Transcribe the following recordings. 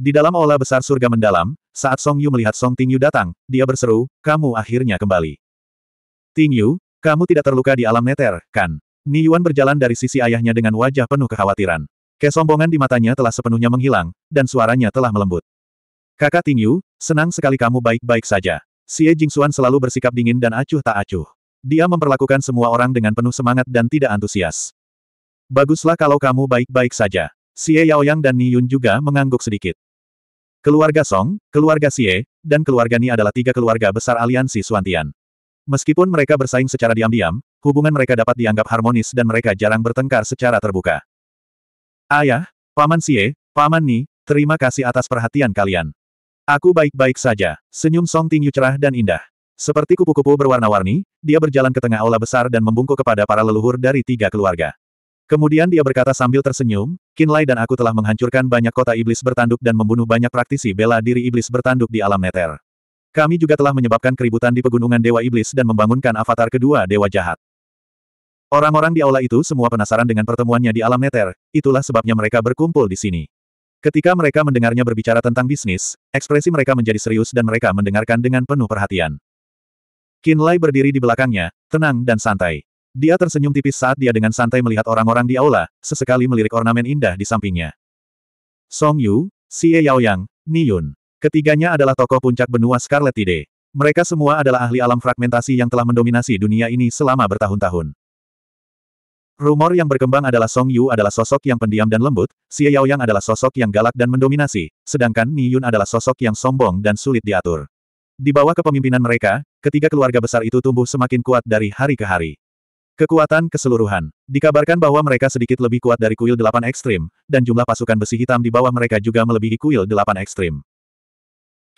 Di dalam aula besar surga mendalam, saat Song Yu melihat Song Tingyu datang, dia berseru, kamu akhirnya kembali. Tingyu, kamu tidak terluka di alam neter, kan? Ni Yuan berjalan dari sisi ayahnya dengan wajah penuh kekhawatiran. Kesombongan di matanya telah sepenuhnya menghilang, dan suaranya telah melembut. Kakak Tingyu, senang sekali kamu baik-baik saja. Si Jing Jingxuan selalu bersikap dingin dan acuh tak acuh. Dia memperlakukan semua orang dengan penuh semangat dan tidak antusias. Baguslah kalau kamu baik-baik saja. Si Yao Yaoyang dan Ni Yun juga mengangguk sedikit. Keluarga Song, keluarga Xie, dan keluarga Ni adalah tiga keluarga besar aliansi Suantian. Meskipun mereka bersaing secara diam-diam, hubungan mereka dapat dianggap harmonis dan mereka jarang bertengkar secara terbuka. Ayah, Paman Xie, Paman Ni, terima kasih atas perhatian kalian. Aku baik-baik saja. Senyum Song Tingyu cerah dan indah. Seperti kupu-kupu berwarna-warni, dia berjalan ke tengah aula besar dan membungkuk kepada para leluhur dari tiga keluarga. Kemudian dia berkata sambil tersenyum, Kinlay dan aku telah menghancurkan banyak kota iblis bertanduk dan membunuh banyak praktisi bela diri iblis bertanduk di alam neter. Kami juga telah menyebabkan keributan di pegunungan Dewa Iblis dan membangunkan avatar kedua Dewa Jahat. Orang-orang di aula itu semua penasaran dengan pertemuannya di alam neter, itulah sebabnya mereka berkumpul di sini. Ketika mereka mendengarnya berbicara tentang bisnis, ekspresi mereka menjadi serius dan mereka mendengarkan dengan penuh perhatian. Kinlay berdiri di belakangnya, tenang dan santai. Dia tersenyum tipis saat dia dengan santai melihat orang-orang di aula, sesekali melirik ornamen indah di sampingnya. Song Yu, Xie Yaoyang, Ni Yun. Ketiganya adalah tokoh puncak benua Scarlet Tide. Mereka semua adalah ahli alam fragmentasi yang telah mendominasi dunia ini selama bertahun-tahun. Rumor yang berkembang adalah Song Yu adalah sosok yang pendiam dan lembut, Xie Yaoyang adalah sosok yang galak dan mendominasi, sedangkan Ni Yun adalah sosok yang sombong dan sulit diatur. Di bawah kepemimpinan mereka, ketiga keluarga besar itu tumbuh semakin kuat dari hari ke hari. Kekuatan keseluruhan. Dikabarkan bahwa mereka sedikit lebih kuat dari kuil delapan ekstrim, dan jumlah pasukan besi hitam di bawah mereka juga melebihi kuil delapan ekstrim.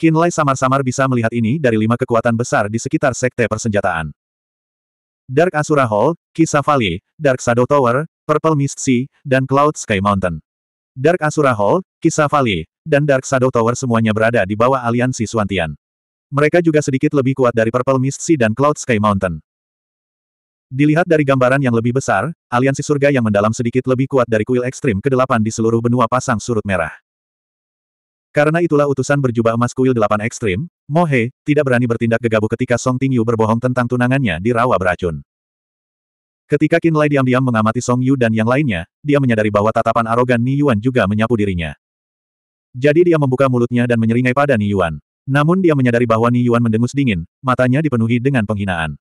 Kinlay samar-samar bisa melihat ini dari lima kekuatan besar di sekitar sekte persenjataan. Dark Asura Hall, Kisa Valley, Dark Shadow Tower, Purple Mist Sea, dan Cloud Sky Mountain. Dark Asura Hall, Kisa Valley, dan Dark Shadow Tower semuanya berada di bawah aliansi Suantian. Mereka juga sedikit lebih kuat dari Purple Mist Sea dan Cloud Sky Mountain. Dilihat dari gambaran yang lebih besar, aliansi surga yang mendalam sedikit lebih kuat dari kuil ekstrim ke-8 di seluruh benua pasang surut merah. Karena itulah utusan berjubah emas kuil 8 ekstrim, Mohe, tidak berani bertindak gegabah ketika Song Tingyu berbohong tentang tunangannya di rawa beracun. Ketika Qin Lai diam-diam mengamati Song Yu dan yang lainnya, dia menyadari bahwa tatapan arogan Ni Yuan juga menyapu dirinya. Jadi dia membuka mulutnya dan menyeringai pada Ni Yuan. Namun dia menyadari bahwa Ni Yuan mendengus dingin, matanya dipenuhi dengan penghinaan.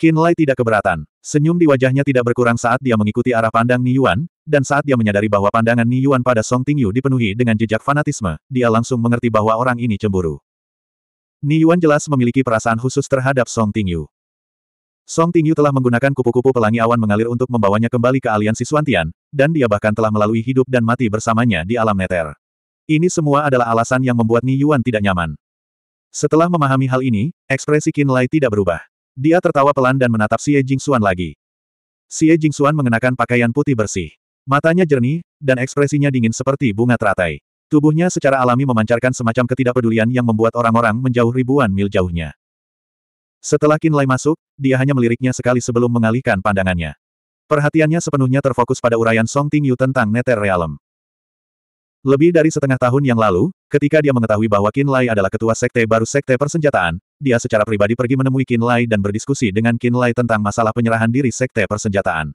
Qin Lai tidak keberatan. Senyum di wajahnya tidak berkurang saat dia mengikuti arah pandang Ni Yuan, dan saat dia menyadari bahwa pandangan Ni Yuan pada Song Tingyu dipenuhi dengan jejak fanatisme, dia langsung mengerti bahwa orang ini cemburu. Ni Yuan jelas memiliki perasaan khusus terhadap Song Tingyu. Song Tingyu telah menggunakan kupu-kupu pelangi awan mengalir untuk membawanya kembali ke aliansi Suantian, dan dia bahkan telah melalui hidup dan mati bersamanya di alam neter. Ini semua adalah alasan yang membuat Ni Yuan tidak nyaman. Setelah memahami hal ini, ekspresi Qin Lai tidak berubah. Dia tertawa pelan dan menatap Xie Jingxuan lagi. Xie Jingxuan mengenakan pakaian putih bersih. Matanya jernih, dan ekspresinya dingin seperti bunga teratai. Tubuhnya secara alami memancarkan semacam ketidakpedulian yang membuat orang-orang menjauh ribuan mil jauhnya. Setelah Qin Lai masuk, dia hanya meliriknya sekali sebelum mengalihkan pandangannya. Perhatiannya sepenuhnya terfokus pada uraian Song Ting Yu tentang Nether Realm. Lebih dari setengah tahun yang lalu, ketika dia mengetahui bahwa Qin Lai adalah ketua sekte baru sekte persenjataan, dia secara pribadi pergi menemui Qin Lai dan berdiskusi dengan Qin Lai tentang masalah penyerahan diri sekte persenjataan.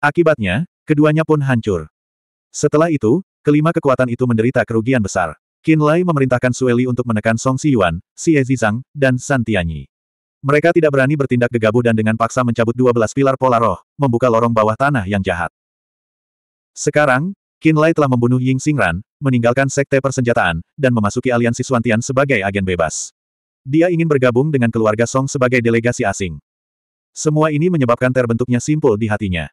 Akibatnya, keduanya pun hancur. Setelah itu, kelima kekuatan itu menderita kerugian besar. Qin Lai memerintahkan Sueli untuk menekan Song Siyuan, Xie Zizang, dan San Tianyi. Mereka tidak berani bertindak gegabah dan dengan paksa mencabut 12 pilar pola roh, membuka lorong bawah tanah yang jahat. Sekarang, Qin Lai telah membunuh Ying Xingran, meninggalkan sekte persenjataan, dan memasuki aliansi Suantian sebagai agen bebas. Dia ingin bergabung dengan keluarga Song sebagai delegasi asing. Semua ini menyebabkan terbentuknya simpul di hatinya.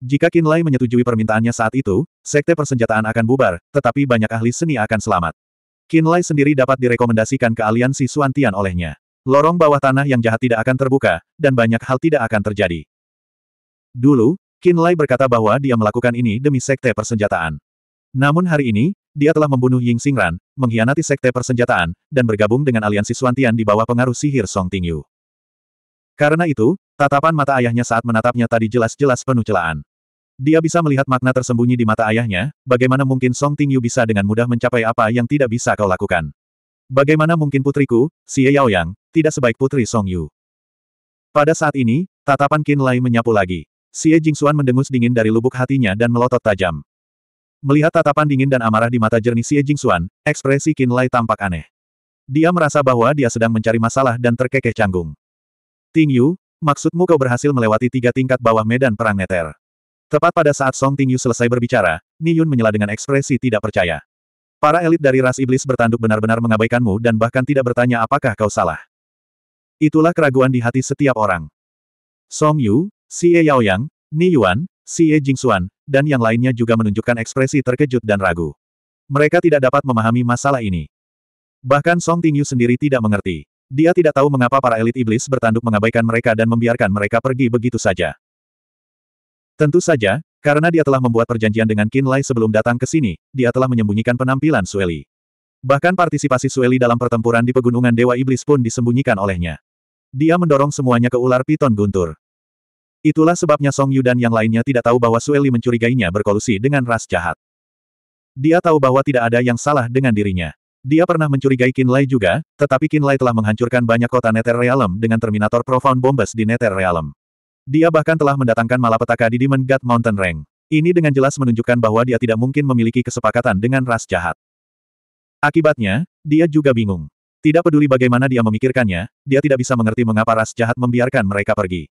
Jika Qin Lai menyetujui permintaannya saat itu, sekte persenjataan akan bubar, tetapi banyak ahli seni akan selamat. Qin Lai sendiri dapat direkomendasikan ke aliansi Suantian olehnya. Lorong bawah tanah yang jahat tidak akan terbuka, dan banyak hal tidak akan terjadi. Dulu, Qin Lai berkata bahwa dia melakukan ini demi sekte persenjataan. Namun hari ini, dia telah membunuh Ying Xingran, mengkhianati sekte persenjataan, dan bergabung dengan aliansi Suantian di bawah pengaruh sihir Song Tingyu. Karena itu, tatapan mata ayahnya saat menatapnya tadi jelas-jelas penuh celaan. Dia bisa melihat makna tersembunyi di mata ayahnya, bagaimana mungkin Song Tingyu bisa dengan mudah mencapai apa yang tidak bisa kau lakukan. Bagaimana mungkin putriku, Yao Yaoyang, tidak sebaik putri Song Yu. Pada saat ini, tatapan Qin Lai menyapu lagi. Xie Jingxuan mendengus dingin dari lubuk hatinya dan melotot tajam. Melihat tatapan dingin dan amarah di mata jernih Xie Jingxuan, ekspresi Qin Lai tampak aneh. Dia merasa bahwa dia sedang mencari masalah dan terkekeh canggung. Ting Yu, maksudmu kau berhasil melewati tiga tingkat bawah medan perang neter. Tepat pada saat Song Ting Yu selesai berbicara, Ni Yun menyela dengan ekspresi tidak percaya. Para elit dari ras iblis bertanduk benar-benar mengabaikanmu dan bahkan tidak bertanya apakah kau salah. Itulah keraguan di hati setiap orang. Song Yu, Si Ye Yang, Ni Yuan, Si Ye Jingxuan, dan yang lainnya juga menunjukkan ekspresi terkejut dan ragu. Mereka tidak dapat memahami masalah ini. Bahkan Song Tingyu sendiri tidak mengerti. Dia tidak tahu mengapa para elit iblis bertanduk mengabaikan mereka dan membiarkan mereka pergi begitu saja. Tentu saja, karena dia telah membuat perjanjian dengan Qin Lai sebelum datang ke sini, dia telah menyembunyikan penampilan Sueli. Bahkan partisipasi Sueli dalam pertempuran di Pegunungan Dewa Iblis pun disembunyikan olehnya. Dia mendorong semuanya ke ular piton guntur. Itulah sebabnya Song Yu dan yang lainnya tidak tahu bahwa Sueli mencurigainya berkolusi dengan ras jahat. Dia tahu bahwa tidak ada yang salah dengan dirinya. Dia pernah mencurigai Lai juga, tetapi Lai telah menghancurkan banyak kota Nether Realm dengan Terminator Profound Bombas di Nether Realm. Dia bahkan telah mendatangkan malapetaka di Demon God Mountain Range. Ini dengan jelas menunjukkan bahwa dia tidak mungkin memiliki kesepakatan dengan ras jahat. Akibatnya, dia juga bingung. Tidak peduli bagaimana dia memikirkannya, dia tidak bisa mengerti mengapa ras jahat membiarkan mereka pergi.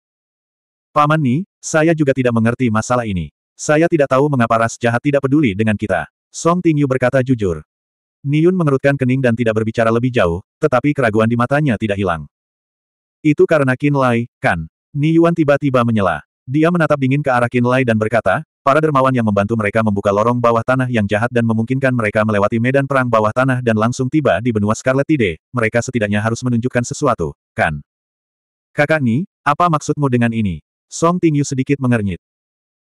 Paman Ni, saya juga tidak mengerti masalah ini. Saya tidak tahu mengapa ras jahat tidak peduli dengan kita. Song Tingyu berkata jujur. Niyun mengerutkan kening dan tidak berbicara lebih jauh, tetapi keraguan di matanya tidak hilang. Itu karena Qin Lai, kan? Yuan tiba-tiba menyela. Dia menatap dingin ke arah Qin Lai dan berkata, para dermawan yang membantu mereka membuka lorong bawah tanah yang jahat dan memungkinkan mereka melewati medan perang bawah tanah dan langsung tiba di benua Scarlet Tide, mereka setidaknya harus menunjukkan sesuatu, kan? Kakak Ni, apa maksudmu dengan ini? Song Tingyu sedikit mengernyit.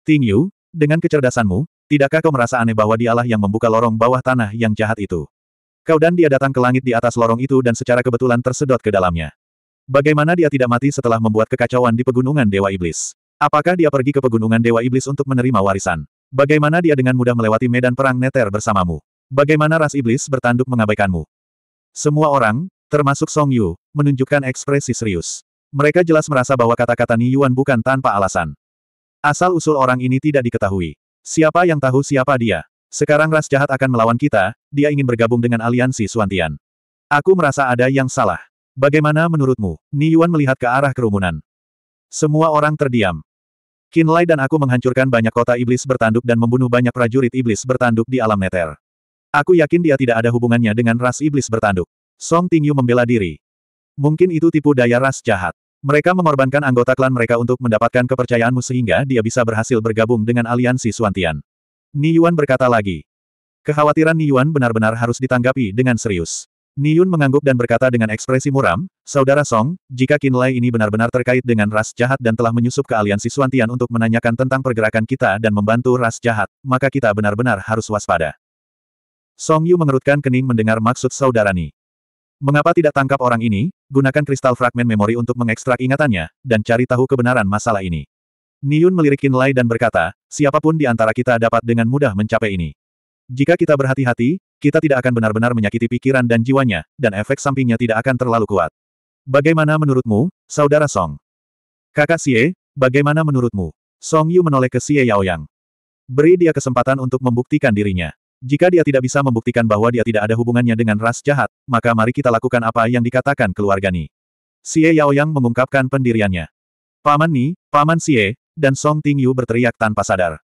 Tingyu, dengan kecerdasanmu, tidakkah kau merasa aneh bahwa dialah yang membuka lorong bawah tanah yang jahat itu? Kau dan dia datang ke langit di atas lorong itu dan secara kebetulan tersedot ke dalamnya. Bagaimana dia tidak mati setelah membuat kekacauan di pegunungan Dewa Iblis? Apakah dia pergi ke pegunungan Dewa Iblis untuk menerima warisan? Bagaimana dia dengan mudah melewati medan perang neter bersamamu? Bagaimana ras iblis bertanduk mengabaikanmu? Semua orang, termasuk Song Yu, menunjukkan ekspresi serius. Mereka jelas merasa bahwa kata-kata Ni Yuan bukan tanpa alasan. Asal-usul orang ini tidak diketahui. Siapa yang tahu siapa dia? Sekarang ras jahat akan melawan kita, dia ingin bergabung dengan aliansi Suantian. Aku merasa ada yang salah. Bagaimana menurutmu? Ni Yuan melihat ke arah kerumunan. Semua orang terdiam. Lai dan aku menghancurkan banyak kota iblis bertanduk dan membunuh banyak prajurit iblis bertanduk di alam neter. Aku yakin dia tidak ada hubungannya dengan ras iblis bertanduk. Song Tingyu membela diri. Mungkin itu tipu daya ras jahat. Mereka mengorbankan anggota klan mereka untuk mendapatkan kepercayaanmu sehingga dia bisa berhasil bergabung dengan aliansi Suantian. Ni Yuan berkata lagi. Kekhawatiran Ni Yuan benar-benar harus ditanggapi dengan serius. Ni Yun mengangguk dan berkata dengan ekspresi muram, Saudara Song, jika Lai ini benar-benar terkait dengan ras jahat dan telah menyusup ke aliansi Suantian untuk menanyakan tentang pergerakan kita dan membantu ras jahat, maka kita benar-benar harus waspada. Song Yu mengerutkan kening mendengar maksud saudara Ni. Mengapa tidak tangkap orang ini, gunakan kristal fragmen memori untuk mengekstrak ingatannya, dan cari tahu kebenaran masalah ini. Niun melirik Kinlay dan berkata, siapapun di antara kita dapat dengan mudah mencapai ini. Jika kita berhati-hati, kita tidak akan benar-benar menyakiti pikiran dan jiwanya, dan efek sampingnya tidak akan terlalu kuat. Bagaimana menurutmu, Saudara Song? Kakak Xie, bagaimana menurutmu? Song Yu menoleh ke Xie Yaoyang. Beri dia kesempatan untuk membuktikan dirinya. Jika dia tidak bisa membuktikan bahwa dia tidak ada hubungannya dengan ras jahat, maka mari kita lakukan apa yang dikatakan keluarga Ni. Xie Yang mengungkapkan pendiriannya. Paman Ni, Paman Xie, dan Song Ting Yu berteriak tanpa sadar.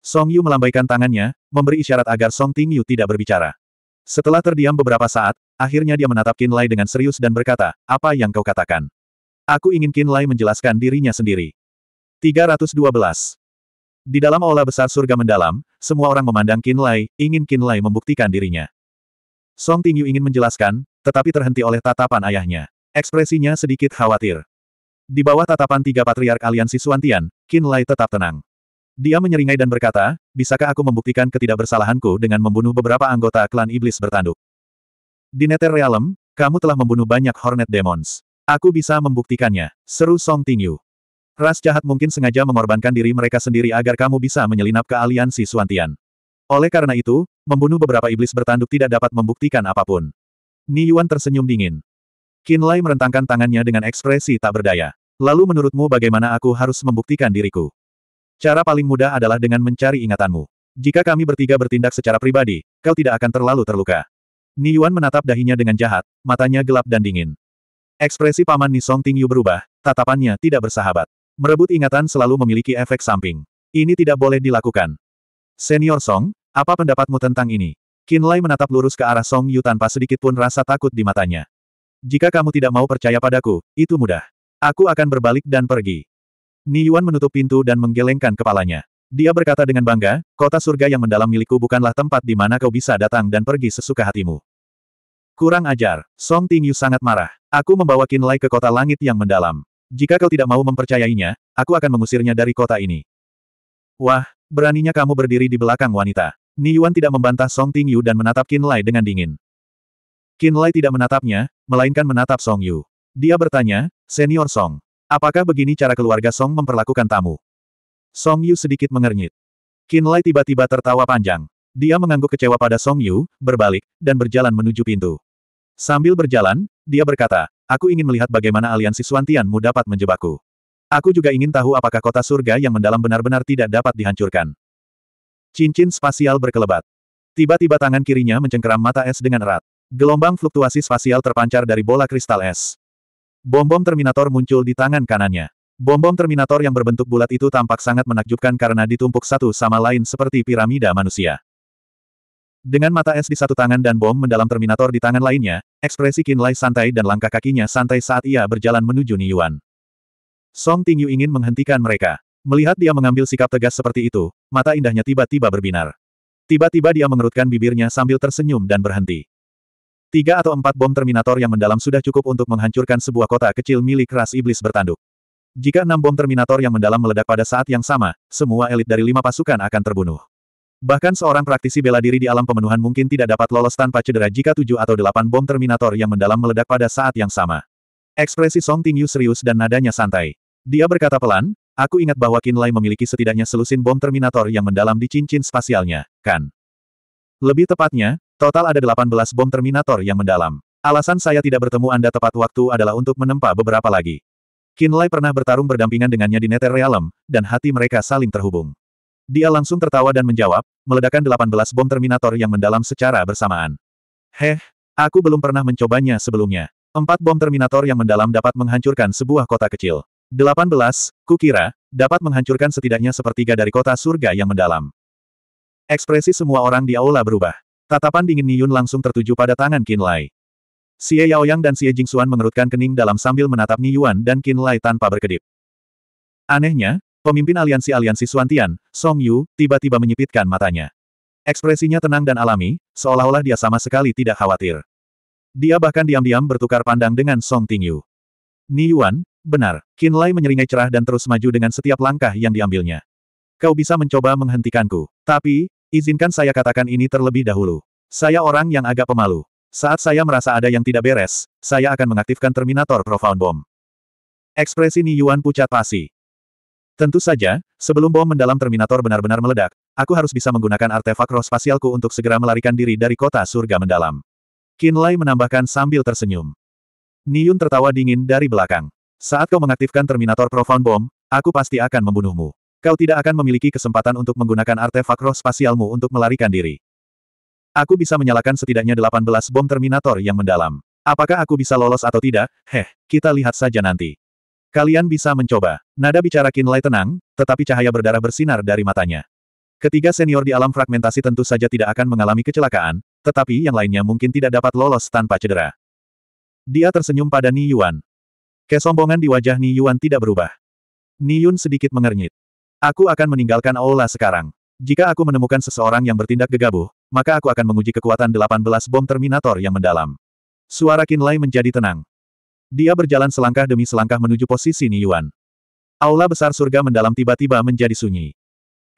Song Yu melambaikan tangannya, memberi isyarat agar Song Ting Yu tidak berbicara. Setelah terdiam beberapa saat, akhirnya dia menatap Qin Lai dengan serius dan berkata, apa yang kau katakan? Aku ingin Qin Lai menjelaskan dirinya sendiri. 312. Di dalam aula besar surga mendalam, semua orang memandang Qin Lai, ingin Qin Lai membuktikan dirinya. Song Tingyu ingin menjelaskan, tetapi terhenti oleh tatapan ayahnya. Ekspresinya sedikit khawatir. Di bawah tatapan tiga patriark aliansi Suantian, Qin Lai tetap tenang. Dia menyeringai dan berkata, bisakah aku membuktikan ketidakbersalahanku dengan membunuh beberapa anggota klan iblis bertanduk? Di Nether Realm, kamu telah membunuh banyak Hornet Demons. Aku bisa membuktikannya, seru Song Tingyu. Ras jahat mungkin sengaja mengorbankan diri mereka sendiri agar kamu bisa menyelinap ke aliansi Suantian. Oleh karena itu, membunuh beberapa iblis bertanduk tidak dapat membuktikan apapun. Ni Yuan tersenyum dingin. Qin Lai merentangkan tangannya dengan ekspresi tak berdaya. Lalu menurutmu bagaimana aku harus membuktikan diriku? Cara paling mudah adalah dengan mencari ingatanmu. Jika kami bertiga bertindak secara pribadi, kau tidak akan terlalu terluka. Ni Yuan menatap dahinya dengan jahat, matanya gelap dan dingin. Ekspresi paman Ni Song Tingyu berubah, tatapannya tidak bersahabat. Merebut ingatan selalu memiliki efek samping. Ini tidak boleh dilakukan. Senior Song, apa pendapatmu tentang ini? Kinlay menatap lurus ke arah Song Yu tanpa sedikit pun rasa takut di matanya. Jika kamu tidak mau percaya padaku, itu mudah. Aku akan berbalik dan pergi. Ni Yuan menutup pintu dan menggelengkan kepalanya. Dia berkata dengan bangga, kota surga yang mendalam milikku bukanlah tempat di mana kau bisa datang dan pergi sesuka hatimu. Kurang ajar, Song Tingyu sangat marah. Aku membawa Kinlay ke kota langit yang mendalam. Jika kau tidak mau mempercayainya, aku akan mengusirnya dari kota ini. Wah, beraninya kamu berdiri di belakang wanita. Ni Yuan tidak membantah Song Ting Yu dan menatap Qin Lai dengan dingin. Qin Lai tidak menatapnya, melainkan menatap Song Yu. Dia bertanya, Senior Song, apakah begini cara keluarga Song memperlakukan tamu? Song Yu sedikit mengernyit. Qin Lai tiba-tiba tertawa panjang. Dia mengangguk kecewa pada Song Yu, berbalik, dan berjalan menuju pintu. Sambil berjalan, dia berkata, Aku ingin melihat bagaimana aliansi Suantianmu dapat menjebakku. Aku juga ingin tahu apakah kota surga yang mendalam benar-benar tidak dapat dihancurkan. Cincin spasial berkelebat. Tiba-tiba tangan kirinya mencengkeram mata es dengan erat. Gelombang fluktuasi spasial terpancar dari bola kristal es. Bom-bom Terminator muncul di tangan kanannya. Bom-bom Terminator yang berbentuk bulat itu tampak sangat menakjubkan karena ditumpuk satu sama lain seperti piramida manusia. Dengan mata es di satu tangan dan bom mendalam Terminator di tangan lainnya, ekspresi Qin Lai santai dan langkah kakinya santai saat ia berjalan menuju Yuan. Song Tingyu ingin menghentikan mereka. Melihat dia mengambil sikap tegas seperti itu, mata indahnya tiba-tiba berbinar. Tiba-tiba dia mengerutkan bibirnya sambil tersenyum dan berhenti. Tiga atau empat bom Terminator yang mendalam sudah cukup untuk menghancurkan sebuah kota kecil milik ras iblis bertanduk. Jika enam bom Terminator yang mendalam meledak pada saat yang sama, semua elit dari lima pasukan akan terbunuh. Bahkan seorang praktisi bela diri di alam pemenuhan mungkin tidak dapat lolos tanpa cedera jika tujuh atau delapan bom Terminator yang mendalam meledak pada saat yang sama. Ekspresi Song Tingyu serius dan nadanya santai. Dia berkata pelan, aku ingat bahwa Lai memiliki setidaknya selusin bom Terminator yang mendalam di cincin spasialnya, kan? Lebih tepatnya, total ada 18 bom Terminator yang mendalam. Alasan saya tidak bertemu Anda tepat waktu adalah untuk menempa beberapa lagi. Lai pernah bertarung berdampingan dengannya di Nether Realm, dan hati mereka saling terhubung. Dia langsung tertawa dan menjawab, meledakan 18 bom Terminator yang mendalam secara bersamaan. Heh, aku belum pernah mencobanya sebelumnya. Empat bom Terminator yang mendalam dapat menghancurkan sebuah kota kecil. 18, kukira, dapat menghancurkan setidaknya sepertiga dari kota surga yang mendalam. Ekspresi semua orang di aula berubah. Tatapan dingin Niyun langsung tertuju pada tangan Qin Lai. Xie Yaoyang dan Xie Jingxuan mengerutkan kening dalam sambil menatap Niyuan dan Qin Lai tanpa berkedip. Anehnya, Pemimpin aliansi-aliansi Suantian, Song Yu, tiba-tiba menyipitkan matanya. Ekspresinya tenang dan alami, seolah-olah dia sama sekali tidak khawatir. Dia bahkan diam-diam bertukar pandang dengan Song Tingyu. Ni Yuan, benar, Qin Lai menyeringai cerah dan terus maju dengan setiap langkah yang diambilnya. Kau bisa mencoba menghentikanku, tapi, izinkan saya katakan ini terlebih dahulu. Saya orang yang agak pemalu. Saat saya merasa ada yang tidak beres, saya akan mengaktifkan Terminator Profound Bomb. Ekspresi Ni Yuan pucat pasi. Tentu saja, sebelum bom mendalam Terminator benar-benar meledak, aku harus bisa menggunakan artefak roh spasialku untuk segera melarikan diri dari kota surga mendalam. Kinlay menambahkan sambil tersenyum. Niyun tertawa dingin dari belakang. Saat kau mengaktifkan Terminator Profound Bomb, aku pasti akan membunuhmu. Kau tidak akan memiliki kesempatan untuk menggunakan artefak roh spasialmu untuk melarikan diri. Aku bisa menyalakan setidaknya 18 bom Terminator yang mendalam. Apakah aku bisa lolos atau tidak? Heh, kita lihat saja nanti. Kalian bisa mencoba. Nada bicara Kinlay tenang, tetapi cahaya berdarah bersinar dari matanya. Ketiga senior di alam fragmentasi tentu saja tidak akan mengalami kecelakaan, tetapi yang lainnya mungkin tidak dapat lolos tanpa cedera. Dia tersenyum pada Ni Yuan. Kesombongan di wajah Ni Yuan tidak berubah. Ni Yun sedikit mengernyit. Aku akan meninggalkan aula sekarang. Jika aku menemukan seseorang yang bertindak gegabah, maka aku akan menguji kekuatan 18 bom Terminator yang mendalam. Suara kinlay menjadi tenang. Dia berjalan selangkah demi selangkah menuju posisi Niyuan. Aula besar surga mendalam tiba-tiba menjadi sunyi.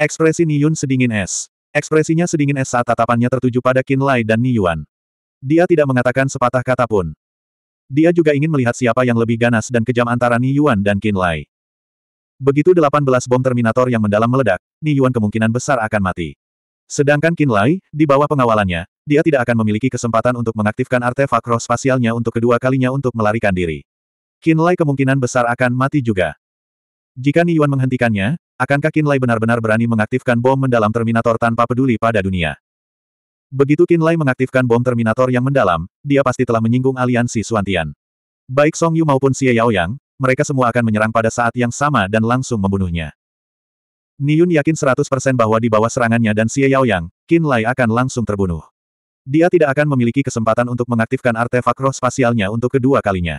Ekspresi Niyun sedingin es. Ekspresinya sedingin es saat tatapannya tertuju pada Qin Lai dan Niyuan. Dia tidak mengatakan sepatah kata pun. Dia juga ingin melihat siapa yang lebih ganas dan kejam antara Niyuan dan Qin Lai. Begitu 18 bom Terminator yang mendalam meledak, Niyuan kemungkinan besar akan mati. Sedangkan Qin Lai, di bawah pengawalannya, dia tidak akan memiliki kesempatan untuk mengaktifkan artefak roh spasialnya untuk kedua kalinya untuk melarikan diri. Kinlay kemungkinan besar akan mati juga. Jika Niyuan menghentikannya, akankah Kinlay benar-benar berani mengaktifkan bom mendalam Terminator tanpa peduli pada dunia? Begitu Kinlay mengaktifkan bom Terminator yang mendalam, dia pasti telah menyinggung aliansi Suantian. Baik Song Yu maupun Xie Yang, mereka semua akan menyerang pada saat yang sama dan langsung membunuhnya. Niyun yakin 100% bahwa di bawah serangannya dan Xie Yaoyang, Qin Lai akan langsung terbunuh dia tidak akan memiliki kesempatan untuk mengaktifkan artefak roh spasialnya untuk kedua kalinya.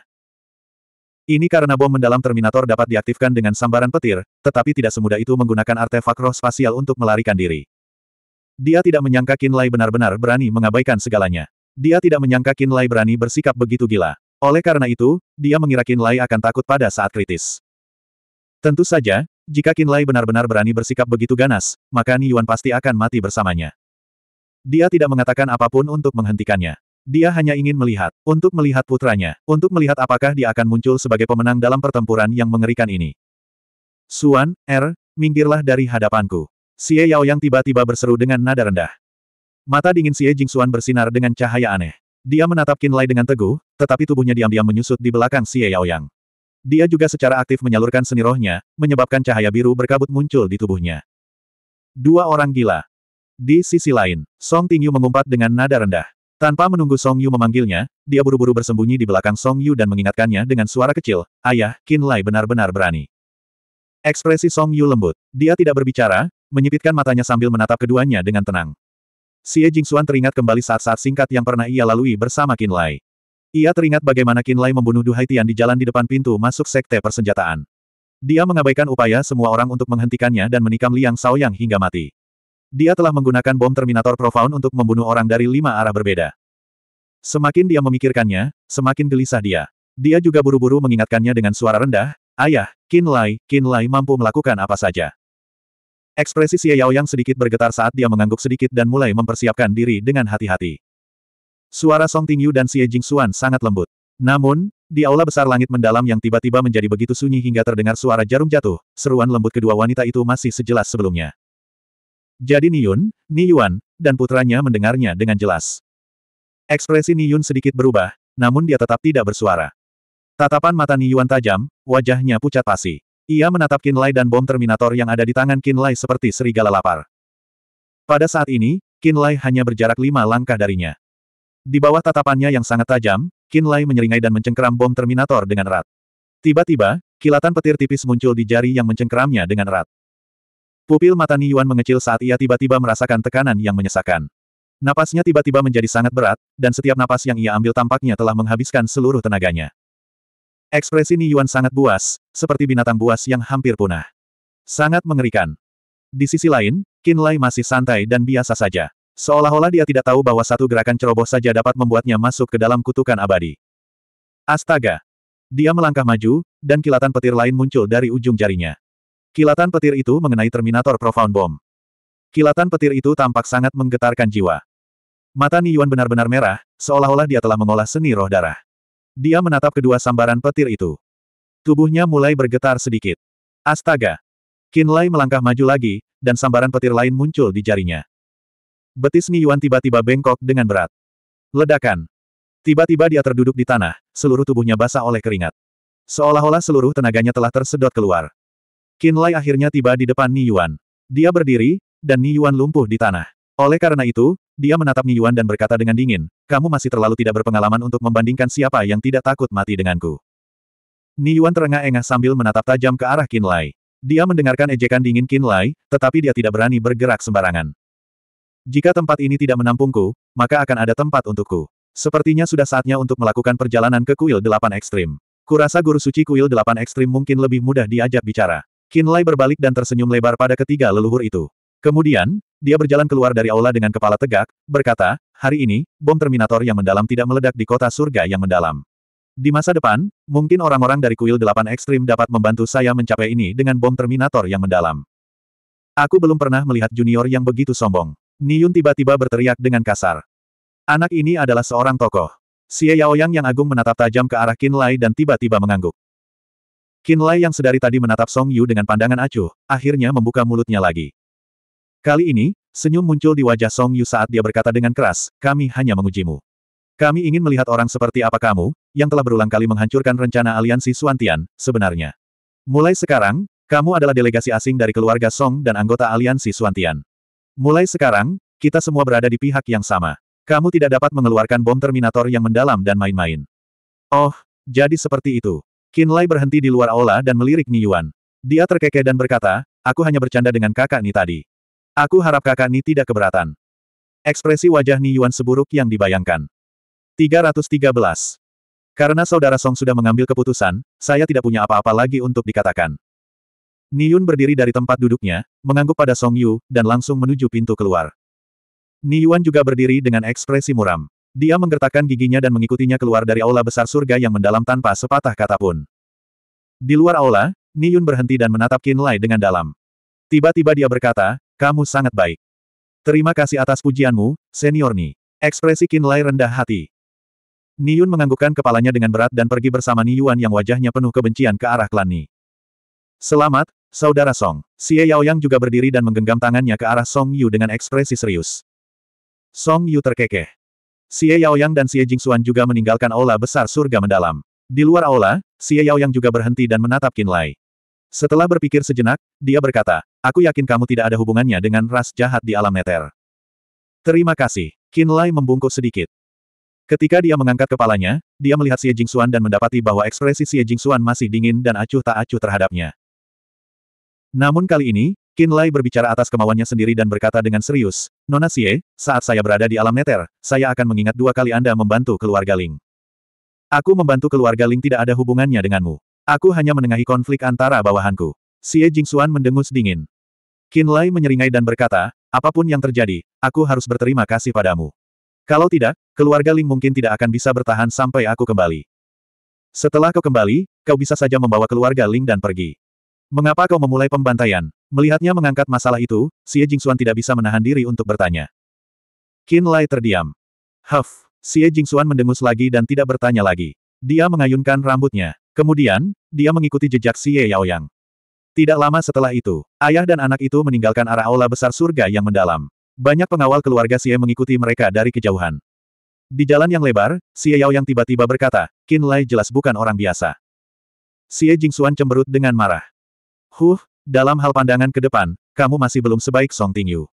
Ini karena bom mendalam Terminator dapat diaktifkan dengan sambaran petir, tetapi tidak semudah itu menggunakan artefak roh spasial untuk melarikan diri. Dia tidak menyangka Kinlay benar-benar berani mengabaikan segalanya. Dia tidak menyangka Kinlay berani bersikap begitu gila. Oleh karena itu, dia mengira Kinlay akan takut pada saat kritis. Tentu saja, jika Kinlay benar-benar berani bersikap begitu ganas, maka Ni Yuan pasti akan mati bersamanya. Dia tidak mengatakan apapun untuk menghentikannya. Dia hanya ingin melihat, untuk melihat putranya, untuk melihat apakah dia akan muncul sebagai pemenang dalam pertempuran yang mengerikan ini. Suan, Er, minggirlah dari hadapanku. Xie yang tiba-tiba berseru dengan nada rendah. Mata dingin Xie Jing Suan bersinar dengan cahaya aneh. Dia menatap Qin Lai dengan teguh, tetapi tubuhnya diam-diam menyusut di belakang Xie Yang. Dia juga secara aktif menyalurkan seni rohnya, menyebabkan cahaya biru berkabut muncul di tubuhnya. Dua orang gila, di sisi lain, Song Tingyu mengumpat dengan nada rendah. Tanpa menunggu Song Yu memanggilnya, dia buru-buru bersembunyi di belakang Song Yu dan mengingatkannya dengan suara kecil, Ayah, Qin Lai benar-benar berani. Ekspresi Song Yu lembut. Dia tidak berbicara, menyipitkan matanya sambil menatap keduanya dengan tenang. Xie Jingxuan teringat kembali saat-saat singkat yang pernah ia lalui bersama Qin Lai. Ia teringat bagaimana Qin Lai membunuh Du Haitian di jalan di depan pintu masuk sekte persenjataan. Dia mengabaikan upaya semua orang untuk menghentikannya dan menikam Liang Saoyang hingga mati. Dia telah menggunakan bom Terminator Profound untuk membunuh orang dari lima arah berbeda. Semakin dia memikirkannya, semakin gelisah dia. Dia juga buru-buru mengingatkannya dengan suara rendah, Ayah, Qin Lai, Qin Lai mampu melakukan apa saja. Ekspresi Xie Yao yang sedikit bergetar saat dia mengangguk sedikit dan mulai mempersiapkan diri dengan hati-hati. Suara Song Ting Yu dan Xie Xuan sangat lembut. Namun, di aula besar langit mendalam yang tiba-tiba menjadi begitu sunyi hingga terdengar suara jarum jatuh, seruan lembut kedua wanita itu masih sejelas sebelumnya. Jadi Niyun, Yuan, dan putranya mendengarnya dengan jelas. Ekspresi Niyun sedikit berubah, namun dia tetap tidak bersuara. Tatapan mata Niyuan tajam, wajahnya pucat pasi. Ia menatap Kinlay dan bom Terminator yang ada di tangan Kinlay seperti serigala lapar. Pada saat ini, Kinlay hanya berjarak lima langkah darinya. Di bawah tatapannya yang sangat tajam, Kinlay menyeringai dan mencengkeram bom Terminator dengan erat. Tiba-tiba, kilatan petir tipis muncul di jari yang mencengkeramnya dengan erat. Pupil mata Yuan mengecil saat ia tiba-tiba merasakan tekanan yang menyesakan. Napasnya tiba-tiba menjadi sangat berat, dan setiap napas yang ia ambil tampaknya telah menghabiskan seluruh tenaganya. Ekspresi Yuan sangat buas, seperti binatang buas yang hampir punah. Sangat mengerikan. Di sisi lain, Lai masih santai dan biasa saja. Seolah-olah dia tidak tahu bahwa satu gerakan ceroboh saja dapat membuatnya masuk ke dalam kutukan abadi. Astaga! Dia melangkah maju, dan kilatan petir lain muncul dari ujung jarinya. Kilatan petir itu mengenai Terminator Profound Bomb. Kilatan petir itu tampak sangat menggetarkan jiwa. Mata Yuan benar-benar merah, seolah-olah dia telah mengolah seni roh darah. Dia menatap kedua sambaran petir itu. Tubuhnya mulai bergetar sedikit. Astaga! Qin Lai melangkah maju lagi, dan sambaran petir lain muncul di jarinya. Betis Yuan tiba-tiba bengkok dengan berat. Ledakan. Tiba-tiba dia terduduk di tanah, seluruh tubuhnya basah oleh keringat. Seolah-olah seluruh tenaganya telah tersedot keluar. Lai akhirnya tiba di depan Ni Yuan. Dia berdiri, dan Ni Yuan lumpuh di tanah. Oleh karena itu, dia menatap Ni Yuan dan berkata dengan dingin, kamu masih terlalu tidak berpengalaman untuk membandingkan siapa yang tidak takut mati denganku. Ni Yuan terengah-engah sambil menatap tajam ke arah Lai. Dia mendengarkan ejekan dingin Lai, tetapi dia tidak berani bergerak sembarangan. Jika tempat ini tidak menampungku, maka akan ada tempat untukku. Sepertinya sudah saatnya untuk melakukan perjalanan ke kuil delapan ekstrim. Kurasa guru suci kuil delapan ekstrim mungkin lebih mudah diajak bicara. Kinlay berbalik dan tersenyum lebar pada ketiga leluhur itu. Kemudian, dia berjalan keluar dari aula dengan kepala tegak, berkata, hari ini, bom Terminator yang mendalam tidak meledak di kota surga yang mendalam. Di masa depan, mungkin orang-orang dari kuil delapan ekstrim dapat membantu saya mencapai ini dengan bom Terminator yang mendalam. Aku belum pernah melihat junior yang begitu sombong. Niyun tiba-tiba berteriak dengan kasar. Anak ini adalah seorang tokoh. Xie Yaoyang yang agung menatap tajam ke arah Kinlay dan tiba-tiba mengangguk. Kinlay yang sedari tadi menatap Song Yu dengan pandangan acuh, akhirnya membuka mulutnya lagi. Kali ini, senyum muncul di wajah Song Yu saat dia berkata dengan keras, kami hanya mengujimu. Kami ingin melihat orang seperti apa kamu, yang telah berulang kali menghancurkan rencana aliansi Suantian, sebenarnya. Mulai sekarang, kamu adalah delegasi asing dari keluarga Song dan anggota aliansi Suantian. Mulai sekarang, kita semua berada di pihak yang sama. Kamu tidak dapat mengeluarkan bom Terminator yang mendalam dan main-main. Oh, jadi seperti itu. Lai berhenti di luar aula dan melirik Ni Yuan. Dia terkekeh dan berkata, aku hanya bercanda dengan kakak Ni tadi. Aku harap kakak Ni tidak keberatan. Ekspresi wajah Ni Yuan seburuk yang dibayangkan. 313. Karena saudara Song sudah mengambil keputusan, saya tidak punya apa-apa lagi untuk dikatakan. Ni Yun berdiri dari tempat duduknya, mengangguk pada Song Yu, dan langsung menuju pintu keluar. Ni Yuan juga berdiri dengan ekspresi muram. Dia menggertakkan giginya dan mengikutinya keluar dari aula besar surga yang mendalam tanpa sepatah kata pun. Di luar aula, Niyun berhenti dan menatap Qin Lai dengan dalam. Tiba-tiba dia berkata, kamu sangat baik. Terima kasih atas pujianmu, senior Ni. Ekspresi Qin Lai rendah hati. Niyun menganggukkan kepalanya dengan berat dan pergi bersama Niyuan yang wajahnya penuh kebencian ke arah klan Ni. Selamat, Saudara Song. Xie Yaoyang juga berdiri dan menggenggam tangannya ke arah Song Yu dengan ekspresi serius. Song Yu terkekeh. Xie Yaoyang dan Xie Jingxuan juga meninggalkan aula besar surga mendalam. Di luar aula, Xie Yaoyang juga berhenti dan menatap Qin Lai. Setelah berpikir sejenak, dia berkata, Aku yakin kamu tidak ada hubungannya dengan ras jahat di alam neter. Terima kasih. Qin Lai membungkuk sedikit. Ketika dia mengangkat kepalanya, dia melihat Xie Jingxuan dan mendapati bahwa ekspresi Xie Jingxuan masih dingin dan acuh tak acuh terhadapnya. Namun kali ini, Qin Lai berbicara atas kemauannya sendiri dan berkata dengan serius, Nona Xie, saat saya berada di alam neter, saya akan mengingat dua kali Anda membantu keluarga Ling. Aku membantu keluarga Ling tidak ada hubungannya denganmu. Aku hanya menengahi konflik antara bawahanku. Xie Jingxuan mendengus dingin. Qin Lai menyeringai dan berkata, apapun yang terjadi, aku harus berterima kasih padamu. Kalau tidak, keluarga Ling mungkin tidak akan bisa bertahan sampai aku kembali. Setelah kau kembali, kau bisa saja membawa keluarga Ling dan pergi. Mengapa kau memulai pembantaian? Melihatnya mengangkat masalah itu, Xie Jingxuan tidak bisa menahan diri untuk bertanya. Qin Lai terdiam. Huff, Xie Jingxuan mendengus lagi dan tidak bertanya lagi. Dia mengayunkan rambutnya. Kemudian, dia mengikuti jejak Xie Yaoyang. Tidak lama setelah itu, ayah dan anak itu meninggalkan arah aula besar surga yang mendalam. Banyak pengawal keluarga Xie mengikuti mereka dari kejauhan. Di jalan yang lebar, Xie Yaoyang tiba-tiba berkata, Qin Lai jelas bukan orang biasa. Xie Jingxuan cemberut dengan marah. Huh, dalam hal pandangan ke depan, kamu masih belum sebaik Song Tingyu.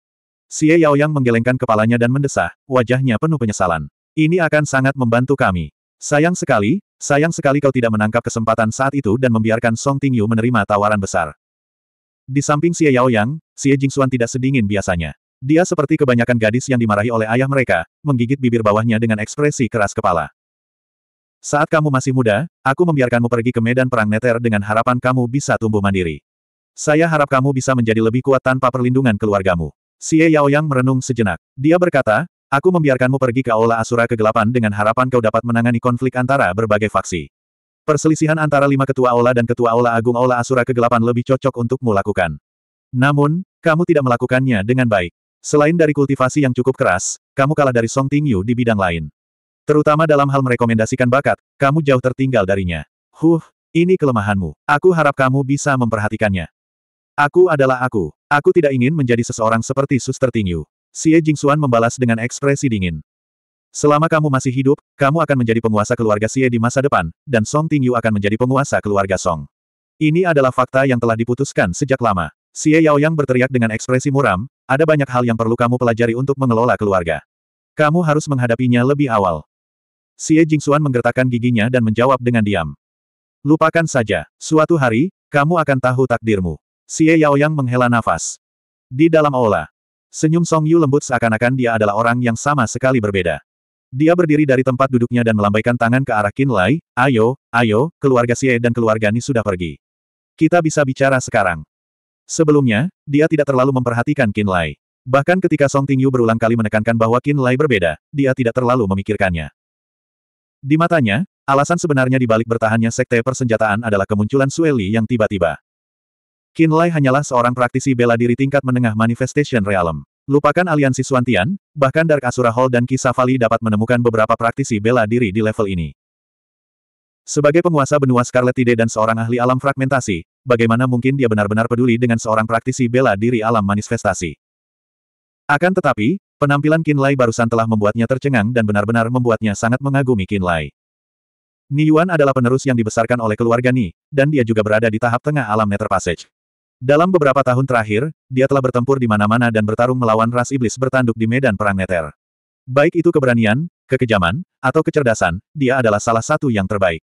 Xie yang menggelengkan kepalanya dan mendesah, wajahnya penuh penyesalan. Ini akan sangat membantu kami. Sayang sekali, sayang sekali kau tidak menangkap kesempatan saat itu dan membiarkan Song Tingyu menerima tawaran besar. Di samping Xie Yaoyang, Xie Jingxuan tidak sedingin biasanya. Dia seperti kebanyakan gadis yang dimarahi oleh ayah mereka, menggigit bibir bawahnya dengan ekspresi keras kepala. Saat kamu masih muda, aku membiarkanmu pergi ke medan perang neter dengan harapan kamu bisa tumbuh mandiri. Saya harap kamu bisa menjadi lebih kuat tanpa perlindungan keluargamu. Xie Yang merenung sejenak. Dia berkata, aku membiarkanmu pergi ke Aula Asura Kegelapan dengan harapan kau dapat menangani konflik antara berbagai faksi. Perselisihan antara lima ketua Aula dan ketua Aula Agung Aula Asura Kegelapan lebih cocok untuk lakukan. Namun, kamu tidak melakukannya dengan baik. Selain dari kultivasi yang cukup keras, kamu kalah dari Song Tingyu di bidang lain. Terutama dalam hal merekomendasikan bakat, kamu jauh tertinggal darinya. Huh, ini kelemahanmu. Aku harap kamu bisa memperhatikannya. Aku adalah aku. Aku tidak ingin menjadi seseorang seperti Suster Tingyu. Xie Jingxuan membalas dengan ekspresi dingin. Selama kamu masih hidup, kamu akan menjadi penguasa keluarga Xie di masa depan, dan Song Tingyu akan menjadi penguasa keluarga Song. Ini adalah fakta yang telah diputuskan sejak lama. Xie Yaoyang berteriak dengan ekspresi muram, ada banyak hal yang perlu kamu pelajari untuk mengelola keluarga. Kamu harus menghadapinya lebih awal. Xie Jingxuan menggertakkan giginya dan menjawab dengan diam. Lupakan saja, suatu hari, kamu akan tahu takdirmu. Xie Yaoyang menghela nafas. Di dalam aula. Senyum Song Yu lembut seakan-akan dia adalah orang yang sama sekali berbeda. Dia berdiri dari tempat duduknya dan melambaikan tangan ke arah Qin Lai, ayo, ayo, keluarga Xie dan keluarga Ni sudah pergi. Kita bisa bicara sekarang. Sebelumnya, dia tidak terlalu memperhatikan Qin Lai. Bahkan ketika Song Tingyu berulang kali menekankan bahwa Qin Lai berbeda, dia tidak terlalu memikirkannya. Di matanya, alasan sebenarnya di balik bertahannya Sekte Persenjataan adalah kemunculan Sueli yang tiba-tiba. Kinlay hanyalah seorang praktisi bela diri tingkat menengah Manifestation Realm. Lupakan aliansi Suantian, bahkan Dark Asura Hall dan Kisavali dapat menemukan beberapa praktisi bela diri di level ini. Sebagai penguasa benua Scarlet Tide dan seorang ahli alam fragmentasi, bagaimana mungkin dia benar-benar peduli dengan seorang praktisi bela diri alam manifestasi? Akan tetapi, penampilan Kinlay barusan telah membuatnya tercengang dan benar-benar membuatnya sangat mengagumi Kinlay. Ni Yuan adalah penerus yang dibesarkan oleh keluarga Ni, dan dia juga berada di tahap tengah alam Nether Passage. Dalam beberapa tahun terakhir, dia telah bertempur di mana-mana dan bertarung melawan ras iblis bertanduk di medan perang Neter. Baik itu keberanian, kekejaman, atau kecerdasan, dia adalah salah satu yang terbaik.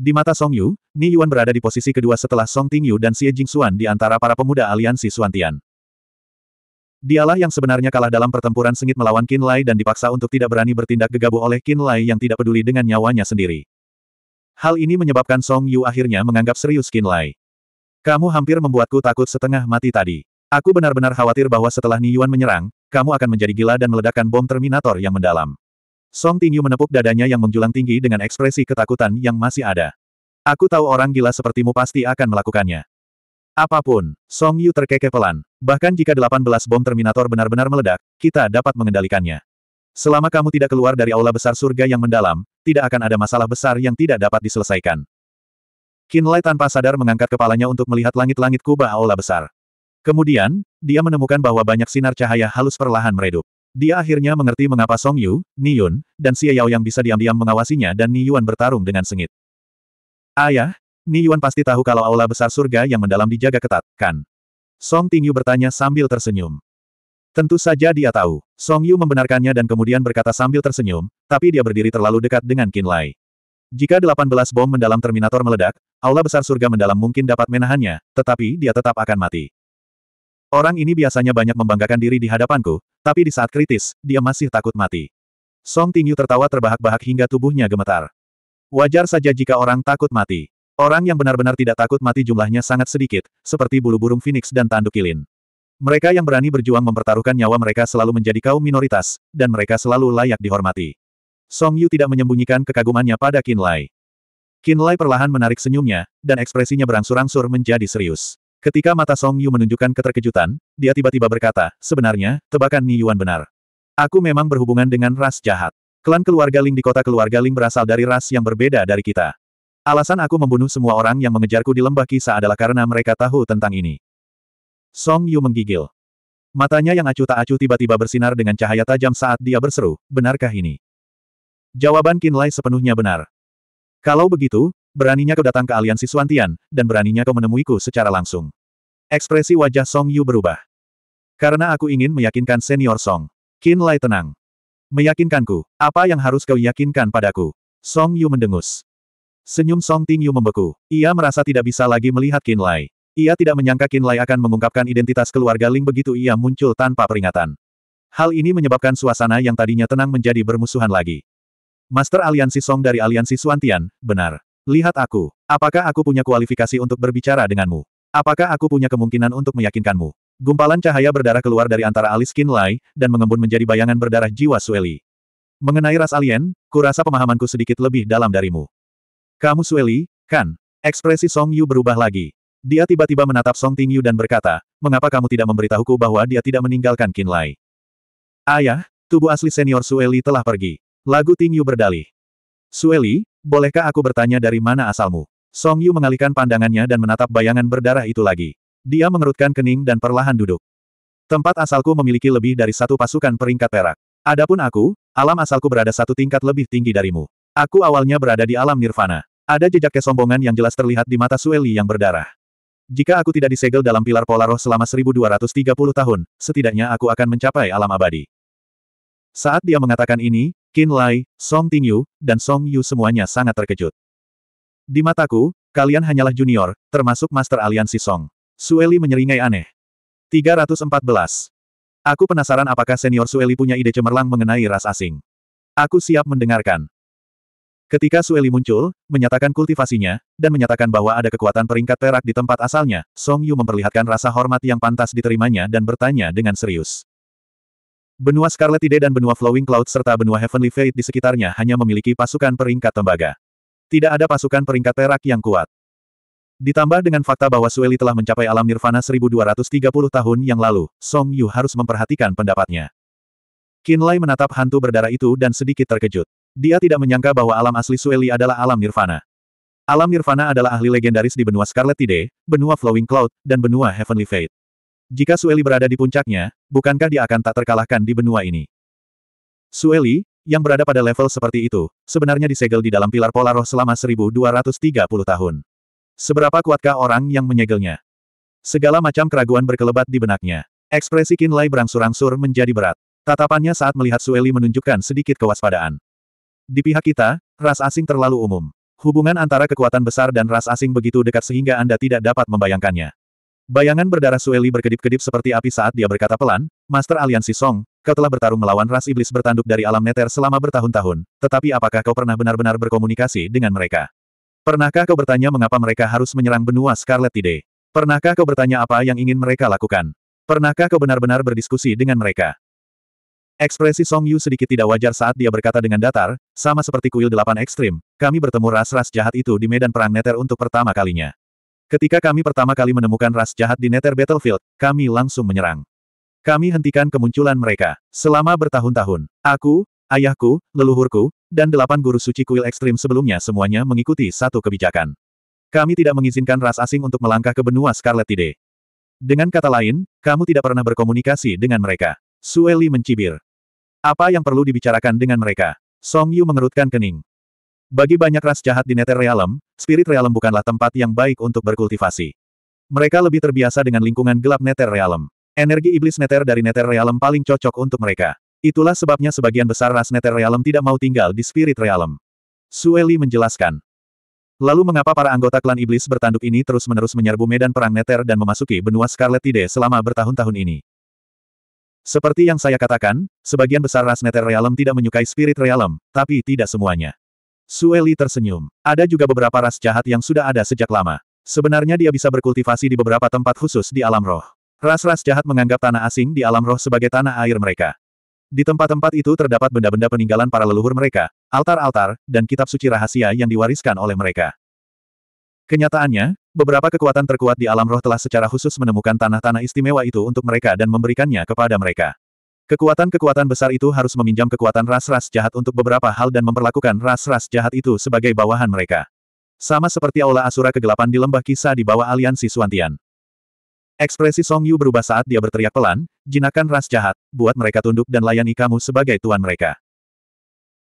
Di mata Song Yu, Ni Yuan berada di posisi kedua setelah Song Ting Yu dan Xie Xuan di antara para pemuda aliansi Suantian. Dialah yang sebenarnya kalah dalam pertempuran sengit melawan Qin Lai dan dipaksa untuk tidak berani bertindak gegabah oleh Qin Lai yang tidak peduli dengan nyawanya sendiri. Hal ini menyebabkan Song Yu akhirnya menganggap serius Qin Lai. Kamu hampir membuatku takut setengah mati tadi. Aku benar-benar khawatir bahwa setelah Ni Yuan menyerang, kamu akan menjadi gila dan meledakkan bom Terminator yang mendalam. Song Tingyu menepuk dadanya yang menjulang tinggi dengan ekspresi ketakutan yang masih ada. Aku tahu orang gila sepertimu pasti akan melakukannya. Apapun, Song Yu terkekeh pelan. Bahkan jika 18 bom Terminator benar-benar meledak, kita dapat mengendalikannya. Selama kamu tidak keluar dari aula besar surga yang mendalam, tidak akan ada masalah besar yang tidak dapat diselesaikan. Kinlay tanpa sadar mengangkat kepalanya untuk melihat langit-langit kubah aula besar. Kemudian, dia menemukan bahwa banyak sinar cahaya halus perlahan meredup. Dia akhirnya mengerti mengapa Song Yu, Ni Yun, dan Xie Yao yang bisa diam-diam mengawasinya dan Ni Yuan bertarung dengan sengit. Ayah, Ni Yuan pasti tahu kalau aula besar surga yang mendalam dijaga ketat, kan? Song Tingyu bertanya sambil tersenyum. Tentu saja dia tahu. Song Yu membenarkannya dan kemudian berkata sambil tersenyum, tapi dia berdiri terlalu dekat dengan Kinlay. Jika 18 bom mendalam Terminator meledak, aula besar surga mendalam mungkin dapat menahannya, tetapi dia tetap akan mati. Orang ini biasanya banyak membanggakan diri di hadapanku, tapi di saat kritis, dia masih takut mati. Song Tingyu tertawa terbahak-bahak hingga tubuhnya gemetar. Wajar saja jika orang takut mati. Orang yang benar-benar tidak takut mati jumlahnya sangat sedikit, seperti bulu burung phoenix dan tanduk kilin. Mereka yang berani berjuang mempertaruhkan nyawa mereka selalu menjadi kaum minoritas, dan mereka selalu layak dihormati. Song Yu tidak menyembunyikan kekagumannya pada Qin Lai. Qin Lai perlahan menarik senyumnya, dan ekspresinya berangsur-angsur menjadi serius. Ketika mata Song Yu menunjukkan keterkejutan, dia tiba-tiba berkata, sebenarnya, tebakan Ni Yuan benar. Aku memang berhubungan dengan ras jahat. Klan keluarga Ling di kota keluarga Ling berasal dari ras yang berbeda dari kita. Alasan aku membunuh semua orang yang mengejarku di lembah kisah adalah karena mereka tahu tentang ini. Song Yu menggigil. Matanya yang acuh tak acuh tiba-tiba bersinar dengan cahaya tajam saat dia berseru, benarkah ini? Jawaban Kinlay sepenuhnya benar. Kalau begitu, beraninya kau datang ke aliansi Suantian, dan beraninya kau menemuiku secara langsung. Ekspresi wajah Song Yu berubah. Karena aku ingin meyakinkan senior Song. Kinlay tenang. Meyakinkanku, apa yang harus kau yakinkan padaku? Song Yu mendengus. Senyum Song Ting Yu membeku. Ia merasa tidak bisa lagi melihat Kinlay. Ia tidak menyangka Kinlay akan mengungkapkan identitas keluarga Ling begitu ia muncul tanpa peringatan. Hal ini menyebabkan suasana yang tadinya tenang menjadi bermusuhan lagi. Master Aliansi Song dari Aliansi Suantian, benar. Lihat aku. Apakah aku punya kualifikasi untuk berbicara denganmu? Apakah aku punya kemungkinan untuk meyakinkanmu? Gumpalan cahaya berdarah keluar dari antara alis Kinlay Lai, dan mengembun menjadi bayangan berdarah jiwa Sueli. Mengenai ras alien, kurasa pemahamanku sedikit lebih dalam darimu. Kamu Sueli, kan? Ekspresi Song Yu berubah lagi. Dia tiba-tiba menatap Song Ting Yu dan berkata, mengapa kamu tidak memberitahuku bahwa dia tidak meninggalkan Kinlay? Lai? Ayah, tubuh asli senior Sueli telah pergi. Lagu Ting Yu berdalih. Sueli, bolehkah aku bertanya dari mana asalmu? Song Yu mengalihkan pandangannya dan menatap bayangan berdarah itu lagi. Dia mengerutkan kening dan perlahan duduk. Tempat asalku memiliki lebih dari satu pasukan peringkat perak. Adapun aku, alam asalku berada satu tingkat lebih tinggi darimu. Aku awalnya berada di alam nirvana. Ada jejak kesombongan yang jelas terlihat di mata Sueli yang berdarah. Jika aku tidak disegel dalam pilar pola roh selama 1230 tahun, setidaknya aku akan mencapai alam abadi. Saat dia mengatakan ini, Qin Lai, Song Tingyu, dan Song Yu semuanya sangat terkejut. Di mataku, kalian hanyalah junior, termasuk Master Aliansi Song. Sueli menyeringai aneh. 314. Aku penasaran apakah senior Sueli punya ide cemerlang mengenai ras asing. Aku siap mendengarkan. Ketika Sueli muncul, menyatakan kultivasinya, dan menyatakan bahwa ada kekuatan peringkat perak di tempat asalnya, Song Yu memperlihatkan rasa hormat yang pantas diterimanya dan bertanya dengan serius. Benua Scarlet Scarletide dan benua Flowing Cloud serta benua Heavenly Fate di sekitarnya hanya memiliki pasukan peringkat tembaga. Tidak ada pasukan peringkat perak yang kuat. Ditambah dengan fakta bahwa Sueli telah mencapai alam nirvana 1230 tahun yang lalu, Song Yu harus memperhatikan pendapatnya. Kinlay menatap hantu berdarah itu dan sedikit terkejut. Dia tidak menyangka bahwa alam asli Sueli adalah alam nirvana. Alam nirvana adalah ahli legendaris di benua Scarlet Tide, benua Flowing Cloud, dan benua Heavenly Fate. Jika Sueli berada di puncaknya, bukankah dia akan tak terkalahkan di benua ini? Sueli, yang berada pada level seperti itu, sebenarnya disegel di dalam pilar pola roh selama 1230 tahun. Seberapa kuatkah orang yang menyegelnya? Segala macam keraguan berkelebat di benaknya. Ekspresi Kinlay berangsur-angsur menjadi berat. Tatapannya saat melihat Sueli menunjukkan sedikit kewaspadaan. Di pihak kita, ras asing terlalu umum. Hubungan antara kekuatan besar dan ras asing begitu dekat sehingga Anda tidak dapat membayangkannya. Bayangan berdarah Sueli berkedip-kedip seperti api saat dia berkata pelan, Master Aliansi Song, kau telah bertarung melawan ras iblis bertanduk dari alam neter selama bertahun-tahun, tetapi apakah kau pernah benar-benar berkomunikasi dengan mereka? Pernahkah kau bertanya mengapa mereka harus menyerang benua Scarlet Tide? Pernahkah kau bertanya apa yang ingin mereka lakukan? Pernahkah kau benar-benar berdiskusi dengan mereka? Ekspresi Song Yu sedikit tidak wajar saat dia berkata dengan datar, sama seperti kuil delapan ekstrim, kami bertemu ras-ras jahat itu di medan perang neter untuk pertama kalinya. Ketika kami pertama kali menemukan ras jahat di Nether Battlefield, kami langsung menyerang. Kami hentikan kemunculan mereka. Selama bertahun-tahun, aku, ayahku, leluhurku, dan delapan guru suci kuil ekstrim sebelumnya semuanya mengikuti satu kebijakan. Kami tidak mengizinkan ras asing untuk melangkah ke benua Scarlet Tide. Dengan kata lain, kamu tidak pernah berkomunikasi dengan mereka. Sueli mencibir. Apa yang perlu dibicarakan dengan mereka? Song Yu mengerutkan kening. Bagi banyak ras jahat di Nether Realm, Spirit Realm bukanlah tempat yang baik untuk berkultivasi. Mereka lebih terbiasa dengan lingkungan gelap Nether Realm. Energi iblis Nether dari Nether Realm paling cocok untuk mereka. Itulah sebabnya sebagian besar ras Nether Realm tidak mau tinggal di Spirit Realm. Sueli menjelaskan. Lalu mengapa para anggota klan iblis bertanduk ini terus-menerus menyerbu medan perang Nether dan memasuki benua Scarlet Tide selama bertahun-tahun ini? Seperti yang saya katakan, sebagian besar ras Nether Realm tidak menyukai Spirit Realm, tapi tidak semuanya. Sueli tersenyum. Ada juga beberapa ras jahat yang sudah ada sejak lama. Sebenarnya dia bisa berkultivasi di beberapa tempat khusus di alam roh. Ras-ras jahat menganggap tanah asing di alam roh sebagai tanah air mereka. Di tempat-tempat itu terdapat benda-benda peninggalan para leluhur mereka, altar-altar, dan kitab suci rahasia yang diwariskan oleh mereka. Kenyataannya, beberapa kekuatan terkuat di alam roh telah secara khusus menemukan tanah-tanah istimewa itu untuk mereka dan memberikannya kepada mereka. Kekuatan-kekuatan besar itu harus meminjam kekuatan ras-ras jahat untuk beberapa hal dan memperlakukan ras-ras jahat itu sebagai bawahan mereka. Sama seperti aula asura kegelapan di lembah kisah di bawah aliansi Suantian. Ekspresi Song Yu berubah saat dia berteriak pelan, jinakan ras jahat, buat mereka tunduk dan layani kamu sebagai tuan mereka.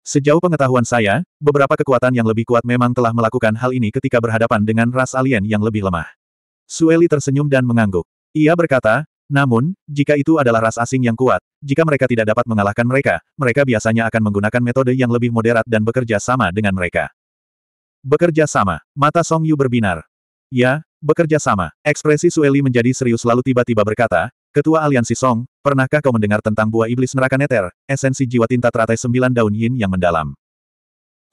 Sejauh pengetahuan saya, beberapa kekuatan yang lebih kuat memang telah melakukan hal ini ketika berhadapan dengan ras alien yang lebih lemah. Sueli tersenyum dan mengangguk. Ia berkata, namun, jika itu adalah ras asing yang kuat, jika mereka tidak dapat mengalahkan mereka, mereka biasanya akan menggunakan metode yang lebih moderat dan bekerja sama dengan mereka. Bekerja sama, mata Song Yu berbinar. Ya, bekerja sama. Ekspresi Sueli menjadi serius lalu tiba-tiba berkata, Ketua Aliansi Song, pernahkah kau mendengar tentang buah iblis neraka neter, esensi jiwa tinta teratai sembilan daun yin yang mendalam?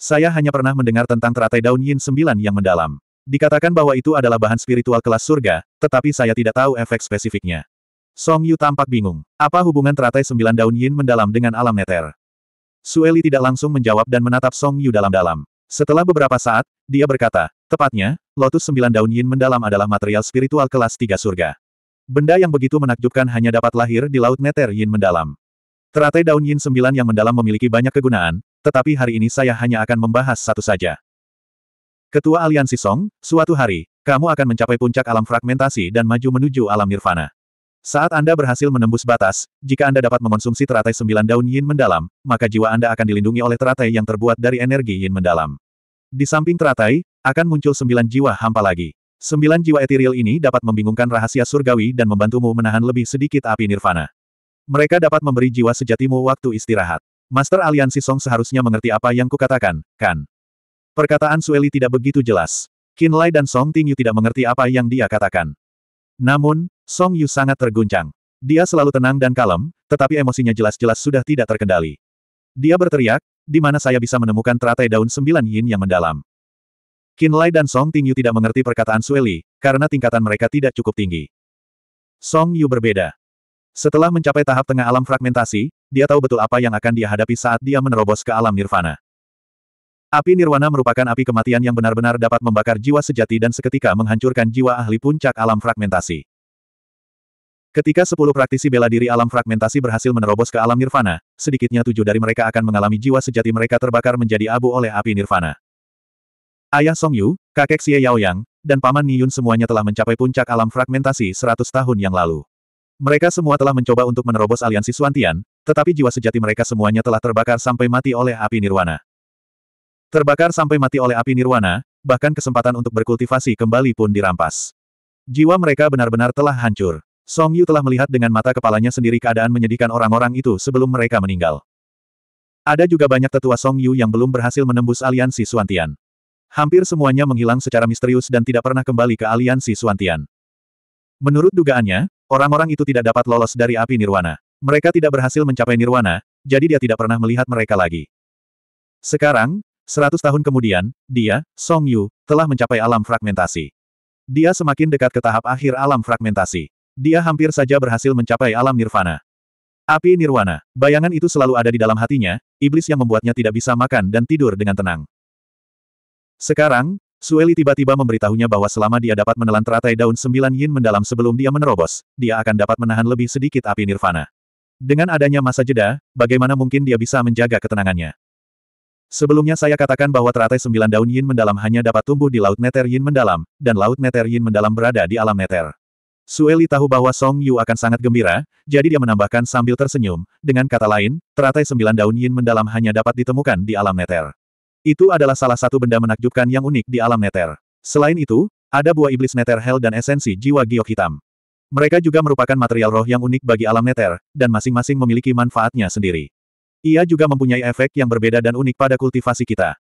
Saya hanya pernah mendengar tentang teratai daun yin sembilan yang mendalam. Dikatakan bahwa itu adalah bahan spiritual kelas surga, tetapi saya tidak tahu efek spesifiknya. Song Yu tampak bingung. Apa hubungan teratai sembilan daun yin mendalam dengan alam neter? Sueli tidak langsung menjawab dan menatap Song Yu dalam-dalam. Setelah beberapa saat, dia berkata, tepatnya, lotus sembilan daun yin mendalam adalah material spiritual kelas tiga surga. Benda yang begitu menakjubkan hanya dapat lahir di laut neter yin mendalam. Teratai daun yin sembilan yang mendalam memiliki banyak kegunaan, tetapi hari ini saya hanya akan membahas satu saja. Ketua Aliansi Song, suatu hari, kamu akan mencapai puncak alam fragmentasi dan maju menuju alam nirvana. Saat Anda berhasil menembus batas, jika Anda dapat mengonsumsi teratai sembilan daun yin mendalam, maka jiwa Anda akan dilindungi oleh teratai yang terbuat dari energi yin mendalam. Di samping teratai, akan muncul sembilan jiwa hampa lagi. Sembilan jiwa etiril ini dapat membingungkan rahasia surgawi dan membantumu menahan lebih sedikit api nirvana. Mereka dapat memberi jiwa sejatimu waktu istirahat. Master Aliansi Song seharusnya mengerti apa yang kukatakan, kan? Perkataan Sueli tidak begitu jelas. Kinlay dan Song Tingyu tidak mengerti apa yang dia katakan. Namun, Song Yu sangat terguncang. Dia selalu tenang dan kalem, tetapi emosinya jelas-jelas sudah tidak terkendali. Dia berteriak, di mana saya bisa menemukan teratai daun sembilan yin yang mendalam. Lai dan Song Ting Yu tidak mengerti perkataan Sueli, karena tingkatan mereka tidak cukup tinggi. Song Yu berbeda. Setelah mencapai tahap tengah alam fragmentasi, dia tahu betul apa yang akan dia hadapi saat dia menerobos ke alam nirvana. Api nirwana merupakan api kematian yang benar-benar dapat membakar jiwa sejati dan seketika menghancurkan jiwa ahli puncak alam fragmentasi. Ketika sepuluh praktisi bela diri alam fragmentasi berhasil menerobos ke alam nirvana, sedikitnya tujuh dari mereka akan mengalami jiwa sejati mereka terbakar menjadi abu oleh api nirvana. Ayah Song Yu, kakek Xie Yaoyang, dan paman Niyun semuanya telah mencapai puncak alam fragmentasi seratus tahun yang lalu. Mereka semua telah mencoba untuk menerobos aliansi Suantian, tetapi jiwa sejati mereka semuanya telah terbakar sampai mati oleh api nirwana. Terbakar sampai mati oleh api nirwana, bahkan kesempatan untuk berkultivasi kembali pun dirampas. Jiwa mereka benar-benar telah hancur. Song Yu telah melihat dengan mata kepalanya sendiri keadaan menyedihkan orang-orang itu sebelum mereka meninggal. Ada juga banyak tetua Song Yu yang belum berhasil menembus aliansi Suantian. Hampir semuanya menghilang secara misterius dan tidak pernah kembali ke aliansi Suantian. Menurut dugaannya, orang-orang itu tidak dapat lolos dari api nirwana. Mereka tidak berhasil mencapai nirwana, jadi dia tidak pernah melihat mereka lagi. Sekarang, Seratus tahun kemudian, dia, Song Yu, telah mencapai alam fragmentasi. Dia semakin dekat ke tahap akhir alam fragmentasi. Dia hampir saja berhasil mencapai alam nirvana. Api nirwana, bayangan itu selalu ada di dalam hatinya, iblis yang membuatnya tidak bisa makan dan tidur dengan tenang. Sekarang, Sueli tiba-tiba memberitahunya bahwa selama dia dapat menelan teratai daun sembilan yin mendalam sebelum dia menerobos, dia akan dapat menahan lebih sedikit api nirvana. Dengan adanya masa jeda, bagaimana mungkin dia bisa menjaga ketenangannya? Sebelumnya saya katakan bahwa teratai sembilan daun yin mendalam hanya dapat tumbuh di Laut Neter Yin mendalam, dan Laut Neter Yin mendalam berada di alam Neter. Sueli tahu bahwa Song Yu akan sangat gembira, jadi dia menambahkan sambil tersenyum, dengan kata lain, teratai sembilan daun yin mendalam hanya dapat ditemukan di alam Neter. Itu adalah salah satu benda menakjubkan yang unik di alam Neter. Selain itu, ada buah iblis Neter Hell dan esensi jiwa giok hitam. Mereka juga merupakan material roh yang unik bagi alam Neter, dan masing-masing memiliki manfaatnya sendiri. Ia juga mempunyai efek yang berbeda dan unik pada kultivasi kita.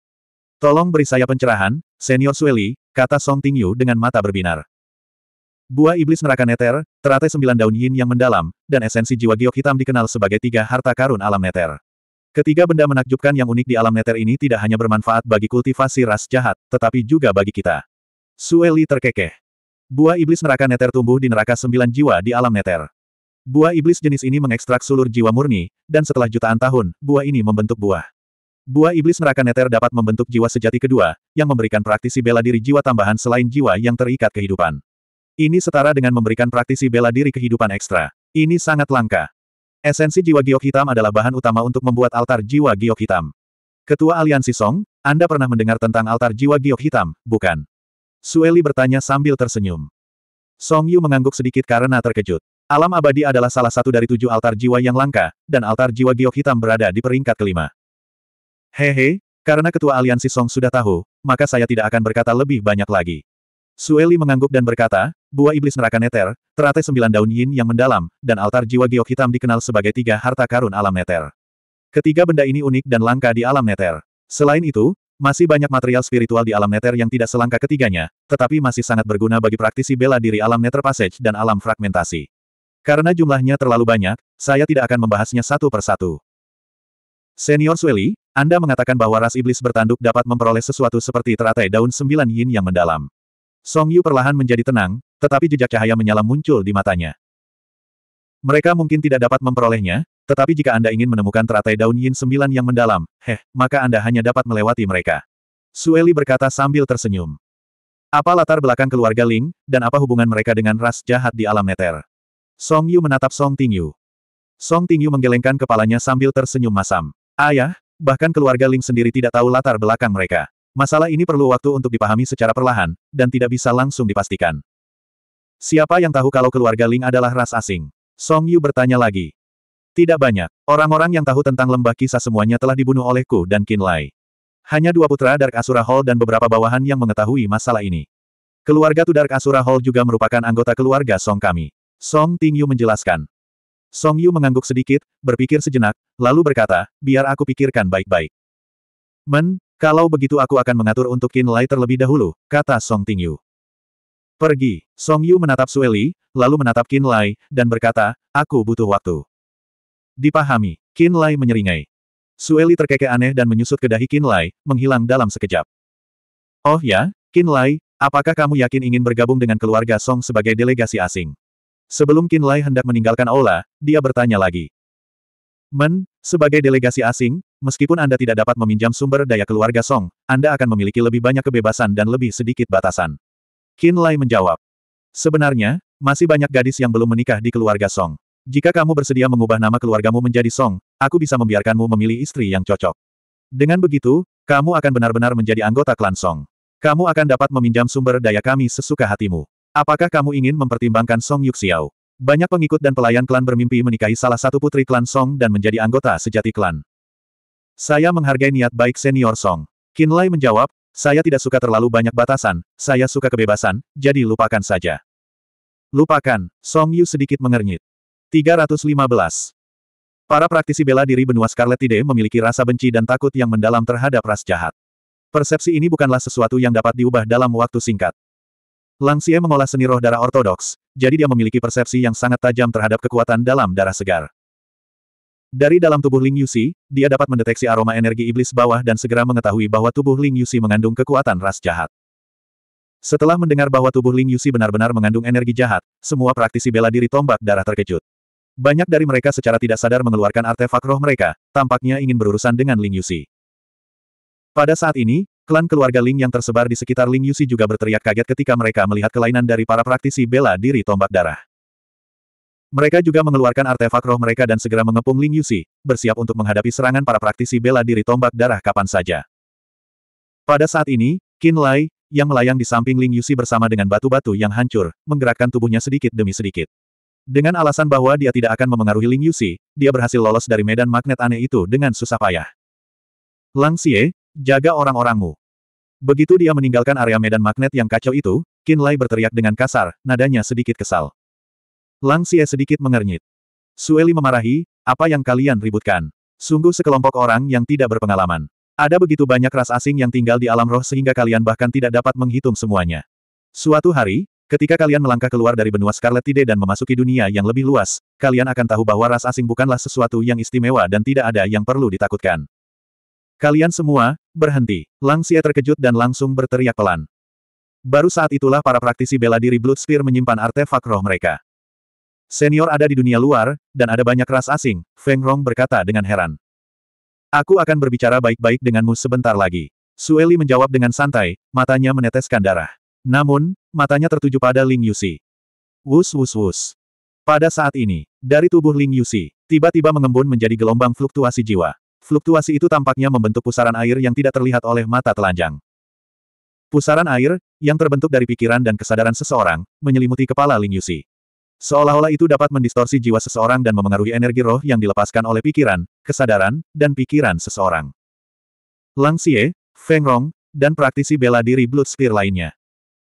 Tolong beri saya pencerahan, Senior Sueli, kata Song Tingyu dengan mata berbinar. Buah iblis neraka neter, teratai sembilan daun yin yang mendalam, dan esensi jiwa giok hitam dikenal sebagai tiga harta karun alam neter. Ketiga benda menakjubkan yang unik di alam neter ini tidak hanya bermanfaat bagi kultivasi ras jahat, tetapi juga bagi kita. Sueli terkekeh. Buah iblis neraka neter tumbuh di neraka sembilan jiwa di alam neter. Buah iblis jenis ini mengekstrak sulur jiwa murni, dan setelah jutaan tahun, buah ini membentuk buah. Buah iblis neraka neter dapat membentuk jiwa sejati kedua, yang memberikan praktisi bela diri jiwa tambahan selain jiwa yang terikat kehidupan. Ini setara dengan memberikan praktisi bela diri kehidupan ekstra. Ini sangat langka. Esensi jiwa giok hitam adalah bahan utama untuk membuat altar jiwa giok hitam. Ketua Aliansi Song, Anda pernah mendengar tentang altar jiwa giok hitam, bukan? Sueli bertanya sambil tersenyum. Song Yu mengangguk sedikit karena terkejut. Alam abadi adalah salah satu dari tujuh altar jiwa yang langka, dan altar jiwa giok hitam berada di peringkat kelima. Hehe, karena ketua aliansi Song sudah tahu, maka saya tidak akan berkata lebih banyak lagi. Sueli mengangguk dan berkata, buah iblis neraka neter, teratai sembilan daun yin yang mendalam, dan altar jiwa giok hitam dikenal sebagai tiga harta karun alam neter. Ketiga benda ini unik dan langka di alam neter. Selain itu, masih banyak material spiritual di alam neter yang tidak selangka ketiganya, tetapi masih sangat berguna bagi praktisi bela diri alam neter passage dan alam fragmentasi. Karena jumlahnya terlalu banyak, saya tidak akan membahasnya satu per satu. Senior Sueli, Anda mengatakan bahwa ras iblis bertanduk dapat memperoleh sesuatu seperti teratai daun sembilan yin yang mendalam. Song Yu perlahan menjadi tenang, tetapi jejak cahaya menyala muncul di matanya. Mereka mungkin tidak dapat memperolehnya, tetapi jika Anda ingin menemukan teratai daun yin sembilan yang mendalam, heh, maka Anda hanya dapat melewati mereka. Sueli berkata sambil tersenyum. Apa latar belakang keluarga Ling, dan apa hubungan mereka dengan ras jahat di alam neter? Song Yu menatap Song Tingyu. Song Tingyu menggelengkan kepalanya sambil tersenyum masam. Ayah, ya, bahkan keluarga Ling sendiri tidak tahu latar belakang mereka. Masalah ini perlu waktu untuk dipahami secara perlahan, dan tidak bisa langsung dipastikan. Siapa yang tahu kalau keluarga Ling adalah ras asing? Song Yu bertanya lagi. Tidak banyak. Orang-orang yang tahu tentang lembah kisah semuanya telah dibunuh oleh Ku dan Qin Lai. Hanya dua putra Dark Asura Hall dan beberapa bawahan yang mengetahui masalah ini. Keluarga Tu Dark Asura Hall juga merupakan anggota keluarga Song kami. Song Tingyu menjelaskan. Song Yu mengangguk sedikit, berpikir sejenak, lalu berkata, biar aku pikirkan baik-baik. Men, kalau begitu aku akan mengatur untuk Qin Lai terlebih dahulu, kata Song Tingyu. Pergi, Song Yu menatap Sueli, lalu menatap Qin Lai, dan berkata, aku butuh waktu. Dipahami, Qin Lai menyeringai. Sueli terkekeh aneh dan menyusut ke dahi Qin Lai, menghilang dalam sekejap. Oh ya, Qin Lai, apakah kamu yakin ingin bergabung dengan keluarga Song sebagai delegasi asing? Sebelum Qin Lai hendak meninggalkan aula, dia bertanya lagi. Men, sebagai delegasi asing, meskipun Anda tidak dapat meminjam sumber daya keluarga Song, Anda akan memiliki lebih banyak kebebasan dan lebih sedikit batasan. Qin Lai menjawab. Sebenarnya, masih banyak gadis yang belum menikah di keluarga Song. Jika kamu bersedia mengubah nama keluargamu menjadi Song, aku bisa membiarkanmu memilih istri yang cocok. Dengan begitu, kamu akan benar-benar menjadi anggota klan Song. Kamu akan dapat meminjam sumber daya kami sesuka hatimu. Apakah kamu ingin mempertimbangkan Song Yuxiao? Banyak pengikut dan pelayan klan bermimpi menikahi salah satu putri klan Song dan menjadi anggota sejati klan. Saya menghargai niat baik senior Song. Lai menjawab, saya tidak suka terlalu banyak batasan, saya suka kebebasan, jadi lupakan saja. Lupakan, Song Yu sedikit mengernyit. 315. Para praktisi bela diri benua Scarlet Tide memiliki rasa benci dan takut yang mendalam terhadap ras jahat. Persepsi ini bukanlah sesuatu yang dapat diubah dalam waktu singkat. Langsie mengolah seni roh darah ortodoks, jadi dia memiliki persepsi yang sangat tajam terhadap kekuatan dalam darah segar. Dari dalam tubuh Ling Yusi, dia dapat mendeteksi aroma energi iblis bawah dan segera mengetahui bahwa tubuh Ling Yusi mengandung kekuatan ras jahat. Setelah mendengar bahwa tubuh Ling Yusi benar-benar mengandung energi jahat, semua praktisi bela diri tombak darah terkejut. Banyak dari mereka secara tidak sadar mengeluarkan artefak roh mereka, tampaknya ingin berurusan dengan Ling Yusi. Pada saat ini, Klan keluarga Ling yang tersebar di sekitar Ling Yusi juga berteriak kaget ketika mereka melihat kelainan dari para praktisi bela diri tombak darah. Mereka juga mengeluarkan artefak roh mereka dan segera mengepung Ling Yusi, bersiap untuk menghadapi serangan para praktisi bela diri tombak darah kapan saja. Pada saat ini, Qin Lai, yang melayang di samping Ling Yusi bersama dengan batu-batu yang hancur, menggerakkan tubuhnya sedikit demi sedikit. Dengan alasan bahwa dia tidak akan memengaruhi Ling Yusi, dia berhasil lolos dari medan magnet aneh itu dengan susah payah. Lang Xie, Jaga orang-orangmu. Begitu dia meninggalkan area medan magnet yang kacau itu, Qin Lai berteriak dengan kasar, nadanya sedikit kesal. Lang Xie sedikit mengernyit. Sueli memarahi, apa yang kalian ributkan? Sungguh sekelompok orang yang tidak berpengalaman. Ada begitu banyak ras asing yang tinggal di alam roh sehingga kalian bahkan tidak dapat menghitung semuanya. Suatu hari, ketika kalian melangkah keluar dari benua Scarlet Tide dan memasuki dunia yang lebih luas, kalian akan tahu bahwa ras asing bukanlah sesuatu yang istimewa dan tidak ada yang perlu ditakutkan. Kalian semua, Berhenti. Langsia terkejut dan langsung berteriak pelan. Baru saat itulah para praktisi bela diri Blood Spear menyimpan artefak roh mereka. Senior ada di dunia luar, dan ada banyak ras asing, Feng Rong berkata dengan heran. Aku akan berbicara baik-baik denganmu sebentar lagi. Sueli menjawab dengan santai, matanya meneteskan darah. Namun, matanya tertuju pada Ling Yusi. Wus wus wus. Pada saat ini, dari tubuh Ling Yusi, tiba-tiba mengembun menjadi gelombang fluktuasi jiwa. Fluktuasi itu tampaknya membentuk pusaran air yang tidak terlihat oleh mata telanjang. Pusaran air, yang terbentuk dari pikiran dan kesadaran seseorang, menyelimuti kepala Ling Yusi. Seolah-olah itu dapat mendistorsi jiwa seseorang dan memengaruhi energi roh yang dilepaskan oleh pikiran, kesadaran, dan pikiran seseorang. Lang Xie, Feng Rong, dan praktisi bela diri Blood Spear lainnya.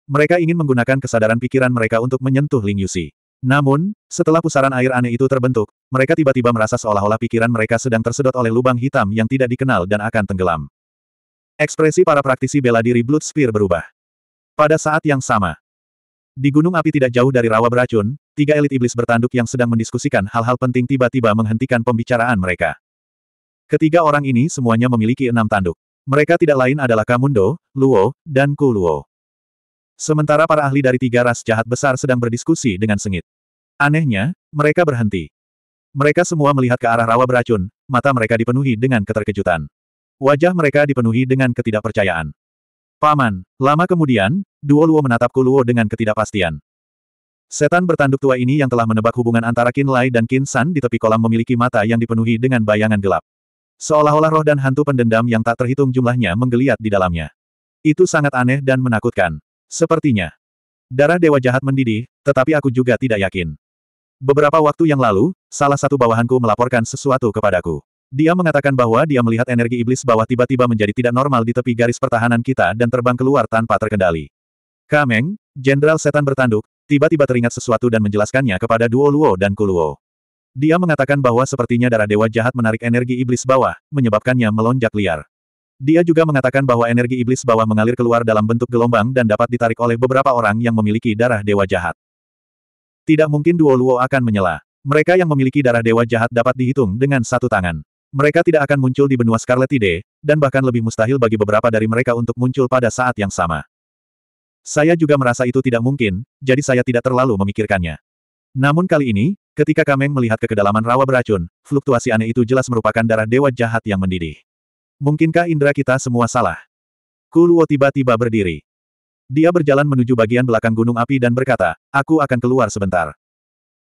Mereka ingin menggunakan kesadaran pikiran mereka untuk menyentuh Ling Yusi. Namun, setelah pusaran air aneh itu terbentuk, mereka tiba-tiba merasa seolah-olah pikiran mereka sedang tersedot oleh lubang hitam yang tidak dikenal dan akan tenggelam. Ekspresi para praktisi bela diri Blood Spear berubah. Pada saat yang sama, di gunung api tidak jauh dari rawa beracun, tiga elit iblis bertanduk yang sedang mendiskusikan hal-hal penting tiba-tiba menghentikan pembicaraan mereka. Ketiga orang ini semuanya memiliki enam tanduk. Mereka tidak lain adalah Kamundo, Luo, dan Kuluo. Sementara para ahli dari tiga ras jahat besar sedang berdiskusi dengan sengit. Anehnya, mereka berhenti. Mereka semua melihat ke arah rawa beracun, mata mereka dipenuhi dengan keterkejutan. Wajah mereka dipenuhi dengan ketidakpercayaan. Paman, lama kemudian, Duo Luo menatapku Luo dengan ketidakpastian. Setan bertanduk tua ini yang telah menebak hubungan antara Qin Lai dan Qin San di tepi kolam memiliki mata yang dipenuhi dengan bayangan gelap. Seolah-olah roh dan hantu pendendam yang tak terhitung jumlahnya menggeliat di dalamnya. Itu sangat aneh dan menakutkan. Sepertinya. Darah dewa jahat mendidih, tetapi aku juga tidak yakin. Beberapa waktu yang lalu, salah satu bawahanku melaporkan sesuatu kepadaku. Dia mengatakan bahwa dia melihat energi iblis bawah tiba-tiba menjadi tidak normal di tepi garis pertahanan kita dan terbang keluar tanpa terkendali. Kameng, Jenderal Setan bertanduk, tiba-tiba teringat sesuatu dan menjelaskannya kepada Duo Luo dan Kuluo. Dia mengatakan bahwa sepertinya darah dewa jahat menarik energi iblis bawah, menyebabkannya melonjak liar. Dia juga mengatakan bahwa energi iblis bawah mengalir keluar dalam bentuk gelombang dan dapat ditarik oleh beberapa orang yang memiliki darah dewa jahat. Tidak mungkin Duo Luo akan menyela. Mereka yang memiliki darah dewa jahat dapat dihitung dengan satu tangan. Mereka tidak akan muncul di benua Scarlet Tide, dan bahkan lebih mustahil bagi beberapa dari mereka untuk muncul pada saat yang sama. Saya juga merasa itu tidak mungkin, jadi saya tidak terlalu memikirkannya. Namun kali ini, ketika Kameng melihat ke kedalaman rawa beracun, fluktuasi aneh itu jelas merupakan darah dewa jahat yang mendidih. Mungkinkah indera kita semua salah? Kuluo tiba-tiba berdiri. Dia berjalan menuju bagian belakang gunung api dan berkata, aku akan keluar sebentar.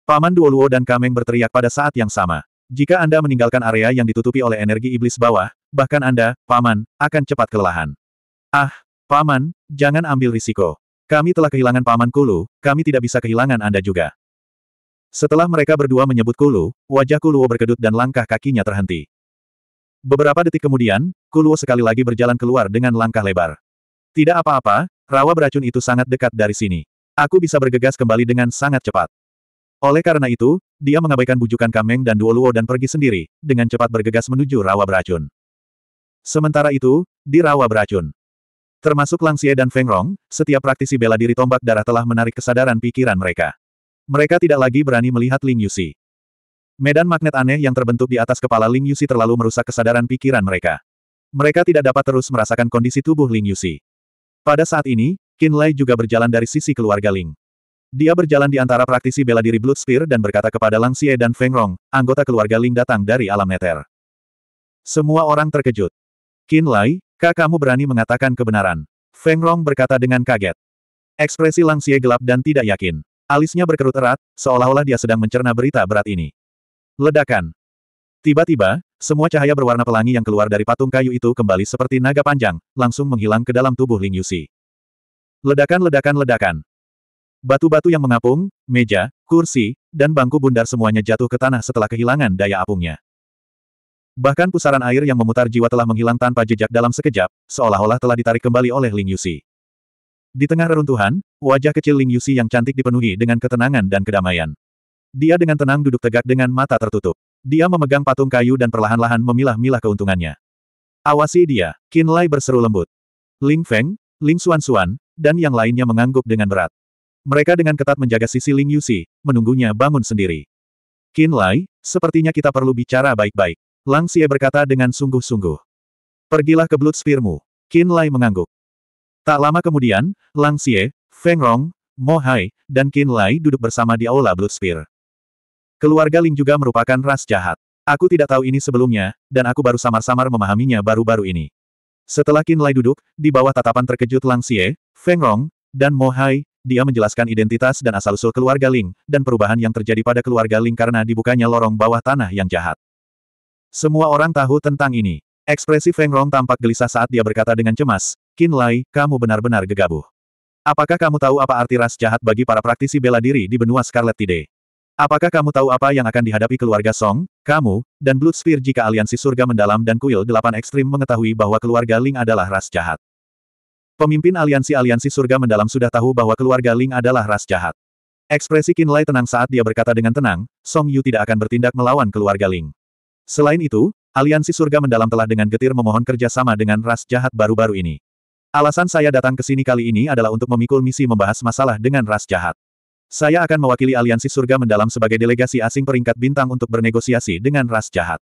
Paman Duoluo dan Kameng berteriak pada saat yang sama. Jika Anda meninggalkan area yang ditutupi oleh energi iblis bawah, bahkan Anda, Paman, akan cepat kelelahan. Ah, Paman, jangan ambil risiko. Kami telah kehilangan Paman Kulu, kami tidak bisa kehilangan Anda juga. Setelah mereka berdua menyebut Kulu, wajah Kuluo berkedut dan langkah kakinya terhenti. Beberapa detik kemudian, Kuluo sekali lagi berjalan keluar dengan langkah lebar. Tidak apa-apa, Rawa beracun itu sangat dekat dari sini. Aku bisa bergegas kembali dengan sangat cepat. Oleh karena itu, dia mengabaikan bujukan Kameng dan Duoluo dan pergi sendiri, dengan cepat bergegas menuju rawa beracun. Sementara itu, di rawa beracun. Termasuk Langsie dan Feng Rong, setiap praktisi bela diri tombak darah telah menarik kesadaran pikiran mereka. Mereka tidak lagi berani melihat Ling Yusi. Medan magnet aneh yang terbentuk di atas kepala Ling Yusi terlalu merusak kesadaran pikiran mereka. Mereka tidak dapat terus merasakan kondisi tubuh Ling Yusi. Pada saat ini, Qin Lei juga berjalan dari sisi keluarga Ling. Dia berjalan di antara praktisi bela diri Blood Spear dan berkata kepada Lang Xie dan Feng Rong, anggota keluarga Ling datang dari alam neter. Semua orang terkejut. Qin Lai, kak kamu berani mengatakan kebenaran. Feng Rong berkata dengan kaget. Ekspresi Lang Xie gelap dan tidak yakin. Alisnya berkerut erat, seolah-olah dia sedang mencerna berita berat ini. Ledakan. Tiba-tiba, semua cahaya berwarna pelangi yang keluar dari patung kayu itu kembali seperti naga panjang, langsung menghilang ke dalam tubuh Ling Yusi. Ledakan-ledakan-ledakan. Batu-batu yang mengapung, meja, kursi, dan bangku bundar semuanya jatuh ke tanah setelah kehilangan daya apungnya. Bahkan pusaran air yang memutar jiwa telah menghilang tanpa jejak dalam sekejap, seolah-olah telah ditarik kembali oleh Ling Yusi. Di tengah reruntuhan, wajah kecil Ling Yusi yang cantik dipenuhi dengan ketenangan dan kedamaian. Dia dengan tenang duduk tegak dengan mata tertutup. Dia memegang patung kayu dan perlahan-lahan memilah-milah keuntungannya. Awasi dia, Qin Lai berseru lembut. Ling Feng, Ling Xuan-Xuan, dan yang lainnya mengangguk dengan berat. Mereka dengan ketat menjaga sisi Ling Yusi, menunggunya bangun sendiri. Qin Lai, sepertinya kita perlu bicara baik-baik. Lang Xie berkata dengan sungguh-sungguh. Pergilah ke Blood Spearmu. Qin Lai mengangguk. Tak lama kemudian, Lang Xie, Feng Rong, Mo Hai, dan Qin Lai duduk bersama di Aula Blood Spear. Keluarga Ling juga merupakan ras jahat. Aku tidak tahu ini sebelumnya, dan aku baru samar-samar memahaminya baru-baru ini. Setelah Qin Lai duduk, di bawah tatapan terkejut Lang Xie, Feng Rong, dan Mo Hai, dia menjelaskan identitas dan asal-usul keluarga Ling, dan perubahan yang terjadi pada keluarga Ling karena dibukanya lorong bawah tanah yang jahat. Semua orang tahu tentang ini. Ekspresi Feng Rong tampak gelisah saat dia berkata dengan cemas, Qin Lai, kamu benar-benar gegabah. Apakah kamu tahu apa arti ras jahat bagi para praktisi bela diri di benua Scarlet Tide? Apakah kamu tahu apa yang akan dihadapi keluarga Song, kamu, dan Blood Spear jika aliansi surga mendalam dan kuil delapan ekstrim mengetahui bahwa keluarga Ling adalah ras jahat? Pemimpin aliansi-aliansi surga mendalam sudah tahu bahwa keluarga Ling adalah ras jahat. Ekspresi Qin Lai tenang saat dia berkata dengan tenang, Song Yu tidak akan bertindak melawan keluarga Ling. Selain itu, aliansi surga mendalam telah dengan getir memohon kerjasama dengan ras jahat baru-baru ini. Alasan saya datang ke sini kali ini adalah untuk memikul misi membahas masalah dengan ras jahat. Saya akan mewakili aliansi surga mendalam sebagai delegasi asing peringkat bintang untuk bernegosiasi dengan ras jahat.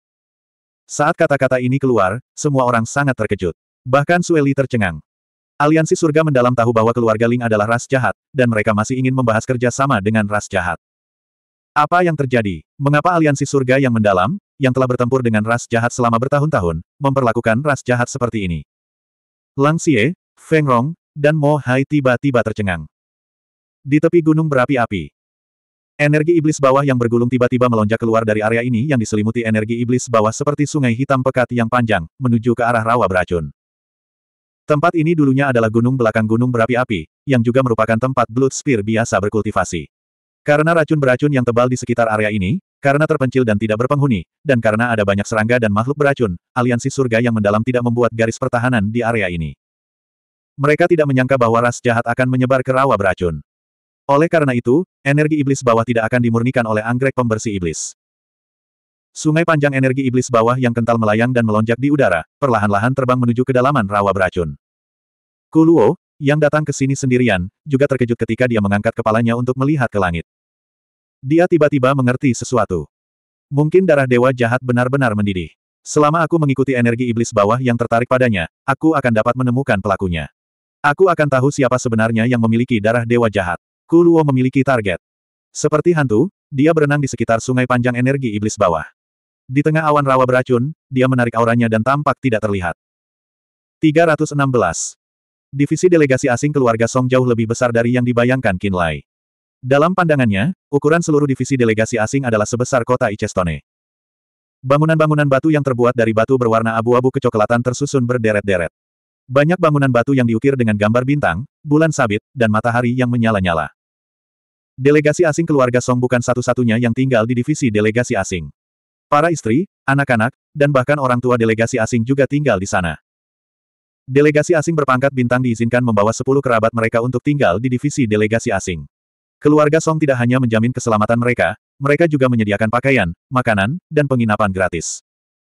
Saat kata-kata ini keluar, semua orang sangat terkejut. Bahkan Sueli tercengang. Aliansi surga mendalam tahu bahwa keluarga Ling adalah ras jahat, dan mereka masih ingin membahas kerja sama dengan ras jahat. Apa yang terjadi? Mengapa aliansi surga yang mendalam, yang telah bertempur dengan ras jahat selama bertahun-tahun, memperlakukan ras jahat seperti ini? Lang Xie, Feng Rong, dan Mo Hai tiba-tiba tercengang. Di tepi gunung berapi-api. Energi iblis bawah yang bergulung tiba-tiba melonjak keluar dari area ini yang diselimuti energi iblis bawah seperti sungai hitam pekat yang panjang, menuju ke arah rawa beracun. Tempat ini dulunya adalah gunung belakang gunung berapi-api, yang juga merupakan tempat Blood Spear biasa berkultivasi. Karena racun beracun yang tebal di sekitar area ini, karena terpencil dan tidak berpenghuni, dan karena ada banyak serangga dan makhluk beracun, aliansi surga yang mendalam tidak membuat garis pertahanan di area ini. Mereka tidak menyangka bahwa ras jahat akan menyebar ke rawa beracun. Oleh karena itu, energi iblis bawah tidak akan dimurnikan oleh anggrek pembersih iblis. Sungai panjang energi iblis bawah yang kental melayang dan melonjak di udara, perlahan-lahan terbang menuju kedalaman rawa beracun. Kuluo, yang datang ke sini sendirian, juga terkejut ketika dia mengangkat kepalanya untuk melihat ke langit. Dia tiba-tiba mengerti sesuatu. Mungkin darah dewa jahat benar-benar mendidih. Selama aku mengikuti energi iblis bawah yang tertarik padanya, aku akan dapat menemukan pelakunya. Aku akan tahu siapa sebenarnya yang memiliki darah dewa jahat. Kuluo memiliki target. Seperti hantu, dia berenang di sekitar sungai panjang energi iblis bawah. Di tengah awan rawa beracun, dia menarik auranya dan tampak tidak terlihat. 316. Divisi delegasi asing keluarga Song jauh lebih besar dari yang dibayangkan Kinlay. Dalam pandangannya, ukuran seluruh divisi delegasi asing adalah sebesar kota Icestone. Bangunan-bangunan batu yang terbuat dari batu berwarna abu-abu kecoklatan tersusun berderet-deret. Banyak bangunan batu yang diukir dengan gambar bintang, bulan sabit, dan matahari yang menyala-nyala. Delegasi asing keluarga Song bukan satu-satunya yang tinggal di divisi delegasi asing. Para istri, anak-anak, dan bahkan orang tua delegasi asing juga tinggal di sana. Delegasi asing berpangkat bintang diizinkan membawa 10 kerabat mereka untuk tinggal di divisi delegasi asing. Keluarga Song tidak hanya menjamin keselamatan mereka, mereka juga menyediakan pakaian, makanan, dan penginapan gratis.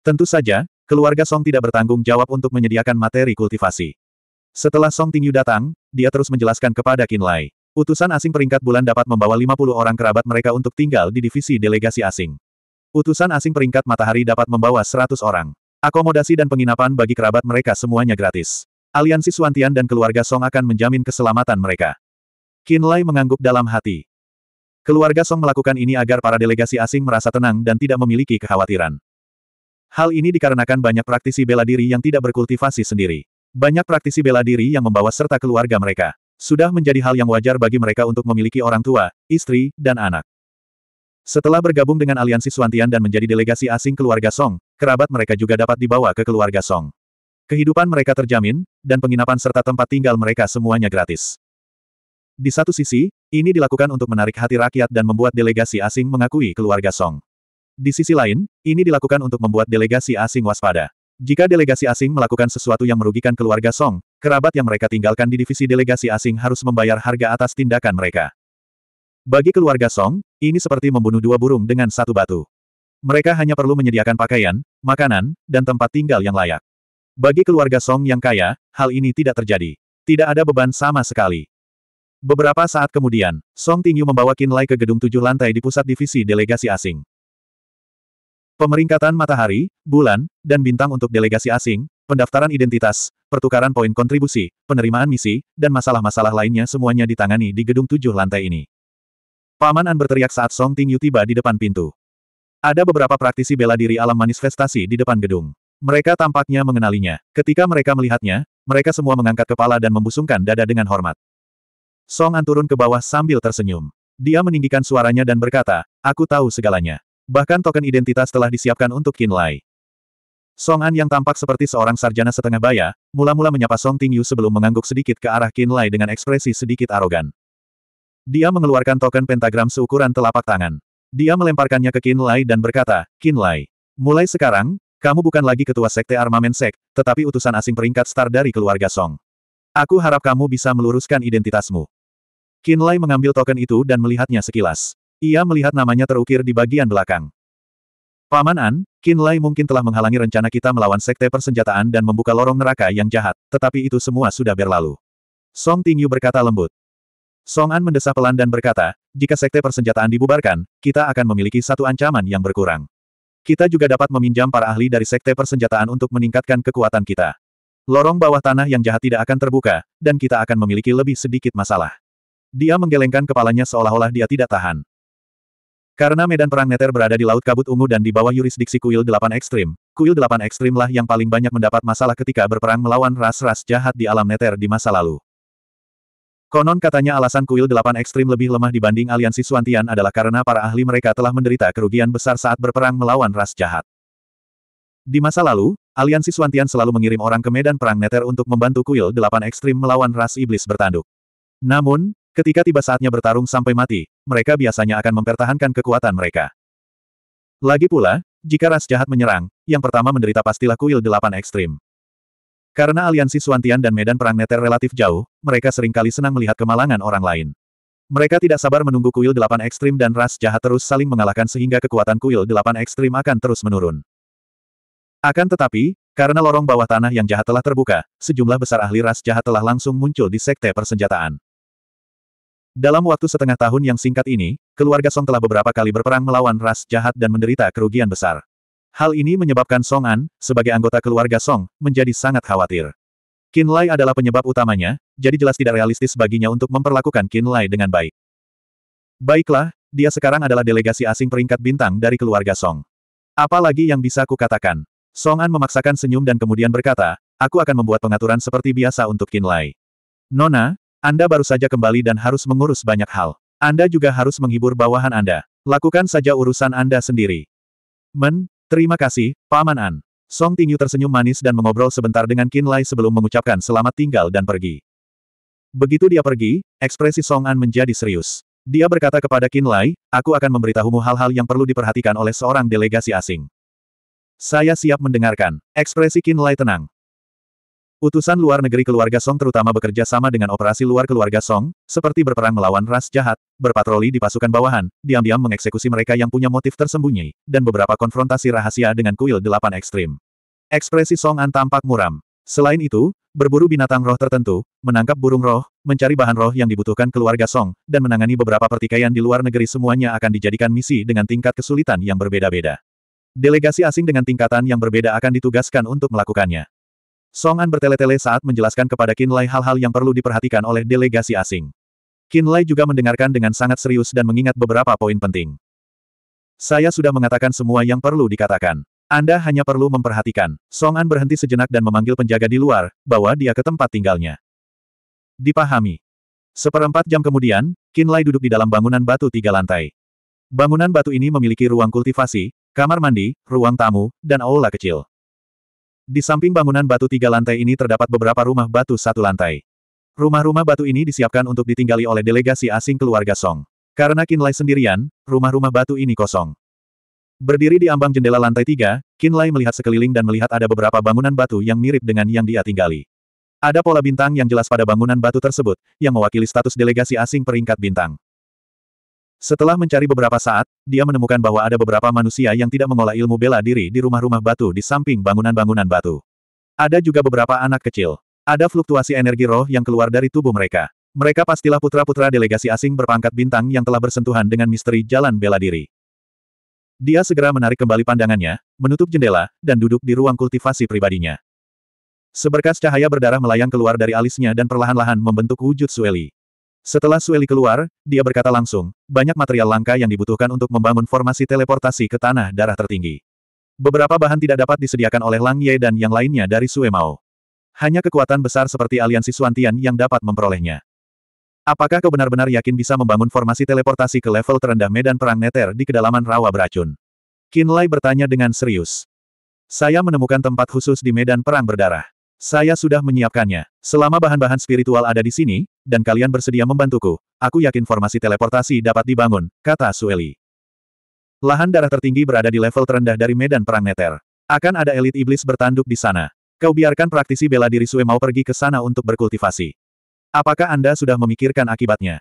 Tentu saja, Keluarga Song tidak bertanggung jawab untuk menyediakan materi kultivasi. Setelah Song Tingyu datang, dia terus menjelaskan kepada Qin Lai. Utusan asing peringkat bulan dapat membawa 50 orang kerabat mereka untuk tinggal di divisi delegasi asing. Utusan asing peringkat matahari dapat membawa 100 orang. Akomodasi dan penginapan bagi kerabat mereka semuanya gratis. Aliansi Suantian dan keluarga Song akan menjamin keselamatan mereka. Qin Lai mengangguk dalam hati. Keluarga Song melakukan ini agar para delegasi asing merasa tenang dan tidak memiliki kekhawatiran. Hal ini dikarenakan banyak praktisi bela diri yang tidak berkultivasi sendiri. Banyak praktisi bela diri yang membawa serta keluarga mereka. Sudah menjadi hal yang wajar bagi mereka untuk memiliki orang tua, istri, dan anak. Setelah bergabung dengan aliansi Suantian dan menjadi delegasi asing keluarga Song, kerabat mereka juga dapat dibawa ke keluarga Song. Kehidupan mereka terjamin, dan penginapan serta tempat tinggal mereka semuanya gratis. Di satu sisi, ini dilakukan untuk menarik hati rakyat dan membuat delegasi asing mengakui keluarga Song. Di sisi lain, ini dilakukan untuk membuat delegasi asing waspada. Jika delegasi asing melakukan sesuatu yang merugikan keluarga Song, kerabat yang mereka tinggalkan di divisi delegasi asing harus membayar harga atas tindakan mereka. Bagi keluarga Song, ini seperti membunuh dua burung dengan satu batu. Mereka hanya perlu menyediakan pakaian, makanan, dan tempat tinggal yang layak. Bagi keluarga Song yang kaya, hal ini tidak terjadi. Tidak ada beban sama sekali. Beberapa saat kemudian, Song Tingyu membawa Qin Lai ke gedung tujuh lantai di pusat divisi delegasi asing. Pemeringkatan matahari, bulan, dan bintang untuk delegasi asing, pendaftaran identitas, pertukaran poin kontribusi, penerimaan misi, dan masalah-masalah lainnya semuanya ditangani di gedung tujuh lantai ini. Paman An berteriak saat Song Tingyu tiba di depan pintu. Ada beberapa praktisi bela diri alam manifestasi di depan gedung. Mereka tampaknya mengenalinya. Ketika mereka melihatnya, mereka semua mengangkat kepala dan membusungkan dada dengan hormat. Song An turun ke bawah sambil tersenyum. Dia meninggikan suaranya dan berkata, Aku tahu segalanya. Bahkan token identitas telah disiapkan untuk Qin Lai. Song An yang tampak seperti seorang sarjana setengah baya, mula-mula menyapa Song Tingyu sebelum mengangguk sedikit ke arah Qin Lai dengan ekspresi sedikit arogan. Dia mengeluarkan token pentagram seukuran telapak tangan. Dia melemparkannya ke Qin Lai dan berkata, Qin Lai, mulai sekarang, kamu bukan lagi ketua sekte armamen sek, tetapi utusan asing peringkat star dari keluarga Song. Aku harap kamu bisa meluruskan identitasmu. Qin Lai mengambil token itu dan melihatnya sekilas. Ia melihat namanya terukir di bagian belakang. Paman An, Qin Lai mungkin telah menghalangi rencana kita melawan sekte persenjataan dan membuka lorong neraka yang jahat, tetapi itu semua sudah berlalu. Song Tingyu berkata lembut. Song An mendesah pelan dan berkata, jika sekte persenjataan dibubarkan, kita akan memiliki satu ancaman yang berkurang. Kita juga dapat meminjam para ahli dari sekte persenjataan untuk meningkatkan kekuatan kita. Lorong bawah tanah yang jahat tidak akan terbuka, dan kita akan memiliki lebih sedikit masalah. Dia menggelengkan kepalanya seolah-olah dia tidak tahan. Karena medan perang Neter berada di Laut Kabut Ungu dan di bawah yurisdiksi Kuil Delapan Ekstrim, Kuil Delapan Ekstrim lah yang paling banyak mendapat masalah ketika berperang melawan ras-ras jahat di alam Neter di masa lalu. Konon katanya alasan Kuil Delapan Ekstrim lebih lemah dibanding aliansi Suantian adalah karena para ahli mereka telah menderita kerugian besar saat berperang melawan ras jahat. Di masa lalu, aliansi Suantian selalu mengirim orang ke medan perang Neter untuk membantu Kuil Delapan Ekstrim melawan ras iblis bertanduk. Namun, Ketika tiba saatnya bertarung sampai mati, mereka biasanya akan mempertahankan kekuatan mereka. Lagi pula, jika ras jahat menyerang, yang pertama menderita pastilah kuil delapan ekstrim. Karena aliansi Suantian dan medan perang Neter relatif jauh, mereka seringkali senang melihat kemalangan orang lain. Mereka tidak sabar menunggu kuil delapan ekstrim dan ras jahat terus saling mengalahkan sehingga kekuatan kuil delapan ekstrim akan terus menurun. Akan tetapi, karena lorong bawah tanah yang jahat telah terbuka, sejumlah besar ahli ras jahat telah langsung muncul di sekte persenjataan. Dalam waktu setengah tahun yang singkat ini, keluarga Song telah beberapa kali berperang melawan ras jahat dan menderita kerugian besar. Hal ini menyebabkan Song An, sebagai anggota keluarga Song, menjadi sangat khawatir. Qin Lai adalah penyebab utamanya, jadi jelas tidak realistis baginya untuk memperlakukan Qin Lai dengan baik. Baiklah, dia sekarang adalah delegasi asing peringkat bintang dari keluarga Song. Apalagi yang bisa kukatakan? Song An memaksakan senyum dan kemudian berkata, aku akan membuat pengaturan seperti biasa untuk Qin Lai. Nona, anda baru saja kembali dan harus mengurus banyak hal. Anda juga harus menghibur bawahan Anda. Lakukan saja urusan Anda sendiri. Men, terima kasih, Paman An. Song Tingyu tersenyum manis dan mengobrol sebentar dengan Qin Lai sebelum mengucapkan selamat tinggal dan pergi. Begitu dia pergi, ekspresi Song An menjadi serius. Dia berkata kepada Qin Lai, aku akan memberitahumu hal-hal yang perlu diperhatikan oleh seorang delegasi asing. Saya siap mendengarkan. Ekspresi Qin Lai tenang. Utusan luar negeri keluarga Song terutama bekerja sama dengan operasi luar keluarga Song, seperti berperang melawan ras jahat, berpatroli di pasukan bawahan, diam-diam mengeksekusi mereka yang punya motif tersembunyi, dan beberapa konfrontasi rahasia dengan kuil delapan ekstrim. Ekspresi Song An tampak muram. Selain itu, berburu binatang roh tertentu, menangkap burung roh, mencari bahan roh yang dibutuhkan keluarga Song, dan menangani beberapa pertikaian di luar negeri semuanya akan dijadikan misi dengan tingkat kesulitan yang berbeda-beda. Delegasi asing dengan tingkatan yang berbeda akan ditugaskan untuk melakukannya. Song An bertele-tele saat menjelaskan kepada Qin Lai hal-hal yang perlu diperhatikan oleh delegasi asing. Qin Lai juga mendengarkan dengan sangat serius dan mengingat beberapa poin penting. Saya sudah mengatakan semua yang perlu dikatakan. Anda hanya perlu memperhatikan. Song An berhenti sejenak dan memanggil penjaga di luar, bahwa dia ke tempat tinggalnya. Dipahami. Seperempat jam kemudian, Qin Lai duduk di dalam bangunan batu tiga lantai. Bangunan batu ini memiliki ruang kultivasi, kamar mandi, ruang tamu, dan aula kecil. Di samping bangunan batu tiga lantai ini terdapat beberapa rumah batu satu lantai. Rumah-rumah batu ini disiapkan untuk ditinggali oleh delegasi asing keluarga Song. Karena Kinlay sendirian, rumah-rumah batu ini kosong. Berdiri di ambang jendela lantai tiga, Kinlay melihat sekeliling dan melihat ada beberapa bangunan batu yang mirip dengan yang dia tinggali. Ada pola bintang yang jelas pada bangunan batu tersebut, yang mewakili status delegasi asing peringkat bintang. Setelah mencari beberapa saat, dia menemukan bahwa ada beberapa manusia yang tidak mengolah ilmu bela diri di rumah-rumah batu di samping bangunan-bangunan batu. Ada juga beberapa anak kecil. Ada fluktuasi energi roh yang keluar dari tubuh mereka. Mereka pastilah putra-putra delegasi asing berpangkat bintang yang telah bersentuhan dengan misteri jalan bela diri. Dia segera menarik kembali pandangannya, menutup jendela, dan duduk di ruang kultivasi pribadinya. Seberkas cahaya berdarah melayang keluar dari alisnya dan perlahan-lahan membentuk wujud Sueli. Setelah Sueli keluar, dia berkata langsung, banyak material langka yang dibutuhkan untuk membangun formasi teleportasi ke tanah darah tertinggi. Beberapa bahan tidak dapat disediakan oleh Lang Ye dan yang lainnya dari Sue Mao. Hanya kekuatan besar seperti aliansi Suantian yang dapat memperolehnya. Apakah kau benar-benar yakin bisa membangun formasi teleportasi ke level terendah medan perang neter di kedalaman rawa beracun? Lai bertanya dengan serius. Saya menemukan tempat khusus di medan perang berdarah. Saya sudah menyiapkannya. Selama bahan-bahan spiritual ada di sini, dan kalian bersedia membantuku, aku yakin formasi teleportasi dapat dibangun, kata Sueli. Lahan darah tertinggi berada di level terendah dari medan perang Neter. Akan ada elit iblis bertanduk di sana. Kau biarkan praktisi bela diri Sue mau pergi ke sana untuk berkultivasi. Apakah Anda sudah memikirkan akibatnya?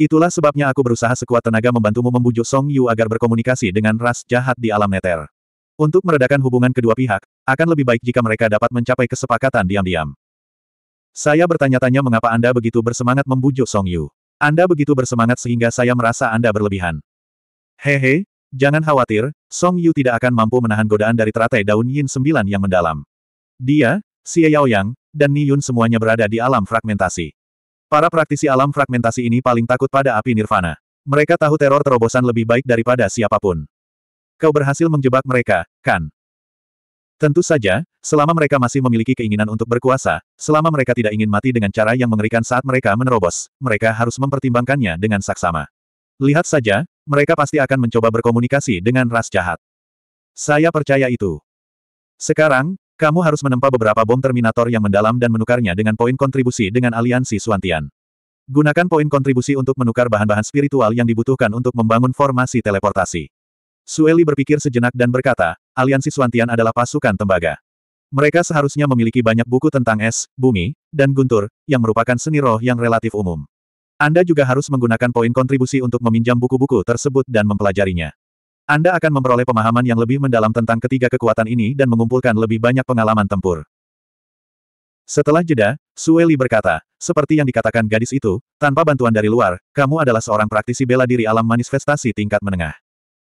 Itulah sebabnya aku berusaha sekuat tenaga membantumu membujuk Song Yu agar berkomunikasi dengan ras jahat di alam neter. Untuk meredakan hubungan kedua pihak, akan lebih baik jika mereka dapat mencapai kesepakatan diam-diam. Saya bertanya-tanya mengapa Anda begitu bersemangat membujuk Song Yu. Anda begitu bersemangat sehingga saya merasa Anda berlebihan. Hehe, jangan khawatir, Song Yu tidak akan mampu menahan godaan dari teratai daun yin sembilan yang mendalam. Dia, Xie Yang, dan Ni Yun semuanya berada di alam fragmentasi. Para praktisi alam fragmentasi ini paling takut pada api nirvana. Mereka tahu teror terobosan lebih baik daripada siapapun. Kau berhasil menjebak mereka, kan? Tentu saja, selama mereka masih memiliki keinginan untuk berkuasa, selama mereka tidak ingin mati dengan cara yang mengerikan saat mereka menerobos, mereka harus mempertimbangkannya dengan saksama. Lihat saja, mereka pasti akan mencoba berkomunikasi dengan ras jahat. Saya percaya itu. Sekarang, kamu harus menempa beberapa bom Terminator yang mendalam dan menukarnya dengan poin kontribusi dengan aliansi Suantian. Gunakan poin kontribusi untuk menukar bahan-bahan spiritual yang dibutuhkan untuk membangun formasi teleportasi. Sueli berpikir sejenak dan berkata, aliansi Suantian adalah pasukan tembaga. Mereka seharusnya memiliki banyak buku tentang es, bumi, dan guntur, yang merupakan seni roh yang relatif umum. Anda juga harus menggunakan poin kontribusi untuk meminjam buku-buku tersebut dan mempelajarinya. Anda akan memperoleh pemahaman yang lebih mendalam tentang ketiga kekuatan ini dan mengumpulkan lebih banyak pengalaman tempur. Setelah jeda, Sueli berkata, seperti yang dikatakan gadis itu, tanpa bantuan dari luar, kamu adalah seorang praktisi bela diri alam manifestasi tingkat menengah.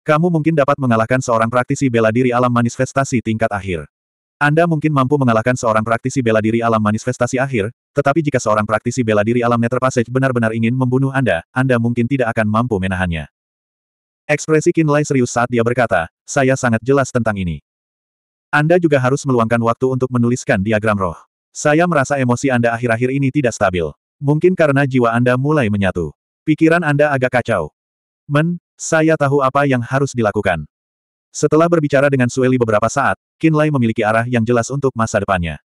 Kamu mungkin dapat mengalahkan seorang praktisi bela diri alam manifestasi tingkat akhir. Anda mungkin mampu mengalahkan seorang praktisi bela diri alam manifestasi akhir, tetapi jika seorang praktisi bela diri alam Nether Passage benar-benar ingin membunuh Anda, Anda mungkin tidak akan mampu menahannya. Ekspresi Kinlay serius saat dia berkata, saya sangat jelas tentang ini. Anda juga harus meluangkan waktu untuk menuliskan diagram roh. Saya merasa emosi Anda akhir-akhir ini tidak stabil. Mungkin karena jiwa Anda mulai menyatu. Pikiran Anda agak kacau. Men, saya tahu apa yang harus dilakukan. Setelah berbicara dengan Sueli beberapa saat, Kinlay memiliki arah yang jelas untuk masa depannya.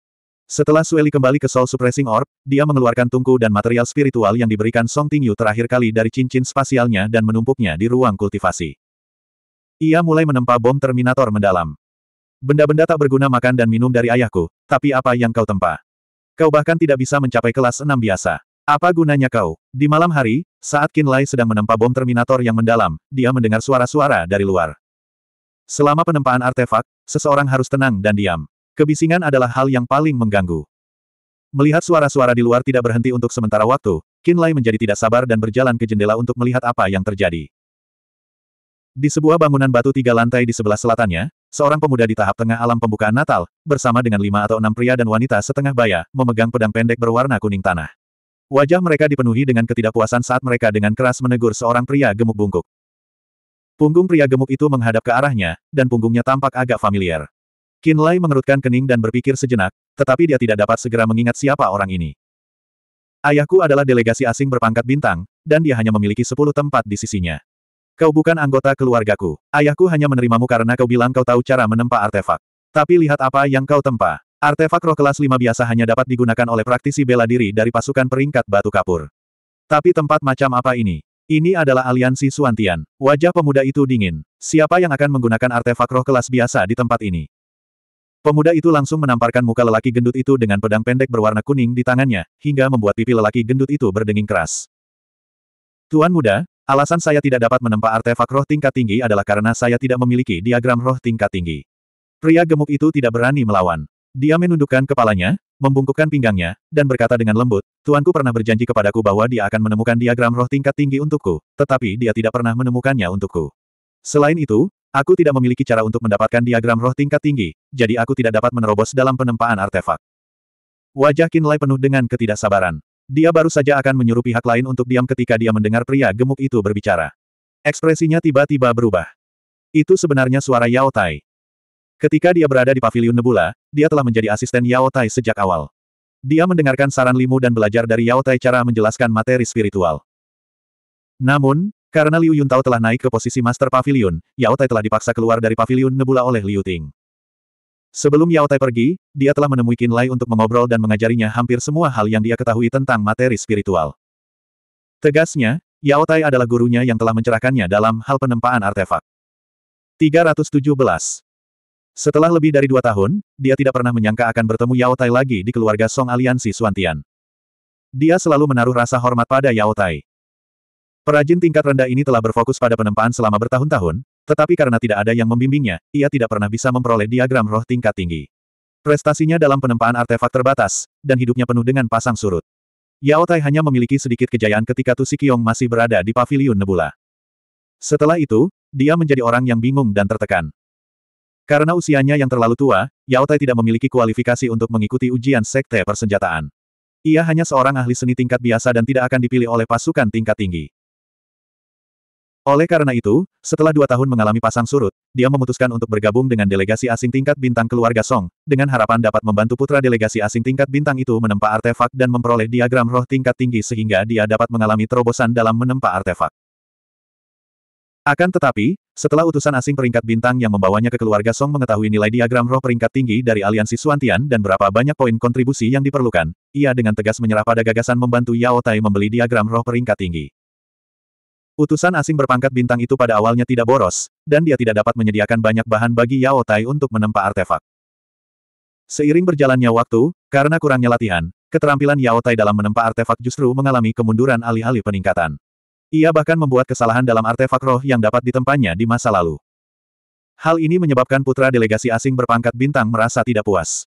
Setelah Sueli kembali ke Soul Suppressing Orb, dia mengeluarkan tungku dan material spiritual yang diberikan Song Tingyu terakhir kali dari cincin spasialnya dan menumpuknya di ruang kultivasi. Ia mulai menempa bom Terminator mendalam. Benda-benda tak berguna makan dan minum dari ayahku, tapi apa yang kau tempa? Kau bahkan tidak bisa mencapai kelas 6 biasa. Apa gunanya kau? Di malam hari, saat Lai sedang menempa bom Terminator yang mendalam, dia mendengar suara-suara dari luar. Selama penempaan artefak, seseorang harus tenang dan diam. Kebisingan adalah hal yang paling mengganggu. Melihat suara-suara di luar tidak berhenti untuk sementara waktu, Lai menjadi tidak sabar dan berjalan ke jendela untuk melihat apa yang terjadi. Di sebuah bangunan batu tiga lantai di sebelah selatannya, seorang pemuda di tahap tengah alam pembukaan Natal, bersama dengan lima atau enam pria dan wanita setengah baya, memegang pedang pendek berwarna kuning tanah. Wajah mereka dipenuhi dengan ketidakpuasan saat mereka dengan keras menegur seorang pria gemuk bungkuk. Punggung pria gemuk itu menghadap ke arahnya, dan punggungnya tampak agak familiar. Lai mengerutkan kening dan berpikir sejenak, tetapi dia tidak dapat segera mengingat siapa orang ini. Ayahku adalah delegasi asing berpangkat bintang, dan dia hanya memiliki sepuluh tempat di sisinya. Kau bukan anggota keluargaku. Ayahku hanya menerimamu karena kau bilang kau tahu cara menempa artefak. Tapi lihat apa yang kau tempa. Artefak roh kelas 5 biasa hanya dapat digunakan oleh praktisi bela diri dari pasukan peringkat batu kapur. Tapi tempat macam apa ini? Ini adalah aliansi Suantian. Wajah pemuda itu dingin. Siapa yang akan menggunakan artefak roh kelas biasa di tempat ini? Pemuda itu langsung menamparkan muka lelaki gendut itu dengan pedang pendek berwarna kuning di tangannya, hingga membuat pipi lelaki gendut itu berdenging keras. Tuan muda, alasan saya tidak dapat menempa artefak roh tingkat tinggi adalah karena saya tidak memiliki diagram roh tingkat tinggi. Pria gemuk itu tidak berani melawan. Dia menundukkan kepalanya, membungkukkan pinggangnya, dan berkata dengan lembut, Tuanku pernah berjanji kepadaku bahwa dia akan menemukan diagram roh tingkat tinggi untukku, tetapi dia tidak pernah menemukannya untukku. Selain itu, aku tidak memiliki cara untuk mendapatkan diagram roh tingkat tinggi, jadi aku tidak dapat menerobos dalam penempaan artefak. Wajah Kinlay penuh dengan ketidaksabaran. Dia baru saja akan menyuruh pihak lain untuk diam ketika dia mendengar pria gemuk itu berbicara. Ekspresinya tiba-tiba berubah. Itu sebenarnya suara Yao Tai. Ketika dia berada di paviliun Nebula, dia telah menjadi asisten Yao Tai sejak awal. Dia mendengarkan saran Limu dan belajar dari Yao Tai cara menjelaskan materi spiritual. Namun, karena Liu Yuntao telah naik ke posisi Master Pavilion, Yao Tai telah dipaksa keluar dari Pavilion Nebula oleh Liu Ting. Sebelum Yao Tai pergi, dia telah menemui Qin Lai untuk mengobrol dan mengajarinya hampir semua hal yang dia ketahui tentang materi spiritual. Tegasnya, Yao Tai adalah gurunya yang telah mencerahkannya dalam hal penempaan artefak. 317. Setelah lebih dari dua tahun, dia tidak pernah menyangka akan bertemu Yao Tai lagi di keluarga Song Aliansi Suantian. Dia selalu menaruh rasa hormat pada Yao Tai. Perajin tingkat rendah ini telah berfokus pada penempaan selama bertahun-tahun, tetapi karena tidak ada yang membimbingnya, ia tidak pernah bisa memperoleh diagram roh tingkat tinggi. Prestasinya dalam penempaan artefak terbatas, dan hidupnya penuh dengan pasang surut. Yao Tai hanya memiliki sedikit kejayaan ketika Tu masih berada di Paviliun Nebula. Setelah itu, dia menjadi orang yang bingung dan tertekan. Karena usianya yang terlalu tua, Yao Tai tidak memiliki kualifikasi untuk mengikuti ujian sekte persenjataan. Ia hanya seorang ahli seni tingkat biasa dan tidak akan dipilih oleh pasukan tingkat tinggi. Oleh karena itu, setelah dua tahun mengalami pasang surut, dia memutuskan untuk bergabung dengan delegasi asing tingkat bintang keluarga Song, dengan harapan dapat membantu putra delegasi asing tingkat bintang itu menempa artefak dan memperoleh diagram roh tingkat tinggi sehingga dia dapat mengalami terobosan dalam menempa artefak. Akan tetapi, setelah utusan asing peringkat bintang yang membawanya ke keluarga Song mengetahui nilai diagram roh peringkat tinggi dari aliansi Suantian dan berapa banyak poin kontribusi yang diperlukan, ia dengan tegas menyerah pada gagasan membantu Yao Tai membeli diagram roh peringkat tinggi. Utusan asing berpangkat bintang itu pada awalnya tidak boros, dan dia tidak dapat menyediakan banyak bahan bagi Yao Tai untuk menempa artefak. Seiring berjalannya waktu, karena kurangnya latihan, keterampilan Yao Tai dalam menempa artefak justru mengalami kemunduran alih-alih peningkatan. Ia bahkan membuat kesalahan dalam artefak roh yang dapat ditempanya di masa lalu. Hal ini menyebabkan putra delegasi asing berpangkat bintang merasa tidak puas.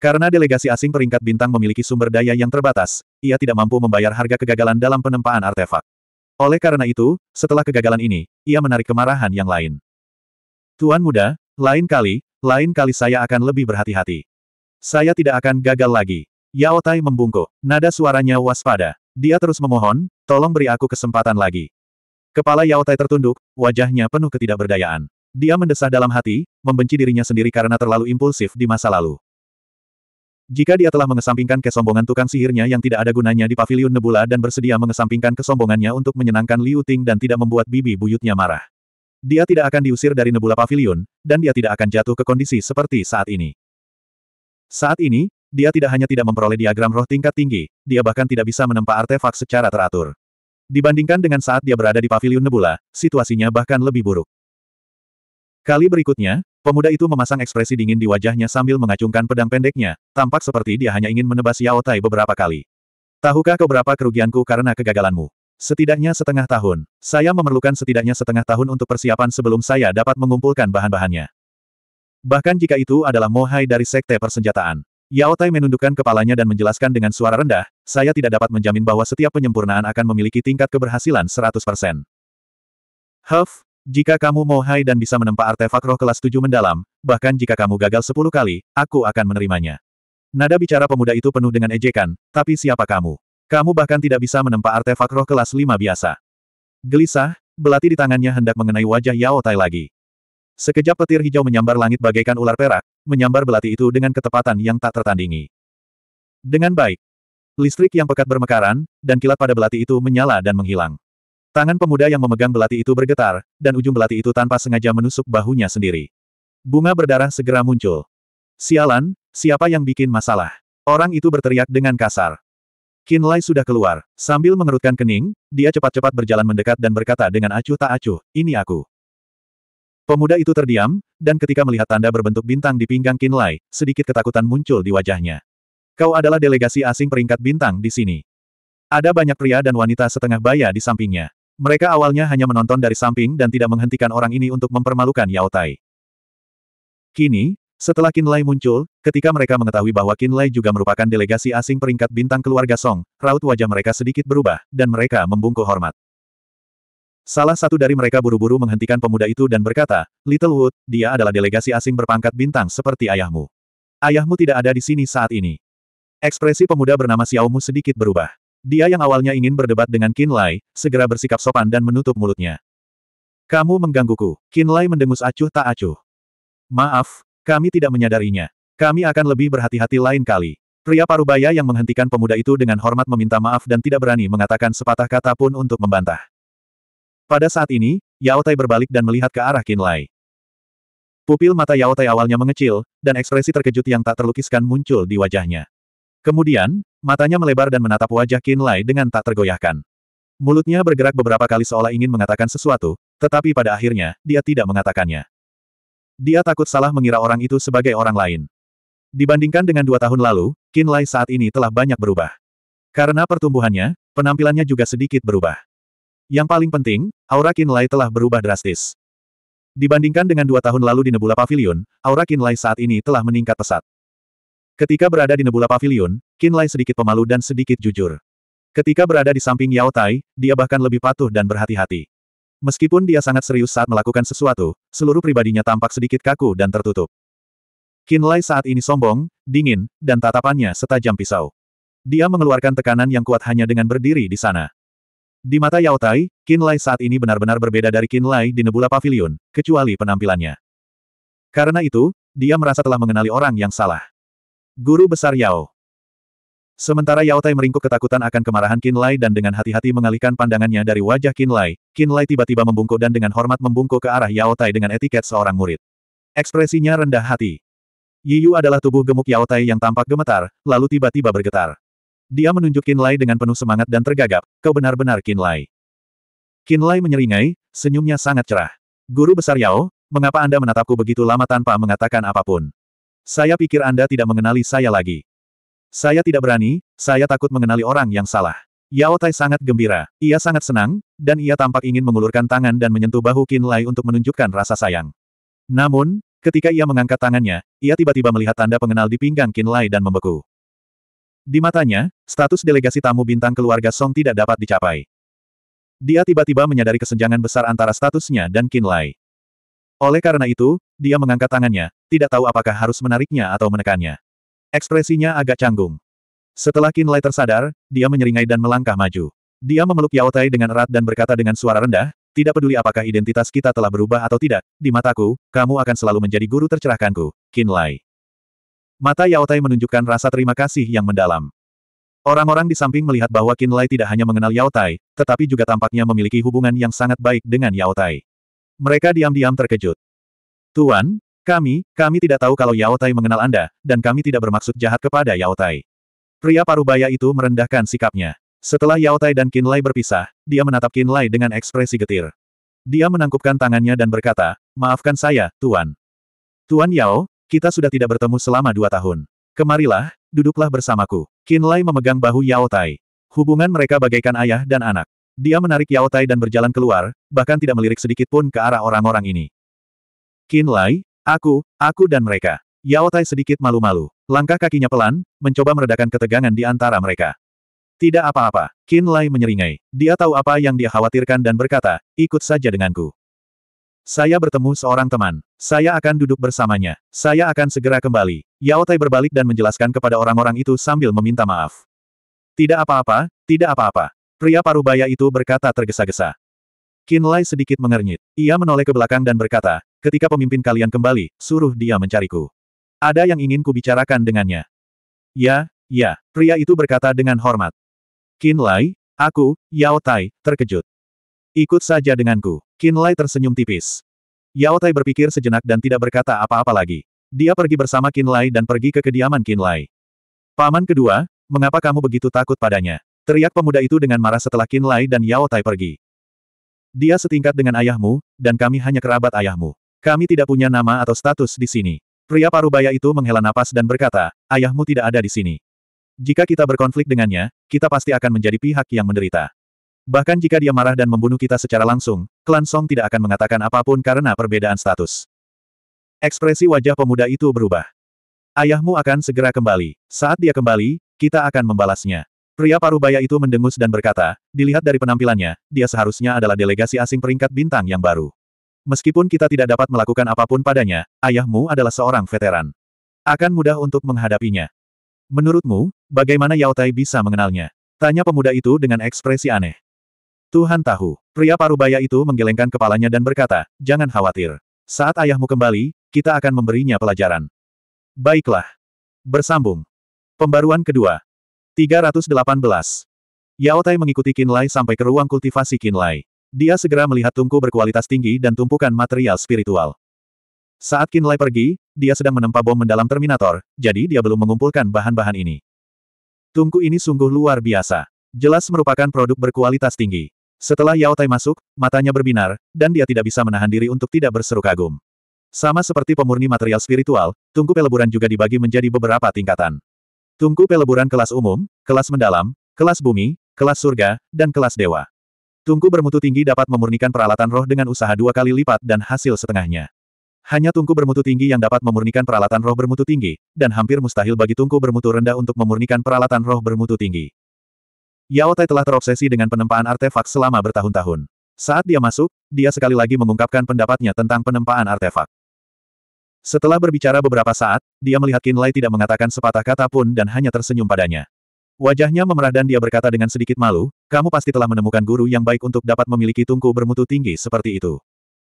Karena delegasi asing peringkat bintang memiliki sumber daya yang terbatas, ia tidak mampu membayar harga kegagalan dalam penempaan artefak. Oleh karena itu, setelah kegagalan ini, ia menarik kemarahan yang lain. Tuan muda, lain kali, lain kali saya akan lebih berhati-hati. Saya tidak akan gagal lagi. Yao Tai membungkuk. Nada suaranya waspada. Dia terus memohon, Tolong beri aku kesempatan lagi. Kepala Yao Tai tertunduk, wajahnya penuh ketidakberdayaan. Dia mendesah dalam hati, membenci dirinya sendiri karena terlalu impulsif di masa lalu. Jika dia telah mengesampingkan kesombongan tukang sihirnya yang tidak ada gunanya di Pavilion Nebula dan bersedia mengesampingkan kesombongannya untuk menyenangkan Liu Ting dan tidak membuat bibi buyutnya marah. Dia tidak akan diusir dari Nebula Pavilion, dan dia tidak akan jatuh ke kondisi seperti saat ini. Saat ini, dia tidak hanya tidak memperoleh diagram roh tingkat tinggi, dia bahkan tidak bisa menempa artefak secara teratur. Dibandingkan dengan saat dia berada di paviliun Nebula, situasinya bahkan lebih buruk. Kali berikutnya, pemuda itu memasang ekspresi dingin di wajahnya sambil mengacungkan pedang pendeknya, tampak seperti dia hanya ingin menebas Yao Tai beberapa kali. Tahukah kau berapa kerugianku karena kegagalanmu? Setidaknya setengah tahun. Saya memerlukan setidaknya setengah tahun untuk persiapan sebelum saya dapat mengumpulkan bahan-bahannya. Bahkan jika itu adalah Mohai dari Sekte Persenjataan. Yao Tai menundukkan kepalanya dan menjelaskan dengan suara rendah, saya tidak dapat menjamin bahwa setiap penyempurnaan akan memiliki tingkat keberhasilan 100%. Huff, jika kamu mau hai dan bisa menempa artefak roh kelas 7 mendalam, bahkan jika kamu gagal 10 kali, aku akan menerimanya. Nada bicara pemuda itu penuh dengan ejekan, tapi siapa kamu? Kamu bahkan tidak bisa menempa artefak roh kelas 5 biasa. Gelisah, belati di tangannya hendak mengenai wajah Yao Tai lagi. Sekejap petir hijau menyambar langit bagaikan ular perak, menyambar belati itu dengan ketepatan yang tak tertandingi. Dengan baik, Listrik yang pekat bermekaran, dan kilat pada belati itu menyala dan menghilang. Tangan pemuda yang memegang belati itu bergetar, dan ujung belati itu tanpa sengaja menusuk bahunya sendiri. Bunga berdarah segera muncul. Sialan, siapa yang bikin masalah? Orang itu berteriak dengan kasar. Kinlay sudah keluar. Sambil mengerutkan kening, dia cepat-cepat berjalan mendekat dan berkata dengan acuh tak acuh, ini aku. Pemuda itu terdiam, dan ketika melihat tanda berbentuk bintang di pinggang Kinlay, sedikit ketakutan muncul di wajahnya. Kau adalah delegasi asing peringkat bintang di sini. Ada banyak pria dan wanita setengah baya di sampingnya. Mereka awalnya hanya menonton dari samping dan tidak menghentikan orang ini untuk mempermalukan Yao Tai. Kini, setelah Qin Lai muncul, ketika mereka mengetahui bahwa Qin Lai juga merupakan delegasi asing peringkat bintang keluarga Song, raut wajah mereka sedikit berubah, dan mereka membungkuk hormat. Salah satu dari mereka buru-buru menghentikan pemuda itu dan berkata, Little Wood, dia adalah delegasi asing berpangkat bintang seperti ayahmu. Ayahmu tidak ada di sini saat ini. Ekspresi pemuda bernama Xiao Mu sedikit berubah. Dia yang awalnya ingin berdebat dengan Qin Lai, segera bersikap sopan dan menutup mulutnya. Kamu menggangguku. Qin Lai mendengus acuh tak acuh. Maaf, kami tidak menyadarinya. Kami akan lebih berhati-hati lain kali. Pria parubaya yang menghentikan pemuda itu dengan hormat meminta maaf dan tidak berani mengatakan sepatah kata pun untuk membantah. Pada saat ini, Yao Tai berbalik dan melihat ke arah Qin Lai. Pupil mata Yao Tai awalnya mengecil, dan ekspresi terkejut yang tak terlukiskan muncul di wajahnya. Kemudian, matanya melebar dan menatap wajah Qin Lai dengan tak tergoyahkan. Mulutnya bergerak beberapa kali seolah ingin mengatakan sesuatu, tetapi pada akhirnya, dia tidak mengatakannya. Dia takut salah mengira orang itu sebagai orang lain. Dibandingkan dengan dua tahun lalu, Qin Lai saat ini telah banyak berubah. Karena pertumbuhannya, penampilannya juga sedikit berubah. Yang paling penting, aura Qin Lai telah berubah drastis. Dibandingkan dengan dua tahun lalu di Nebula Pavilion, aura Qin Lai saat ini telah meningkat pesat. Ketika berada di Nebula Pavilion, Qin Lai sedikit pemalu dan sedikit jujur. Ketika berada di samping Yao Tai, dia bahkan lebih patuh dan berhati-hati. Meskipun dia sangat serius saat melakukan sesuatu, seluruh pribadinya tampak sedikit kaku dan tertutup. Qin Lai saat ini sombong, dingin, dan tatapannya setajam pisau. Dia mengeluarkan tekanan yang kuat hanya dengan berdiri di sana. Di mata Yao Tai, Qin Lai saat ini benar-benar berbeda dari Qin Lai di Nebula Pavilion, kecuali penampilannya. Karena itu, dia merasa telah mengenali orang yang salah. Guru Besar Yao. Sementara Yao Tai meringkuk ketakutan akan kemarahan Qin Lai dan dengan hati-hati mengalihkan pandangannya dari wajah Qin Lai, Qin Lai tiba-tiba membungkuk dan dengan hormat membungkuk ke arah Yao Tai dengan etiket seorang murid. Ekspresinya rendah hati. Yi Yu adalah tubuh gemuk Yao Tai yang tampak gemetar, lalu tiba-tiba bergetar. Dia menunjuk Qin Lai dengan penuh semangat dan tergagap, kau benar-benar Qin Lai. Qin Lai menyeringai, senyumnya sangat cerah. Guru Besar Yao, mengapa Anda menatapku begitu lama tanpa mengatakan apapun? Saya pikir Anda tidak mengenali saya lagi. Saya tidak berani, saya takut mengenali orang yang salah. Yao Tai sangat gembira, ia sangat senang, dan ia tampak ingin mengulurkan tangan dan menyentuh bahu Qin Lai untuk menunjukkan rasa sayang. Namun, ketika ia mengangkat tangannya, ia tiba-tiba melihat tanda pengenal di pinggang Qin Lai dan membeku. Di matanya, status delegasi tamu bintang keluarga Song tidak dapat dicapai. Dia tiba-tiba menyadari kesenjangan besar antara statusnya dan Qin Lai. Oleh karena itu, dia mengangkat tangannya, tidak tahu apakah harus menariknya atau menekannya. Ekspresinya agak canggung. Setelah Qin Lai tersadar, dia menyeringai dan melangkah maju. Dia memeluk Yao Tai dengan erat dan berkata dengan suara rendah, tidak peduli apakah identitas kita telah berubah atau tidak, di mataku, kamu akan selalu menjadi guru tercerahkanku, Qin Lai. Mata Yao Tai menunjukkan rasa terima kasih yang mendalam. Orang-orang di samping melihat bahwa Qin Lai tidak hanya mengenal Yao Tai, tetapi juga tampaknya memiliki hubungan yang sangat baik dengan Yao Tai. Mereka diam-diam terkejut. Tuan, kami, kami tidak tahu kalau Yao Tai mengenal Anda, dan kami tidak bermaksud jahat kepada Yao Tai. Pria parubaya itu merendahkan sikapnya. Setelah Yao Tai dan Qin Lai berpisah, dia menatap Qin Lai dengan ekspresi getir. Dia menangkupkan tangannya dan berkata, Maafkan saya, Tuan. Tuan Yao, kita sudah tidak bertemu selama dua tahun. Kemarilah, duduklah bersamaku. Qin Lai memegang bahu Yao Tai. Hubungan mereka bagaikan ayah dan anak. Dia menarik Yao Tai dan berjalan keluar, bahkan tidak melirik sedikit pun ke arah orang-orang ini. Kin Lai, aku, aku dan mereka. Yao Tai sedikit malu-malu. Langkah kakinya pelan, mencoba meredakan ketegangan di antara mereka. Tidak apa-apa, Kin Lai menyeringai. Dia tahu apa yang dia khawatirkan dan berkata, ikut saja denganku. Saya bertemu seorang teman. Saya akan duduk bersamanya. Saya akan segera kembali. Yao Tai berbalik dan menjelaskan kepada orang-orang itu sambil meminta maaf. Tidak apa-apa, tidak apa-apa. Pria parubaya itu berkata tergesa-gesa. Kin Lai sedikit mengernyit. Ia menoleh ke belakang dan berkata, Ketika pemimpin kalian kembali, suruh dia mencariku. Ada yang ingin kubicarakan dengannya. Ya, ya, pria itu berkata dengan hormat. Qin Lai, aku, Yao Tai, terkejut. Ikut saja denganku. Qin Lai tersenyum tipis. Yao Tai berpikir sejenak dan tidak berkata apa-apa lagi. Dia pergi bersama Qin Lai dan pergi ke kediaman Qin Lai. Paman kedua, mengapa kamu begitu takut padanya? Teriak pemuda itu dengan marah setelah Qin Lai dan Yao Tai pergi. Dia setingkat dengan ayahmu, dan kami hanya kerabat ayahmu. Kami tidak punya nama atau status di sini. Pria parubaya itu menghela napas dan berkata, ayahmu tidak ada di sini. Jika kita berkonflik dengannya, kita pasti akan menjadi pihak yang menderita. Bahkan jika dia marah dan membunuh kita secara langsung, klan Song tidak akan mengatakan apapun karena perbedaan status. Ekspresi wajah pemuda itu berubah. Ayahmu akan segera kembali. Saat dia kembali, kita akan membalasnya. Pria parubaya itu mendengus dan berkata, dilihat dari penampilannya, dia seharusnya adalah delegasi asing peringkat bintang yang baru. Meskipun kita tidak dapat melakukan apapun padanya, ayahmu adalah seorang veteran. Akan mudah untuk menghadapinya. Menurutmu, bagaimana Yao Tai bisa mengenalnya? Tanya pemuda itu dengan ekspresi aneh. Tuhan tahu, pria parubaya itu menggelengkan kepalanya dan berkata, jangan khawatir. Saat ayahmu kembali, kita akan memberinya pelajaran. Baiklah. Bersambung. Pembaruan kedua. 318. Yao Tai mengikuti Kinlai sampai ke ruang kultivasi Kinlai. Dia segera melihat tungku berkualitas tinggi dan tumpukan material spiritual. Saat Kinlay pergi, dia sedang menempa bom mendalam Terminator, jadi dia belum mengumpulkan bahan-bahan ini. Tungku ini sungguh luar biasa. Jelas merupakan produk berkualitas tinggi. Setelah Yao Tai masuk, matanya berbinar, dan dia tidak bisa menahan diri untuk tidak berseru kagum. Sama seperti pemurni material spiritual, tungku peleburan juga dibagi menjadi beberapa tingkatan. Tungku peleburan kelas umum, kelas mendalam, kelas bumi, kelas surga, dan kelas dewa. Tungku bermutu tinggi dapat memurnikan peralatan roh dengan usaha dua kali lipat dan hasil setengahnya. Hanya tungku bermutu tinggi yang dapat memurnikan peralatan roh bermutu tinggi, dan hampir mustahil bagi tungku bermutu rendah untuk memurnikan peralatan roh bermutu tinggi. Yao Tai telah terobsesi dengan penempaan artefak selama bertahun-tahun. Saat dia masuk, dia sekali lagi mengungkapkan pendapatnya tentang penempaan artefak. Setelah berbicara beberapa saat, dia melihat Kinlay tidak mengatakan sepatah kata pun dan hanya tersenyum padanya. Wajahnya memerah dan dia berkata dengan sedikit malu, kamu pasti telah menemukan guru yang baik untuk dapat memiliki tungku bermutu tinggi seperti itu.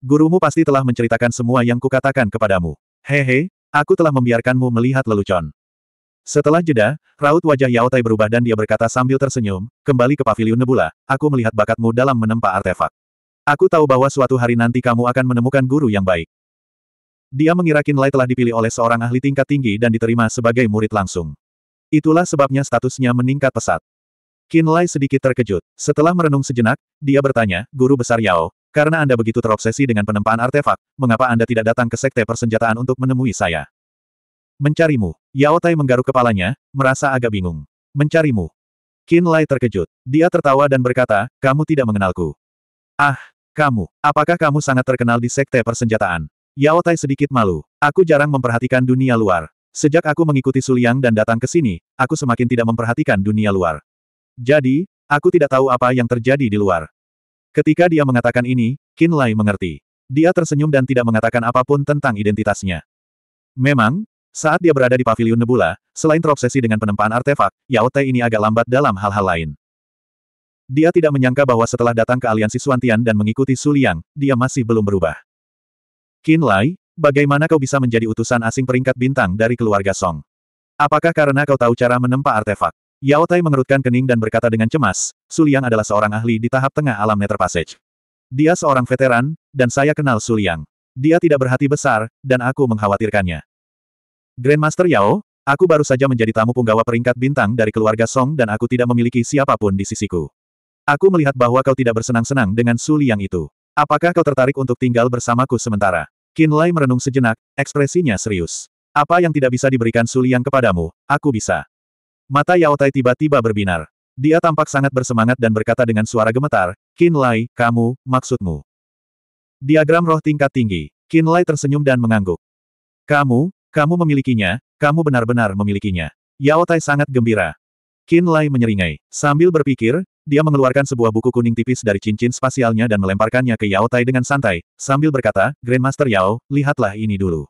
Gurumu pasti telah menceritakan semua yang kukatakan kepadamu. Hehe, aku telah membiarkanmu melihat lelucon. Setelah jeda, raut wajah Yao Tai berubah dan dia berkata sambil tersenyum, kembali ke Pavilion Nebula, aku melihat bakatmu dalam menempa artefak. Aku tahu bahwa suatu hari nanti kamu akan menemukan guru yang baik. Dia mengira Kinlay telah dipilih oleh seorang ahli tingkat tinggi dan diterima sebagai murid langsung. Itulah sebabnya statusnya meningkat pesat. Qin Lai sedikit terkejut. Setelah merenung sejenak, dia bertanya, Guru Besar Yao, karena Anda begitu terobsesi dengan penempaan artefak, mengapa Anda tidak datang ke Sekte Persenjataan untuk menemui saya? Mencarimu. Yao Tai menggaruk kepalanya, merasa agak bingung. Mencarimu. Qin Lai terkejut. Dia tertawa dan berkata, kamu tidak mengenalku. Ah, kamu, apakah kamu sangat terkenal di Sekte Persenjataan? Yao Tai sedikit malu. Aku jarang memperhatikan dunia luar. Sejak aku mengikuti Suliang dan datang ke sini, aku semakin tidak memperhatikan dunia luar. Jadi, aku tidak tahu apa yang terjadi di luar. Ketika dia mengatakan ini, Qin Lai mengerti. Dia tersenyum dan tidak mengatakan apapun tentang identitasnya. Memang, saat dia berada di Paviliun Nebula, selain terobsesi dengan penempaan artefak, Yao Te ini agak lambat dalam hal-hal lain. Dia tidak menyangka bahwa setelah datang ke aliansi Suantian dan mengikuti Suliang, dia masih belum berubah. Qin Lai, Bagaimana kau bisa menjadi utusan asing peringkat bintang dari keluarga Song? Apakah karena kau tahu cara menempa artefak? Yao Tai mengerutkan kening dan berkata dengan cemas, Suliang adalah seorang ahli di tahap tengah alam Nether Passage. Dia seorang veteran, dan saya kenal Suliang. Dia tidak berhati besar, dan aku mengkhawatirkannya. Grandmaster Yao, aku baru saja menjadi tamu punggawa peringkat bintang dari keluarga Song dan aku tidak memiliki siapapun di sisiku. Aku melihat bahwa kau tidak bersenang-senang dengan Suliang itu. Apakah kau tertarik untuk tinggal bersamaku sementara? Qin Lai merenung sejenak, ekspresinya serius. Apa yang tidak bisa diberikan Suliang kepadamu, aku bisa. Mata Yao Tai tiba-tiba berbinar. Dia tampak sangat bersemangat dan berkata dengan suara gemetar, Qin Lai, kamu, maksudmu. Diagram roh tingkat tinggi. Qin Lai tersenyum dan mengangguk. Kamu, kamu memilikinya, kamu benar-benar memilikinya. Yao Tai sangat gembira. Qin Lai menyeringai. Sambil berpikir, dia mengeluarkan sebuah buku kuning tipis dari cincin spasialnya dan melemparkannya ke Yao Tai dengan santai, sambil berkata, Grandmaster Yao, lihatlah ini dulu.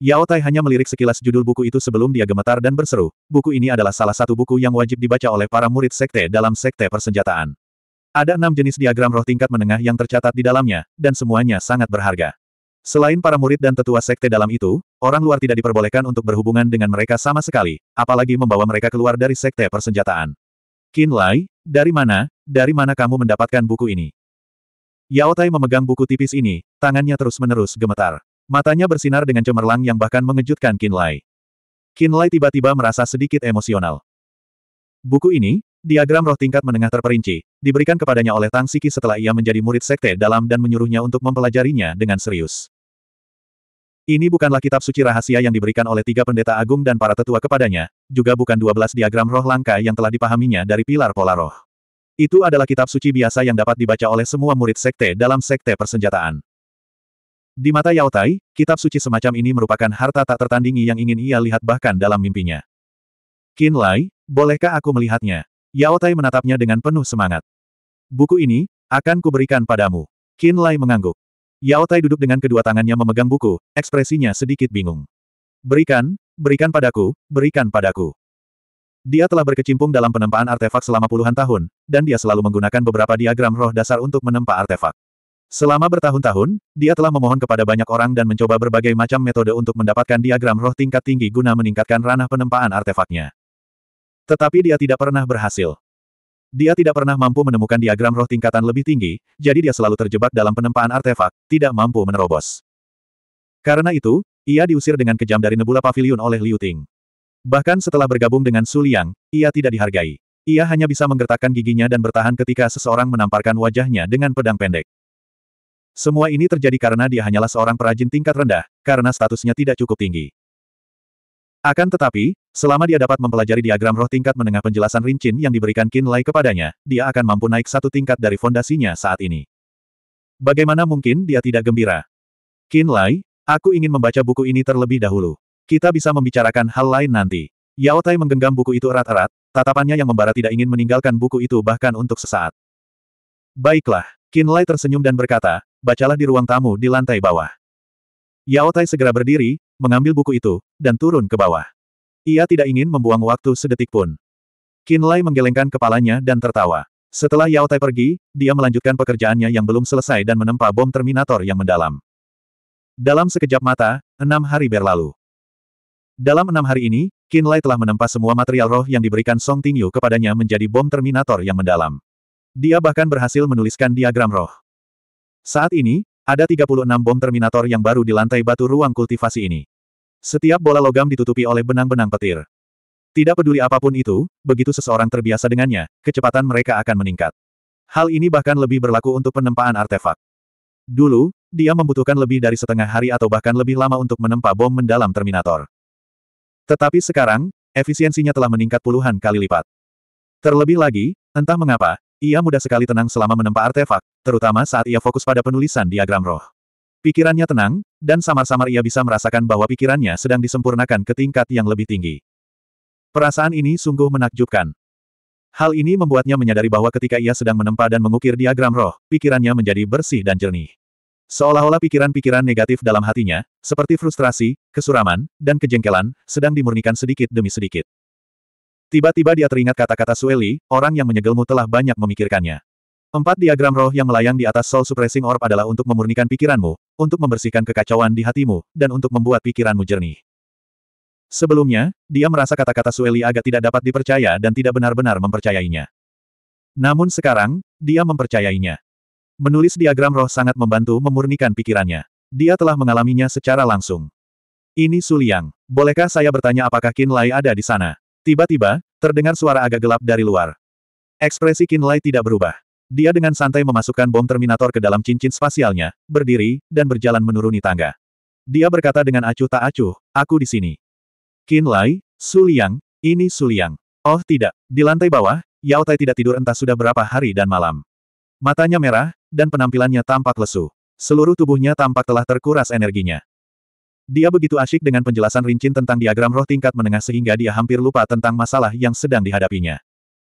Yao Tai hanya melirik sekilas judul buku itu sebelum dia gemetar dan berseru, buku ini adalah salah satu buku yang wajib dibaca oleh para murid sekte dalam sekte persenjataan. Ada enam jenis diagram roh tingkat menengah yang tercatat di dalamnya, dan semuanya sangat berharga. Selain para murid dan tetua sekte dalam itu, orang luar tidak diperbolehkan untuk berhubungan dengan mereka sama sekali, apalagi membawa mereka keluar dari sekte persenjataan. Kinlay, dari mana, dari mana kamu mendapatkan buku ini? Yao Tai memegang buku tipis ini, tangannya terus-menerus gemetar. Matanya bersinar dengan cemerlang yang bahkan mengejutkan Kinlay. Kinlay tiba-tiba merasa sedikit emosional. Buku ini, diagram roh tingkat menengah terperinci, diberikan kepadanya oleh Tang Siki setelah ia menjadi murid sekte dalam dan menyuruhnya untuk mempelajarinya dengan serius. Ini bukanlah kitab suci rahasia yang diberikan oleh tiga pendeta agung dan para tetua kepadanya, juga bukan 12 diagram roh langka yang telah dipahaminya dari pilar pola roh. Itu adalah kitab suci biasa yang dapat dibaca oleh semua murid sekte dalam sekte persenjataan. Di mata Yao Tai, kitab suci semacam ini merupakan harta tak tertandingi yang ingin ia lihat bahkan dalam mimpinya. Qin Lai, bolehkah aku melihatnya? Yao Tai menatapnya dengan penuh semangat. Buku ini, akan kuberikan padamu. Qin Lai mengangguk. Yao Tai duduk dengan kedua tangannya memegang buku, ekspresinya sedikit bingung. Berikan, berikan padaku, berikan padaku. Dia telah berkecimpung dalam penempaan artefak selama puluhan tahun, dan dia selalu menggunakan beberapa diagram roh dasar untuk menempa artefak. Selama bertahun-tahun, dia telah memohon kepada banyak orang dan mencoba berbagai macam metode untuk mendapatkan diagram roh tingkat tinggi guna meningkatkan ranah penempaan artefaknya. Tetapi dia tidak pernah berhasil. Dia tidak pernah mampu menemukan diagram roh tingkatan lebih tinggi, jadi dia selalu terjebak dalam penempaan artefak, tidak mampu menerobos. Karena itu, ia diusir dengan kejam dari Nebula Pavilion oleh Liu Ting. Bahkan setelah bergabung dengan Su Liang, ia tidak dihargai. Ia hanya bisa menggertakkan giginya dan bertahan ketika seseorang menamparkan wajahnya dengan pedang pendek. Semua ini terjadi karena dia hanyalah seorang perajin tingkat rendah, karena statusnya tidak cukup tinggi. Akan tetapi, Selama dia dapat mempelajari diagram roh tingkat menengah penjelasan rincin yang diberikan Lai kepadanya, dia akan mampu naik satu tingkat dari fondasinya saat ini. Bagaimana mungkin dia tidak gembira? Lai, aku ingin membaca buku ini terlebih dahulu. Kita bisa membicarakan hal lain nanti. Yao Tai menggenggam buku itu erat-erat, tatapannya yang membara tidak ingin meninggalkan buku itu bahkan untuk sesaat. Baiklah, Lai tersenyum dan berkata, bacalah di ruang tamu di lantai bawah. Yao Tai segera berdiri, mengambil buku itu, dan turun ke bawah. Ia tidak ingin membuang waktu sedetik pun. Kinlay menggelengkan kepalanya dan tertawa. Setelah Yao Tai pergi, dia melanjutkan pekerjaannya yang belum selesai dan menempa bom Terminator yang mendalam. Dalam sekejap mata, enam hari berlalu. Dalam enam hari ini, Kinlay telah menempa semua material roh yang diberikan Song Tingyu kepadanya menjadi bom Terminator yang mendalam. Dia bahkan berhasil menuliskan diagram roh. Saat ini, ada 36 bom Terminator yang baru di lantai batu ruang kultivasi ini. Setiap bola logam ditutupi oleh benang-benang petir. Tidak peduli apapun itu, begitu seseorang terbiasa dengannya, kecepatan mereka akan meningkat. Hal ini bahkan lebih berlaku untuk penempaan artefak. Dulu, dia membutuhkan lebih dari setengah hari atau bahkan lebih lama untuk menempa bom mendalam Terminator. Tetapi sekarang, efisiensinya telah meningkat puluhan kali lipat. Terlebih lagi, entah mengapa, ia mudah sekali tenang selama menempa artefak, terutama saat ia fokus pada penulisan diagram roh. Pikirannya tenang, dan samar-samar ia bisa merasakan bahwa pikirannya sedang disempurnakan ke tingkat yang lebih tinggi. Perasaan ini sungguh menakjubkan. Hal ini membuatnya menyadari bahwa ketika ia sedang menempa dan mengukir diagram roh, pikirannya menjadi bersih dan jernih. Seolah-olah pikiran-pikiran negatif dalam hatinya, seperti frustrasi, kesuraman, dan kejengkelan, sedang dimurnikan sedikit demi sedikit. Tiba-tiba dia teringat kata-kata Sueli, orang yang menyegelmu telah banyak memikirkannya. Empat diagram roh yang melayang di atas Soul Suppressing Orb adalah untuk memurnikan pikiranmu, untuk membersihkan kekacauan di hatimu, dan untuk membuat pikiranmu jernih. Sebelumnya, dia merasa kata-kata Sueli agak tidak dapat dipercaya dan tidak benar-benar mempercayainya. Namun sekarang, dia mempercayainya. Menulis diagram roh sangat membantu memurnikan pikirannya. Dia telah mengalaminya secara langsung. Ini Suliang. Bolehkah saya bertanya apakah Kinlay ada di sana? Tiba-tiba, terdengar suara agak gelap dari luar. Ekspresi Kinlay tidak berubah. Dia dengan santai memasukkan bom Terminator ke dalam cincin spasialnya, berdiri, dan berjalan menuruni tangga. Dia berkata dengan acuh tak acuh, aku di sini. Qin Lai, Su Liang, ini Su Liang. Oh tidak, di lantai bawah, Yao Tai tidak tidur entah sudah berapa hari dan malam. Matanya merah, dan penampilannya tampak lesu. Seluruh tubuhnya tampak telah terkuras energinya. Dia begitu asyik dengan penjelasan rincin tentang diagram roh tingkat menengah sehingga dia hampir lupa tentang masalah yang sedang dihadapinya.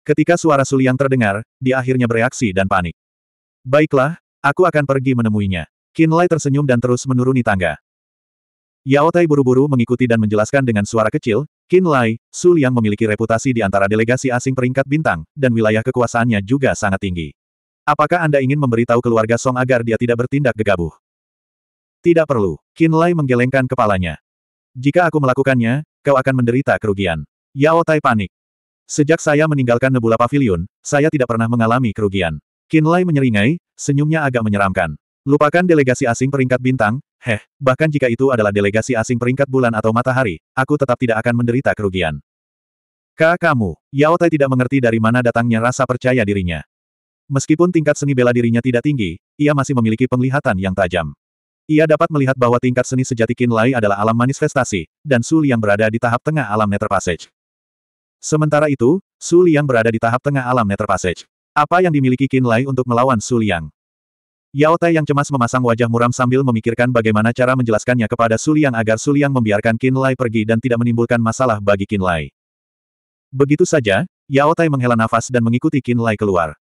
Ketika suara Suliang terdengar, dia akhirnya bereaksi dan panik. Baiklah, aku akan pergi menemuinya. Lai tersenyum dan terus menuruni tangga. Yao Tai buru-buru mengikuti dan menjelaskan dengan suara kecil, Kinlai, Suliang memiliki reputasi di antara delegasi asing peringkat bintang, dan wilayah kekuasaannya juga sangat tinggi. Apakah Anda ingin memberitahu keluarga Song agar dia tidak bertindak gegabah? Tidak perlu. Lai menggelengkan kepalanya. Jika aku melakukannya, kau akan menderita kerugian. Yao Tai panik. Sejak saya meninggalkan Nebula Pavilion, saya tidak pernah mengalami kerugian. Kinlay menyeringai, senyumnya agak menyeramkan. Lupakan delegasi asing peringkat bintang, heh, bahkan jika itu adalah delegasi asing peringkat bulan atau matahari, aku tetap tidak akan menderita kerugian. Kak kamu, Yao Tai tidak mengerti dari mana datangnya rasa percaya dirinya. Meskipun tingkat seni bela dirinya tidak tinggi, ia masih memiliki penglihatan yang tajam. Ia dapat melihat bahwa tingkat seni sejati Kinlay adalah alam manifestasi, dan Su yang berada di tahap tengah alam Nether Passage. Sementara itu, Su Liang berada di tahap tengah alam Nether Passage. Apa yang dimiliki Qin Lai untuk melawan Su Liang? Yao Tai yang cemas memasang wajah muram sambil memikirkan bagaimana cara menjelaskannya kepada Su Liang agar Su Liang membiarkan Qin Lai pergi dan tidak menimbulkan masalah bagi Qin Lai. Begitu saja, Yao Tai menghela nafas dan mengikuti Qin Lai keluar.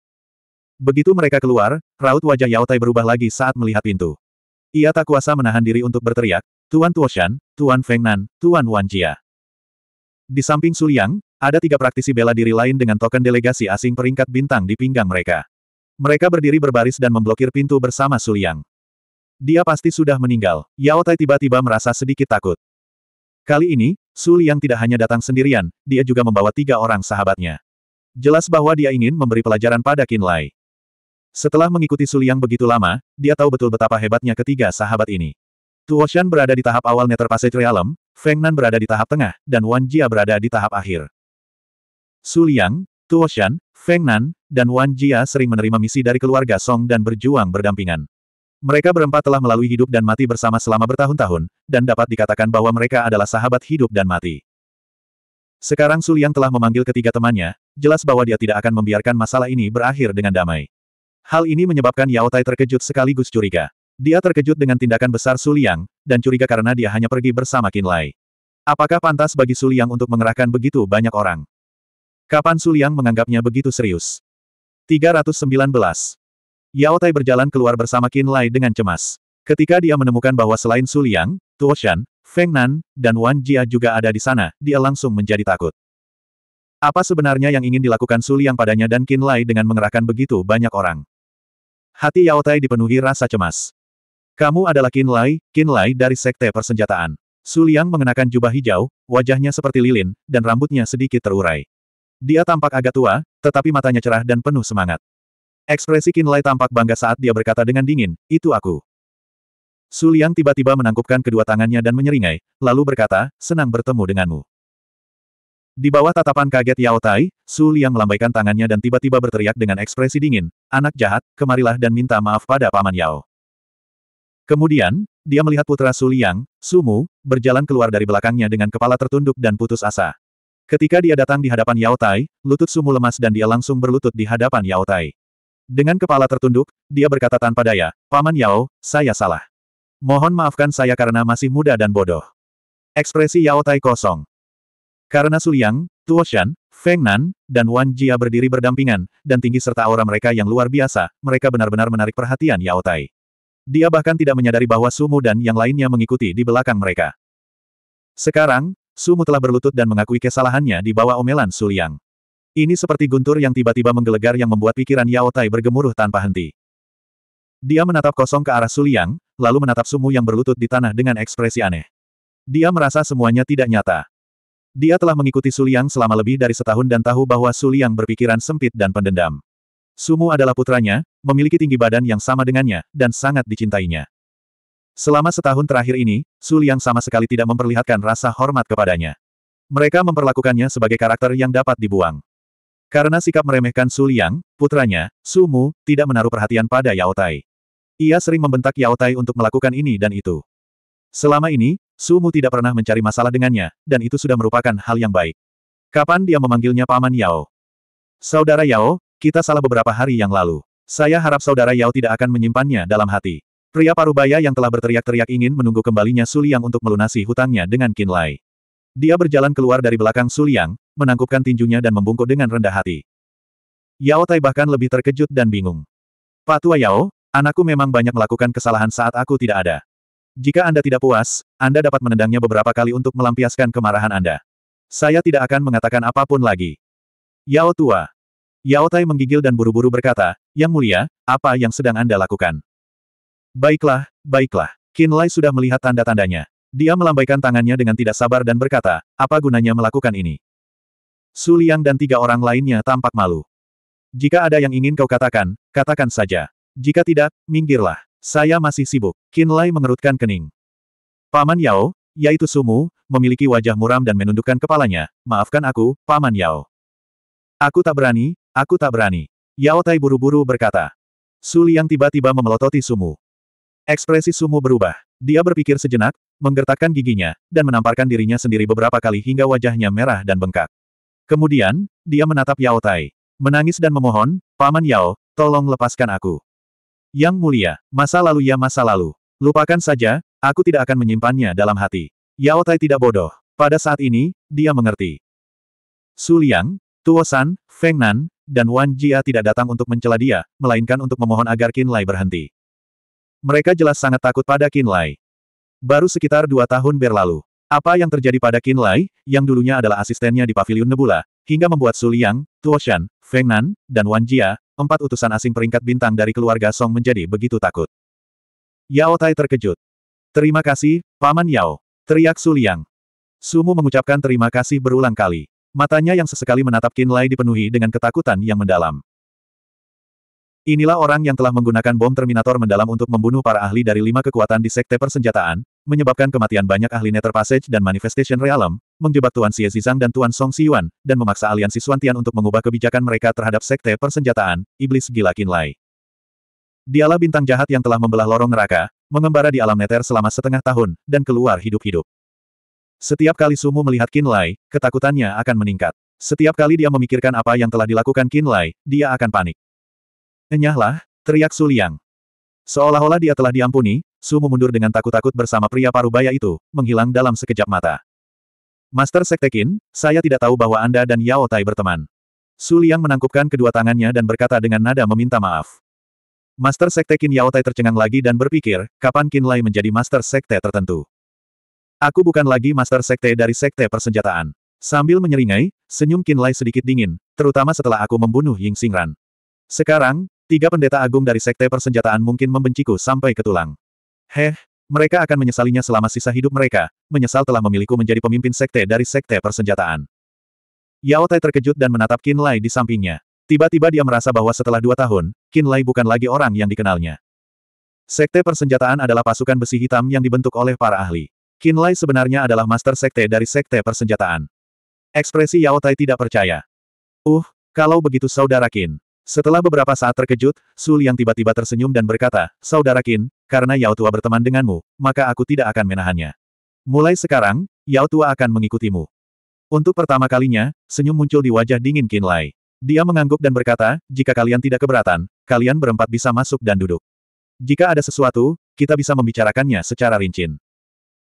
Begitu mereka keluar, raut wajah Yao Tai berubah lagi saat melihat pintu. Ia tak kuasa menahan diri untuk berteriak, Tuan Tuoshan, Tuan Feng Nan, Tuan Wan Jia. Di samping Su Liang, ada tiga praktisi bela diri lain dengan token delegasi asing peringkat bintang di pinggang mereka. Mereka berdiri berbaris dan memblokir pintu bersama Suliang. Dia pasti sudah meninggal. Yao Tai tiba-tiba merasa sedikit takut. Kali ini, Suliang tidak hanya datang sendirian, dia juga membawa tiga orang sahabatnya. Jelas bahwa dia ingin memberi pelajaran pada Qin Lai. Setelah mengikuti Suliang begitu lama, dia tahu betul betapa hebatnya ketiga sahabat ini. Tuoshan berada di tahap awal Nether Passage Realm, Feng Nan berada di tahap tengah, dan Wan Jia berada di tahap akhir. Su Liang, Tuo Shan, Feng Nan, dan Wan Jia sering menerima misi dari keluarga Song dan berjuang berdampingan. Mereka berempat telah melalui hidup dan mati bersama selama bertahun-tahun, dan dapat dikatakan bahwa mereka adalah sahabat hidup dan mati. Sekarang Su Liang telah memanggil ketiga temannya, jelas bahwa dia tidak akan membiarkan masalah ini berakhir dengan damai. Hal ini menyebabkan Yao Tai terkejut sekaligus curiga. Dia terkejut dengan tindakan besar Su Liang, dan curiga karena dia hanya pergi bersama Qin Lai. Apakah pantas bagi Su Liang untuk mengerahkan begitu banyak orang? Kapan Suliang menganggapnya begitu serius? 319. Yao Tai berjalan keluar bersama Qin Lai dengan cemas. Ketika dia menemukan bahwa selain Suliang, Tuo Shan, Feng Nan, dan Wan Jia juga ada di sana, dia langsung menjadi takut. Apa sebenarnya yang ingin dilakukan Suliang padanya dan Qin Lai dengan mengerahkan begitu banyak orang? Hati Yao Tai dipenuhi rasa cemas. Kamu adalah Qin Lai, Qin Lai dari Sekte Persenjataan. Suliang mengenakan jubah hijau, wajahnya seperti lilin, dan rambutnya sedikit terurai. Dia tampak agak tua, tetapi matanya cerah dan penuh semangat. Ekspresi Kinlay tampak bangga saat dia berkata dengan dingin, itu aku. Su Liang tiba-tiba menangkupkan kedua tangannya dan menyeringai, lalu berkata, senang bertemu denganmu. Di bawah tatapan kaget Yao Tai, Su Liang melambaikan tangannya dan tiba-tiba berteriak dengan ekspresi dingin, anak jahat, kemarilah dan minta maaf pada Paman Yao. Kemudian, dia melihat putra Su Liang, Sumu, berjalan keluar dari belakangnya dengan kepala tertunduk dan putus asa. Ketika dia datang di hadapan Yao Tai, lutut Sumu lemas dan dia langsung berlutut di hadapan Yao Tai. Dengan kepala tertunduk, dia berkata tanpa daya, Paman Yao, saya salah. Mohon maafkan saya karena masih muda dan bodoh. Ekspresi Yao Tai kosong. Karena Suliang, Tuo Shan, Feng Nan, dan Wan Jia berdiri berdampingan, dan tinggi serta aura mereka yang luar biasa, mereka benar-benar menarik perhatian Yao Tai. Dia bahkan tidak menyadari bahwa Sumu dan yang lainnya mengikuti di belakang mereka. Sekarang, Sumu telah berlutut dan mengakui kesalahannya di bawah omelan Suliang. Ini seperti guntur yang tiba-tiba menggelegar yang membuat pikiran Yao Tai bergemuruh tanpa henti. Dia menatap kosong ke arah Suliang, lalu menatap Sumu yang berlutut di tanah dengan ekspresi aneh. Dia merasa semuanya tidak nyata. Dia telah mengikuti Suliang selama lebih dari setahun dan tahu bahwa Suliang berpikiran sempit dan pendendam. Sumu adalah putranya, memiliki tinggi badan yang sama dengannya, dan sangat dicintainya. Selama setahun terakhir ini, Su yang sama sekali tidak memperlihatkan rasa hormat kepadanya. Mereka memperlakukannya sebagai karakter yang dapat dibuang. Karena sikap meremehkan Su yang, putranya, Su Mu, tidak menaruh perhatian pada Yao Tai. Ia sering membentak Yao Tai untuk melakukan ini dan itu. Selama ini, Su Mu tidak pernah mencari masalah dengannya, dan itu sudah merupakan hal yang baik. Kapan dia memanggilnya Paman Yao? Saudara Yao, kita salah beberapa hari yang lalu. Saya harap saudara Yao tidak akan menyimpannya dalam hati. Pria parubaya yang telah berteriak-teriak ingin menunggu kembalinya Suliang untuk melunasi hutangnya dengan Kinlay. Dia berjalan keluar dari belakang Suliang, menangkupkan tinjunya dan membungkuk dengan rendah hati. Yao Tai bahkan lebih terkejut dan bingung. Pak Tua Yao, anakku memang banyak melakukan kesalahan saat aku tidak ada. Jika Anda tidak puas, Anda dapat menendangnya beberapa kali untuk melampiaskan kemarahan Anda. Saya tidak akan mengatakan apapun lagi. Yao Tua. Yao Tai menggigil dan buru-buru berkata, Yang mulia, apa yang sedang Anda lakukan? Baiklah, baiklah. Lai sudah melihat tanda-tandanya. Dia melambaikan tangannya dengan tidak sabar dan berkata, apa gunanya melakukan ini? Su Liang dan tiga orang lainnya tampak malu. Jika ada yang ingin kau katakan, katakan saja. Jika tidak, minggirlah. Saya masih sibuk. Lai mengerutkan kening. Paman Yao, yaitu Sumu, memiliki wajah muram dan menundukkan kepalanya. Maafkan aku, Paman Yao. Aku tak berani, aku tak berani. Yao Tai buru-buru berkata. Su Liang tiba-tiba memelototi Sumu. Ekspresi Sumu berubah. Dia berpikir sejenak, menggertakkan giginya, dan menamparkan dirinya sendiri beberapa kali hingga wajahnya merah dan bengkak. Kemudian, dia menatap Yao Tai. Menangis dan memohon, Paman Yao, tolong lepaskan aku. Yang mulia, masa lalu ya masa lalu. Lupakan saja, aku tidak akan menyimpannya dalam hati. Yao Tai tidak bodoh. Pada saat ini, dia mengerti. Su Liang, Tuo San, Feng Nan, dan Wan Jia tidak datang untuk mencela dia, melainkan untuk memohon agar Qin Lai berhenti. Mereka jelas sangat takut pada Kinlai. Baru sekitar dua tahun berlalu. Apa yang terjadi pada Kinlai, yang dulunya adalah asistennya di Paviliun Nebula, hingga membuat Su Liang, Shan, Feng Nan, dan Wan Jia, empat utusan asing peringkat bintang dari keluarga Song menjadi begitu takut. Yao Tai terkejut. Terima kasih, Paman Yao. Teriak Su Liang. Sumu mengucapkan terima kasih berulang kali. Matanya yang sesekali menatap Kinlai dipenuhi dengan ketakutan yang mendalam. Inilah orang yang telah menggunakan bom Terminator mendalam untuk membunuh para ahli dari lima kekuatan di sekte persenjataan, menyebabkan kematian banyak ahli Nether Passage dan Manifestation Realm, menjebak Tuan Xie Zizang dan Tuan Song Siyuan, dan memaksa aliansi Suantian untuk mengubah kebijakan mereka terhadap sekte persenjataan, Iblis Gila Qinlai. Dialah bintang jahat yang telah membelah lorong neraka, mengembara di alam Nether selama setengah tahun, dan keluar hidup-hidup. Setiap kali Sumu melihat Qinlai, ketakutannya akan meningkat. Setiap kali dia memikirkan apa yang telah dilakukan Kin Lai, dia akan panik. Enyahlah, teriak Suliang. Seolah-olah dia telah diampuni, Su mundur dengan takut-takut bersama pria parubaya itu, menghilang dalam sekejap mata. Master Sektekin, saya tidak tahu bahwa Anda dan Yao Tai berteman. Suliang menangkupkan kedua tangannya dan berkata dengan nada meminta maaf. Master Sekte Qin Yao Tai tercengang lagi dan berpikir, kapan Qin Lai menjadi Master Sekte tertentu? Aku bukan lagi Master Sekte dari Sekte Persenjataan. Sambil menyeringai, senyum Qin Lai sedikit dingin, terutama setelah aku membunuh Ying Xingran. Sekarang, Tiga pendeta agung dari sekte persenjataan mungkin membenciku sampai ke tulang. Heh, mereka akan menyesalinya selama sisa hidup mereka, menyesal telah memilihku menjadi pemimpin sekte dari sekte persenjataan. Yao Tai terkejut dan menatap Qin Lai di sampingnya. Tiba-tiba dia merasa bahwa setelah dua tahun, Qin Lai bukan lagi orang yang dikenalnya. Sekte persenjataan adalah pasukan besi hitam yang dibentuk oleh para ahli. Qin Lai sebenarnya adalah master sekte dari sekte persenjataan. Ekspresi Yao Tai tidak percaya. Uh, kalau begitu saudara Qin. Setelah beberapa saat terkejut, Su yang tiba-tiba tersenyum dan berkata, Saudara Kin, karena Yao Tua berteman denganmu, maka aku tidak akan menahannya. Mulai sekarang, Yao Tua akan mengikutimu. Untuk pertama kalinya, senyum muncul di wajah dingin Kin Lai. Dia mengangguk dan berkata, jika kalian tidak keberatan, kalian berempat bisa masuk dan duduk. Jika ada sesuatu, kita bisa membicarakannya secara rincin.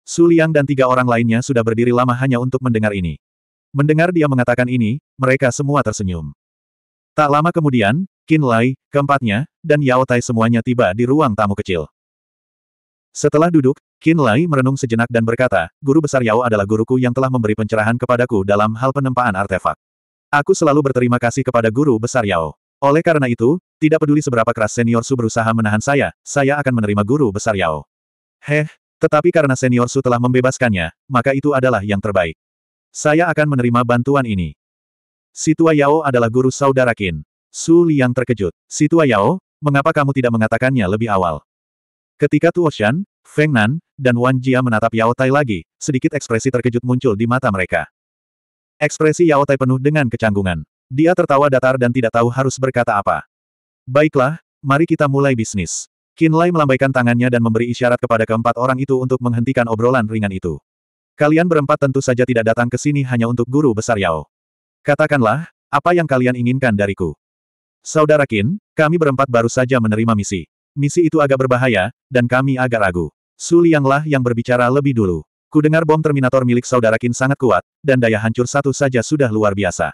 Su Liang dan tiga orang lainnya sudah berdiri lama hanya untuk mendengar ini. Mendengar dia mengatakan ini, mereka semua tersenyum. Tak lama kemudian, Qin Lai, keempatnya, dan Yao Tai semuanya tiba di ruang tamu kecil. Setelah duduk, Qin Lai merenung sejenak dan berkata, Guru Besar Yao adalah guruku yang telah memberi pencerahan kepadaku dalam hal penempaan artefak. Aku selalu berterima kasih kepada Guru Besar Yao. Oleh karena itu, tidak peduli seberapa keras senior Su berusaha menahan saya, saya akan menerima Guru Besar Yao. Heh, tetapi karena senior Su telah membebaskannya, maka itu adalah yang terbaik. Saya akan menerima bantuan ini. Situa Yao adalah guru saudara Qin. Su Liang terkejut. Situa Yao, mengapa kamu tidak mengatakannya lebih awal? Ketika Tuo Shan, Feng Nan, dan Wan Jia menatap Yao Tai lagi, sedikit ekspresi terkejut muncul di mata mereka. Ekspresi Yao Tai penuh dengan kecanggungan. Dia tertawa datar dan tidak tahu harus berkata apa. Baiklah, mari kita mulai bisnis. Qin Lai melambaikan tangannya dan memberi isyarat kepada keempat orang itu untuk menghentikan obrolan ringan itu. Kalian berempat tentu saja tidak datang ke sini hanya untuk guru besar Yao. Katakanlah, apa yang kalian inginkan dariku? Saudara Kin, kami berempat baru saja menerima misi. Misi itu agak berbahaya, dan kami agak ragu. Su Lianglah yang berbicara lebih dulu. Kudengar bom Terminator milik saudara Kin sangat kuat, dan daya hancur satu saja sudah luar biasa.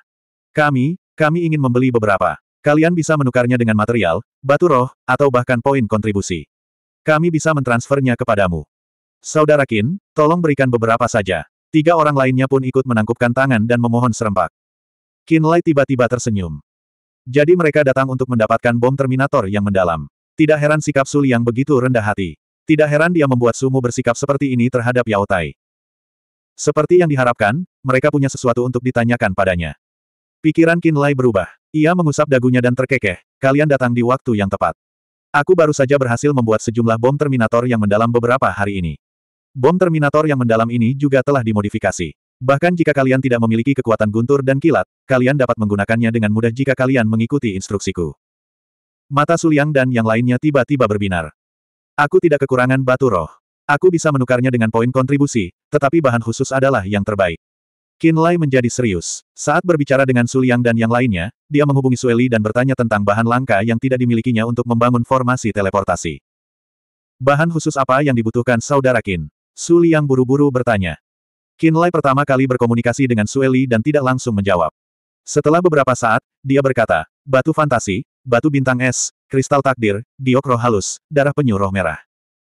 Kami, kami ingin membeli beberapa. Kalian bisa menukarnya dengan material, batu roh, atau bahkan poin kontribusi. Kami bisa mentransfernya kepadamu. Saudara Kin, tolong berikan beberapa saja. Tiga orang lainnya pun ikut menangkupkan tangan dan memohon serempak. Kinlay tiba-tiba tersenyum. Jadi mereka datang untuk mendapatkan bom Terminator yang mendalam. Tidak heran sikap Suli yang begitu rendah hati. Tidak heran dia membuat Sumu bersikap seperti ini terhadap Yao Tai. Seperti yang diharapkan, mereka punya sesuatu untuk ditanyakan padanya. Pikiran Kinlay berubah. Ia mengusap dagunya dan terkekeh, kalian datang di waktu yang tepat. Aku baru saja berhasil membuat sejumlah bom Terminator yang mendalam beberapa hari ini. Bom Terminator yang mendalam ini juga telah dimodifikasi. Bahkan jika kalian tidak memiliki kekuatan guntur dan kilat, kalian dapat menggunakannya dengan mudah jika kalian mengikuti instruksiku. Mata Suliang dan yang lainnya tiba-tiba berbinar. Aku tidak kekurangan batu roh. Aku bisa menukarnya dengan poin kontribusi, tetapi bahan khusus adalah yang terbaik. Qin Lai menjadi serius. Saat berbicara dengan Suliang dan yang lainnya, dia menghubungi Sueli dan bertanya tentang bahan langka yang tidak dimilikinya untuk membangun formasi teleportasi. Bahan khusus apa yang dibutuhkan saudara Qin? Suliang buru-buru bertanya. Kinlay pertama kali berkomunikasi dengan Sueli dan tidak langsung menjawab. Setelah beberapa saat, dia berkata, batu fantasi, batu bintang es, kristal takdir, Diok roh halus, darah penyu roh merah.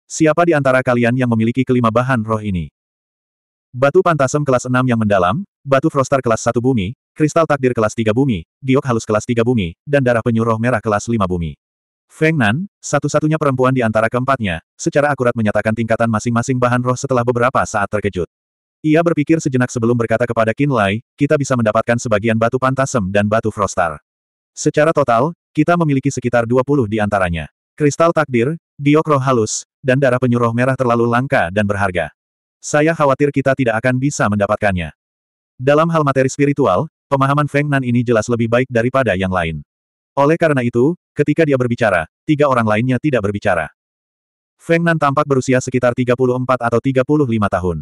Siapa di antara kalian yang memiliki kelima bahan roh ini? Batu pantasem kelas 6 yang mendalam, batu frostar kelas 1 bumi, kristal takdir kelas 3 bumi, Diok halus kelas 3 bumi, dan darah penyu roh merah kelas 5 bumi. Feng Nan, satu-satunya perempuan di antara keempatnya, secara akurat menyatakan tingkatan masing-masing bahan roh setelah beberapa saat terkejut. Ia berpikir sejenak sebelum berkata kepada Kinlai, kita bisa mendapatkan sebagian batu pantasem dan batu frostar. Secara total, kita memiliki sekitar 20 di antaranya. Kristal takdir, diokroh halus, dan darah penyuruh merah terlalu langka dan berharga. Saya khawatir kita tidak akan bisa mendapatkannya. Dalam hal materi spiritual, pemahaman Feng Nan ini jelas lebih baik daripada yang lain. Oleh karena itu, ketika dia berbicara, tiga orang lainnya tidak berbicara. Feng Nan tampak berusia sekitar 34 atau 35 tahun.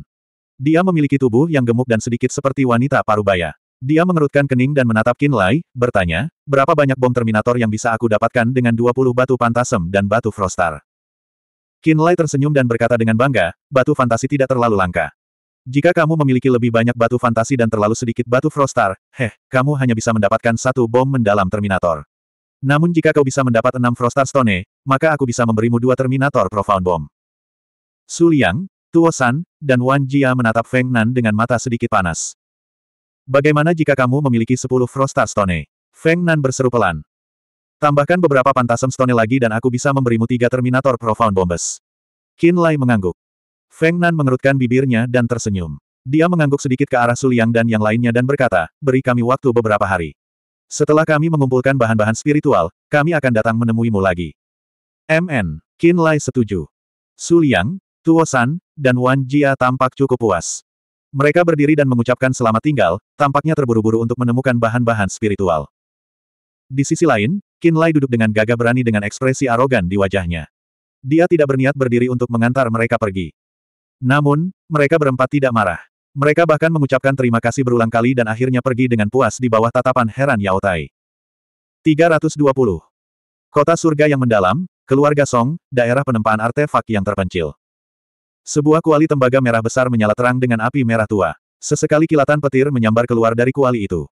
Dia memiliki tubuh yang gemuk dan sedikit seperti wanita parubaya. Dia mengerutkan kening dan menatap Lai, bertanya, berapa banyak bom Terminator yang bisa aku dapatkan dengan 20 batu pantasem dan batu frostar? Lai tersenyum dan berkata dengan bangga, batu fantasi tidak terlalu langka. Jika kamu memiliki lebih banyak batu fantasi dan terlalu sedikit batu frostar, heh, kamu hanya bisa mendapatkan satu bom mendalam Terminator. Namun jika kau bisa mendapat enam Frostar Stone, maka aku bisa memberimu dua Terminator Profound Bomb. Su Liang, Tuo San, dan Wan Jia menatap Feng Nan dengan mata sedikit panas. Bagaimana jika kamu memiliki sepuluh Frosta Stone? Feng Nan berseru pelan. Tambahkan beberapa Pantasem Stone lagi dan aku bisa memberimu tiga Terminator Profound Bombes. Qin Lai mengangguk. Feng Nan mengerutkan bibirnya dan tersenyum. Dia mengangguk sedikit ke arah Suliang dan yang lainnya dan berkata, beri kami waktu beberapa hari. Setelah kami mengumpulkan bahan-bahan spiritual, kami akan datang menemuimu lagi. MN. Qin Lai setuju. Suliang. Tuo San, dan Wan Jia tampak cukup puas. Mereka berdiri dan mengucapkan selamat tinggal, tampaknya terburu-buru untuk menemukan bahan-bahan spiritual. Di sisi lain, Qin Lai duduk dengan gagah berani dengan ekspresi arogan di wajahnya. Dia tidak berniat berdiri untuk mengantar mereka pergi. Namun, mereka berempat tidak marah. Mereka bahkan mengucapkan terima kasih berulang kali dan akhirnya pergi dengan puas di bawah tatapan heran Yao Tai. 320. Kota surga yang mendalam, keluarga Song, daerah penempaan artefak yang terpencil. Sebuah kuali tembaga merah besar menyala terang dengan api merah tua. Sesekali kilatan petir menyambar keluar dari kuali itu.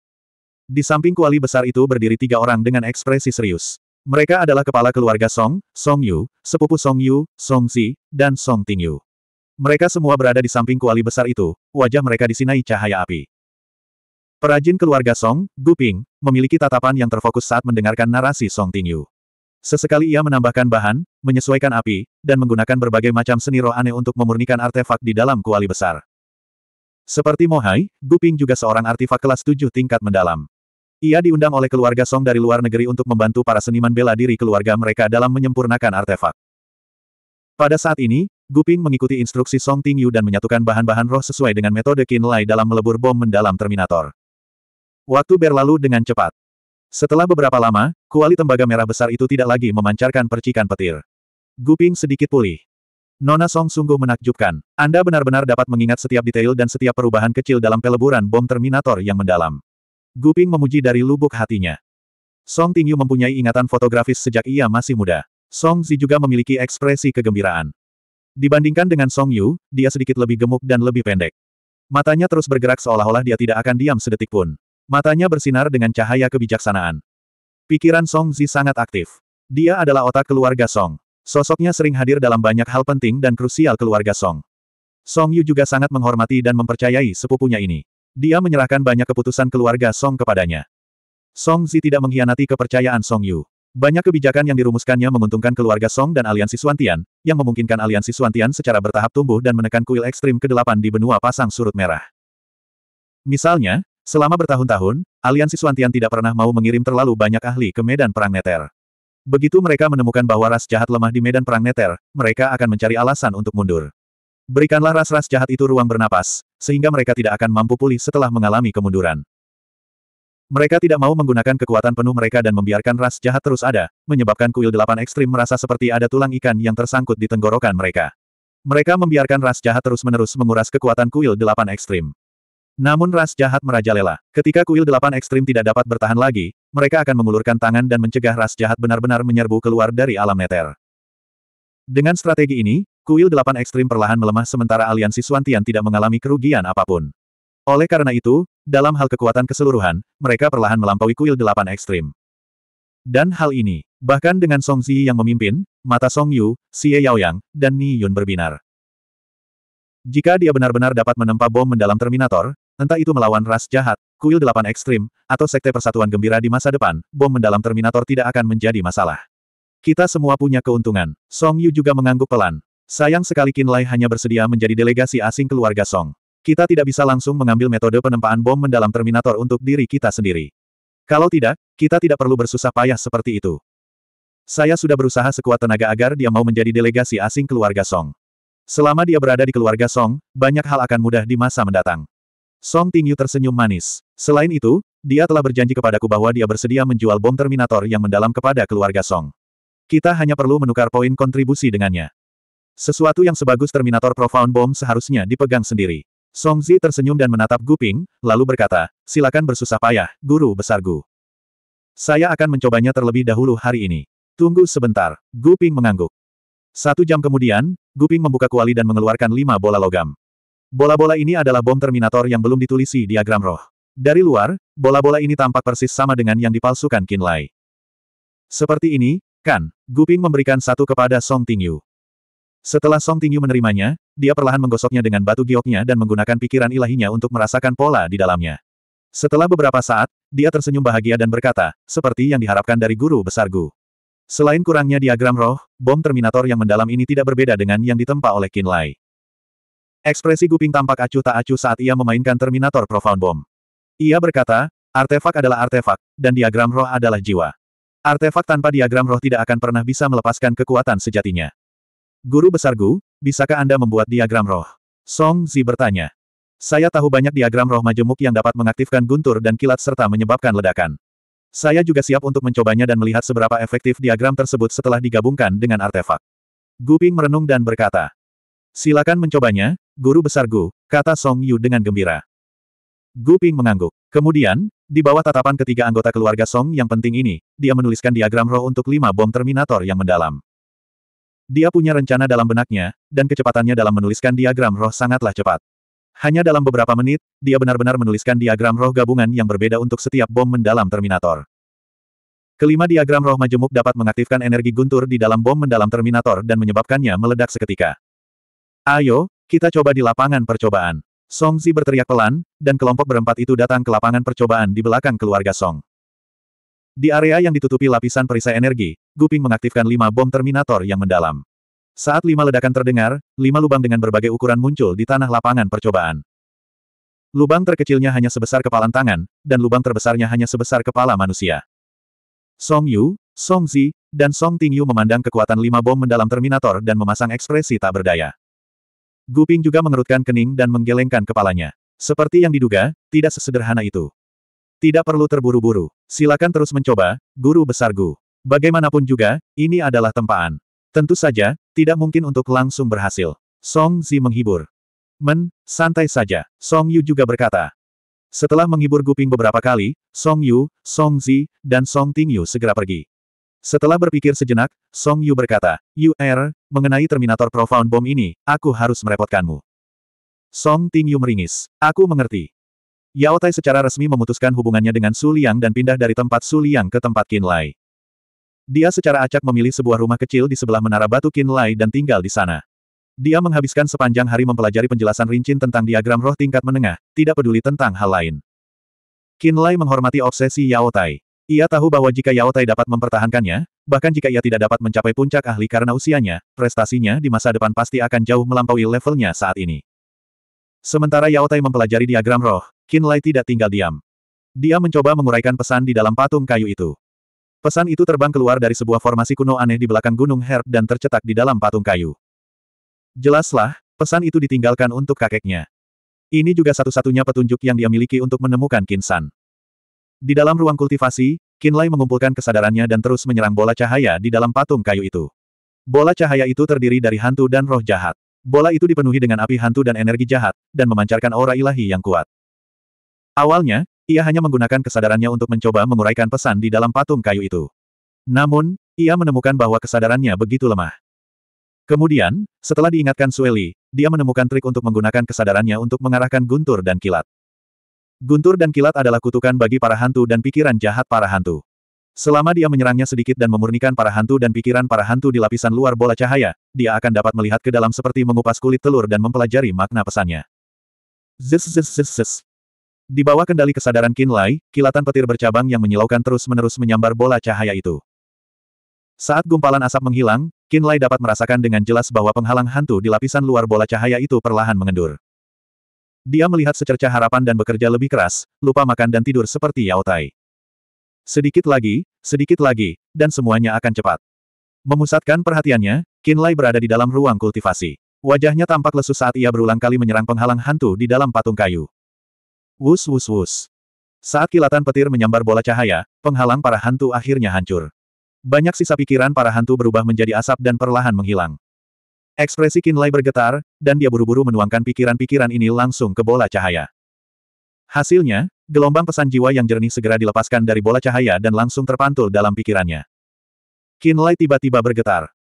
Di samping kuali besar itu berdiri tiga orang dengan ekspresi serius. Mereka adalah kepala keluarga Song, Song Yu, sepupu Song Yu, Song Zi, dan Song Ting Yu. Mereka semua berada di samping kuali besar itu, wajah mereka disinai cahaya api. Perajin keluarga Song, Gu Ping, memiliki tatapan yang terfokus saat mendengarkan narasi Song Ting Yu. Sesekali ia menambahkan bahan, menyesuaikan api, dan menggunakan berbagai macam seni roh aneh untuk memurnikan artefak di dalam kuali besar. Seperti Mohai, Guping juga seorang artefak kelas 7 tingkat mendalam. Ia diundang oleh keluarga Song dari luar negeri untuk membantu para seniman bela diri keluarga mereka dalam menyempurnakan artefak. Pada saat ini, Guping mengikuti instruksi Song Tingyu dan menyatukan bahan-bahan roh sesuai dengan metode Kinlay dalam melebur bom mendalam Terminator. Waktu berlalu dengan cepat. Setelah beberapa lama, kuali tembaga merah besar itu tidak lagi memancarkan percikan petir. Guping sedikit pulih. Nona Song sungguh menakjubkan. Anda benar-benar dapat mengingat setiap detail dan setiap perubahan kecil dalam peleburan bom Terminator yang mendalam. Guping memuji dari lubuk hatinya. Song Tingyu mempunyai ingatan fotografis sejak ia masih muda. Song Zi juga memiliki ekspresi kegembiraan. Dibandingkan dengan Song Yu, dia sedikit lebih gemuk dan lebih pendek. Matanya terus bergerak seolah-olah dia tidak akan diam sedetik pun. Matanya bersinar dengan cahaya kebijaksanaan. Pikiran Song Zi sangat aktif. Dia adalah otak keluarga Song. Sosoknya sering hadir dalam banyak hal penting dan krusial keluarga Song. Song Yu juga sangat menghormati dan mempercayai sepupunya ini. Dia menyerahkan banyak keputusan keluarga Song kepadanya. Song Zi tidak mengkhianati kepercayaan Song Yu. Banyak kebijakan yang dirumuskannya menguntungkan keluarga Song dan aliansi Suantian, yang memungkinkan aliansi Suantian secara bertahap tumbuh dan menekan kuil ekstrim ke-8 di benua pasang surut merah. Misalnya, Selama bertahun-tahun, aliansi Suantian tidak pernah mau mengirim terlalu banyak ahli ke medan perang neter. Begitu mereka menemukan bahwa ras jahat lemah di medan perang neter, mereka akan mencari alasan untuk mundur. Berikanlah ras-ras jahat itu ruang bernapas, sehingga mereka tidak akan mampu pulih setelah mengalami kemunduran. Mereka tidak mau menggunakan kekuatan penuh mereka dan membiarkan ras jahat terus ada, menyebabkan kuil delapan ekstrim merasa seperti ada tulang ikan yang tersangkut di tenggorokan mereka. Mereka membiarkan ras jahat terus-menerus menguras kekuatan kuil delapan ekstrim. Namun ras jahat merajalela. Ketika kuil delapan ekstrim tidak dapat bertahan lagi, mereka akan mengulurkan tangan dan mencegah ras jahat benar-benar menyerbu keluar dari alam neter. Dengan strategi ini, kuil delapan ekstrim perlahan melemah sementara aliansi Swantian tidak mengalami kerugian apapun. Oleh karena itu, dalam hal kekuatan keseluruhan, mereka perlahan melampaui kuil delapan ekstrim. Dan hal ini, bahkan dengan Song Zi yang memimpin, mata Song Yu, Xie Yaoyang, dan Ni Yun berbinar. Jika dia benar-benar dapat menempa bom mendalam Terminator, Entah itu melawan ras jahat, kuil delapan ekstrim, atau sekte persatuan gembira di masa depan, bom mendalam Terminator tidak akan menjadi masalah. Kita semua punya keuntungan. Song Yu juga mengangguk pelan. Sayang sekali Qin Lai hanya bersedia menjadi delegasi asing keluarga Song. Kita tidak bisa langsung mengambil metode penempaan bom mendalam Terminator untuk diri kita sendiri. Kalau tidak, kita tidak perlu bersusah payah seperti itu. Saya sudah berusaha sekuat tenaga agar dia mau menjadi delegasi asing keluarga Song. Selama dia berada di keluarga Song, banyak hal akan mudah di masa mendatang. Song Tingyu tersenyum manis. Selain itu, dia telah berjanji kepadaku bahwa dia bersedia menjual bom Terminator yang mendalam kepada keluarga Song. Kita hanya perlu menukar poin kontribusi dengannya. Sesuatu yang sebagus Terminator Profound Bomb seharusnya dipegang sendiri. Song Zi tersenyum dan menatap Guping, lalu berkata, silakan bersusah payah, guru besar Gu. Saya akan mencobanya terlebih dahulu hari ini. Tunggu sebentar, Guping mengangguk. Satu jam kemudian, Guping membuka kuali dan mengeluarkan lima bola logam. Bola-bola ini adalah bom Terminator yang belum ditulisi diagram roh. Dari luar, bola-bola ini tampak persis sama dengan yang dipalsukan Kinlay. Seperti ini, kan, Guping memberikan satu kepada Song Tingyu. Setelah Song Tingyu menerimanya, dia perlahan menggosoknya dengan batu gioknya dan menggunakan pikiran ilahinya untuk merasakan pola di dalamnya. Setelah beberapa saat, dia tersenyum bahagia dan berkata, seperti yang diharapkan dari guru besar Gu. Selain kurangnya diagram roh, bom Terminator yang mendalam ini tidak berbeda dengan yang ditempa oleh Qin Lai. Ekspresi Guping tampak acuh tak acuh saat ia memainkan Terminator Profound Bomb. Ia berkata, artefak adalah artefak, dan diagram roh adalah jiwa. Artefak tanpa diagram roh tidak akan pernah bisa melepaskan kekuatan sejatinya. Guru Besar Gu, bisakah Anda membuat diagram roh? Song Zi bertanya. Saya tahu banyak diagram roh majemuk yang dapat mengaktifkan guntur dan kilat serta menyebabkan ledakan. Saya juga siap untuk mencobanya dan melihat seberapa efektif diagram tersebut setelah digabungkan dengan artefak. Guping merenung dan berkata, Silakan mencobanya, guru besar Gu, kata Song Yu dengan gembira. Gu Ping mengangguk. Kemudian, di bawah tatapan ketiga anggota keluarga Song yang penting ini, dia menuliskan diagram roh untuk lima bom Terminator yang mendalam. Dia punya rencana dalam benaknya, dan kecepatannya dalam menuliskan diagram roh sangatlah cepat. Hanya dalam beberapa menit, dia benar-benar menuliskan diagram roh gabungan yang berbeda untuk setiap bom mendalam Terminator. Kelima diagram roh majemuk dapat mengaktifkan energi guntur di dalam bom mendalam Terminator dan menyebabkannya meledak seketika. Ayo, kita coba di lapangan percobaan. Song Zi berteriak pelan, dan kelompok berempat itu datang ke lapangan percobaan di belakang keluarga Song. Di area yang ditutupi lapisan perisai energi, Guping mengaktifkan lima bom Terminator yang mendalam. Saat lima ledakan terdengar, lima lubang dengan berbagai ukuran muncul di tanah lapangan percobaan. Lubang terkecilnya hanya sebesar kepalan tangan, dan lubang terbesarnya hanya sebesar kepala manusia. Song Yu, Song Zi, dan Song Tingyu memandang kekuatan lima bom mendalam Terminator dan memasang ekspresi tak berdaya. Guping juga mengerutkan kening dan menggelengkan kepalanya. Seperti yang diduga, tidak sesederhana itu. Tidak perlu terburu-buru. Silakan terus mencoba, guru besar Gu. Bagaimanapun juga, ini adalah tempaan. Tentu saja, tidak mungkin untuk langsung berhasil. Song Zi menghibur. Men, santai saja. Song Yu juga berkata. Setelah menghibur Guping beberapa kali, Song Yu, Song Zi, dan Song Ting Yu segera pergi. Setelah berpikir sejenak, Song Yu berkata, Yu Er, Mengenai Terminator Profound Bomb ini, aku harus merepotkanmu. Song Tingyu meringis. Aku mengerti. Yao Tai secara resmi memutuskan hubungannya dengan Su Liang dan pindah dari tempat Su Liang ke tempat Qin Lai. Dia secara acak memilih sebuah rumah kecil di sebelah menara batu Qin Lai dan tinggal di sana. Dia menghabiskan sepanjang hari mempelajari penjelasan rincin tentang diagram roh tingkat menengah, tidak peduli tentang hal lain. Qin Lai menghormati obsesi Yao Tai. Ia tahu bahwa jika Yao Tai dapat mempertahankannya, Bahkan jika ia tidak dapat mencapai puncak ahli karena usianya, prestasinya di masa depan pasti akan jauh melampaui levelnya saat ini. Sementara Yao Tai mempelajari diagram roh, Qin Lai tidak tinggal diam. Dia mencoba menguraikan pesan di dalam patung kayu itu. Pesan itu terbang keluar dari sebuah formasi kuno aneh di belakang Gunung Herb dan tercetak di dalam patung kayu. Jelaslah, pesan itu ditinggalkan untuk kakeknya. Ini juga satu-satunya petunjuk yang dia miliki untuk menemukan Kinsan. Di dalam ruang kultivasi, Kinlay mengumpulkan kesadarannya dan terus menyerang bola cahaya di dalam patung kayu itu. Bola cahaya itu terdiri dari hantu dan roh jahat. Bola itu dipenuhi dengan api hantu dan energi jahat, dan memancarkan aura ilahi yang kuat. Awalnya, ia hanya menggunakan kesadarannya untuk mencoba menguraikan pesan di dalam patung kayu itu. Namun, ia menemukan bahwa kesadarannya begitu lemah. Kemudian, setelah diingatkan Sueli, dia menemukan trik untuk menggunakan kesadarannya untuk mengarahkan guntur dan kilat. Guntur dan kilat adalah kutukan bagi para hantu dan pikiran jahat para hantu. Selama dia menyerangnya sedikit dan memurnikan para hantu dan pikiran para hantu di lapisan luar bola cahaya, dia akan dapat melihat ke dalam seperti mengupas kulit telur dan mempelajari makna pesannya. Zes zes zes zes. Di bawah kendali kesadaran Kinlay, kilatan petir bercabang yang menyilaukan terus-menerus menyambar bola cahaya itu. Saat gumpalan asap menghilang, Kinlay dapat merasakan dengan jelas bahwa penghalang hantu di lapisan luar bola cahaya itu perlahan mengendur. Dia melihat secerca harapan dan bekerja lebih keras, lupa makan dan tidur seperti Yao Tai. Sedikit lagi, sedikit lagi, dan semuanya akan cepat. Memusatkan perhatiannya, Kinlay berada di dalam ruang kultivasi. Wajahnya tampak lesu saat ia berulang kali menyerang penghalang hantu di dalam patung kayu. Wus wus wus. Saat kilatan petir menyambar bola cahaya, penghalang para hantu akhirnya hancur. Banyak sisa pikiran para hantu berubah menjadi asap dan perlahan menghilang. Ekspresi Kinlay bergetar, dan dia buru-buru menuangkan pikiran-pikiran ini langsung ke bola cahaya. Hasilnya, gelombang pesan jiwa yang jernih segera dilepaskan dari bola cahaya dan langsung terpantul dalam pikirannya. Kinlay tiba-tiba bergetar.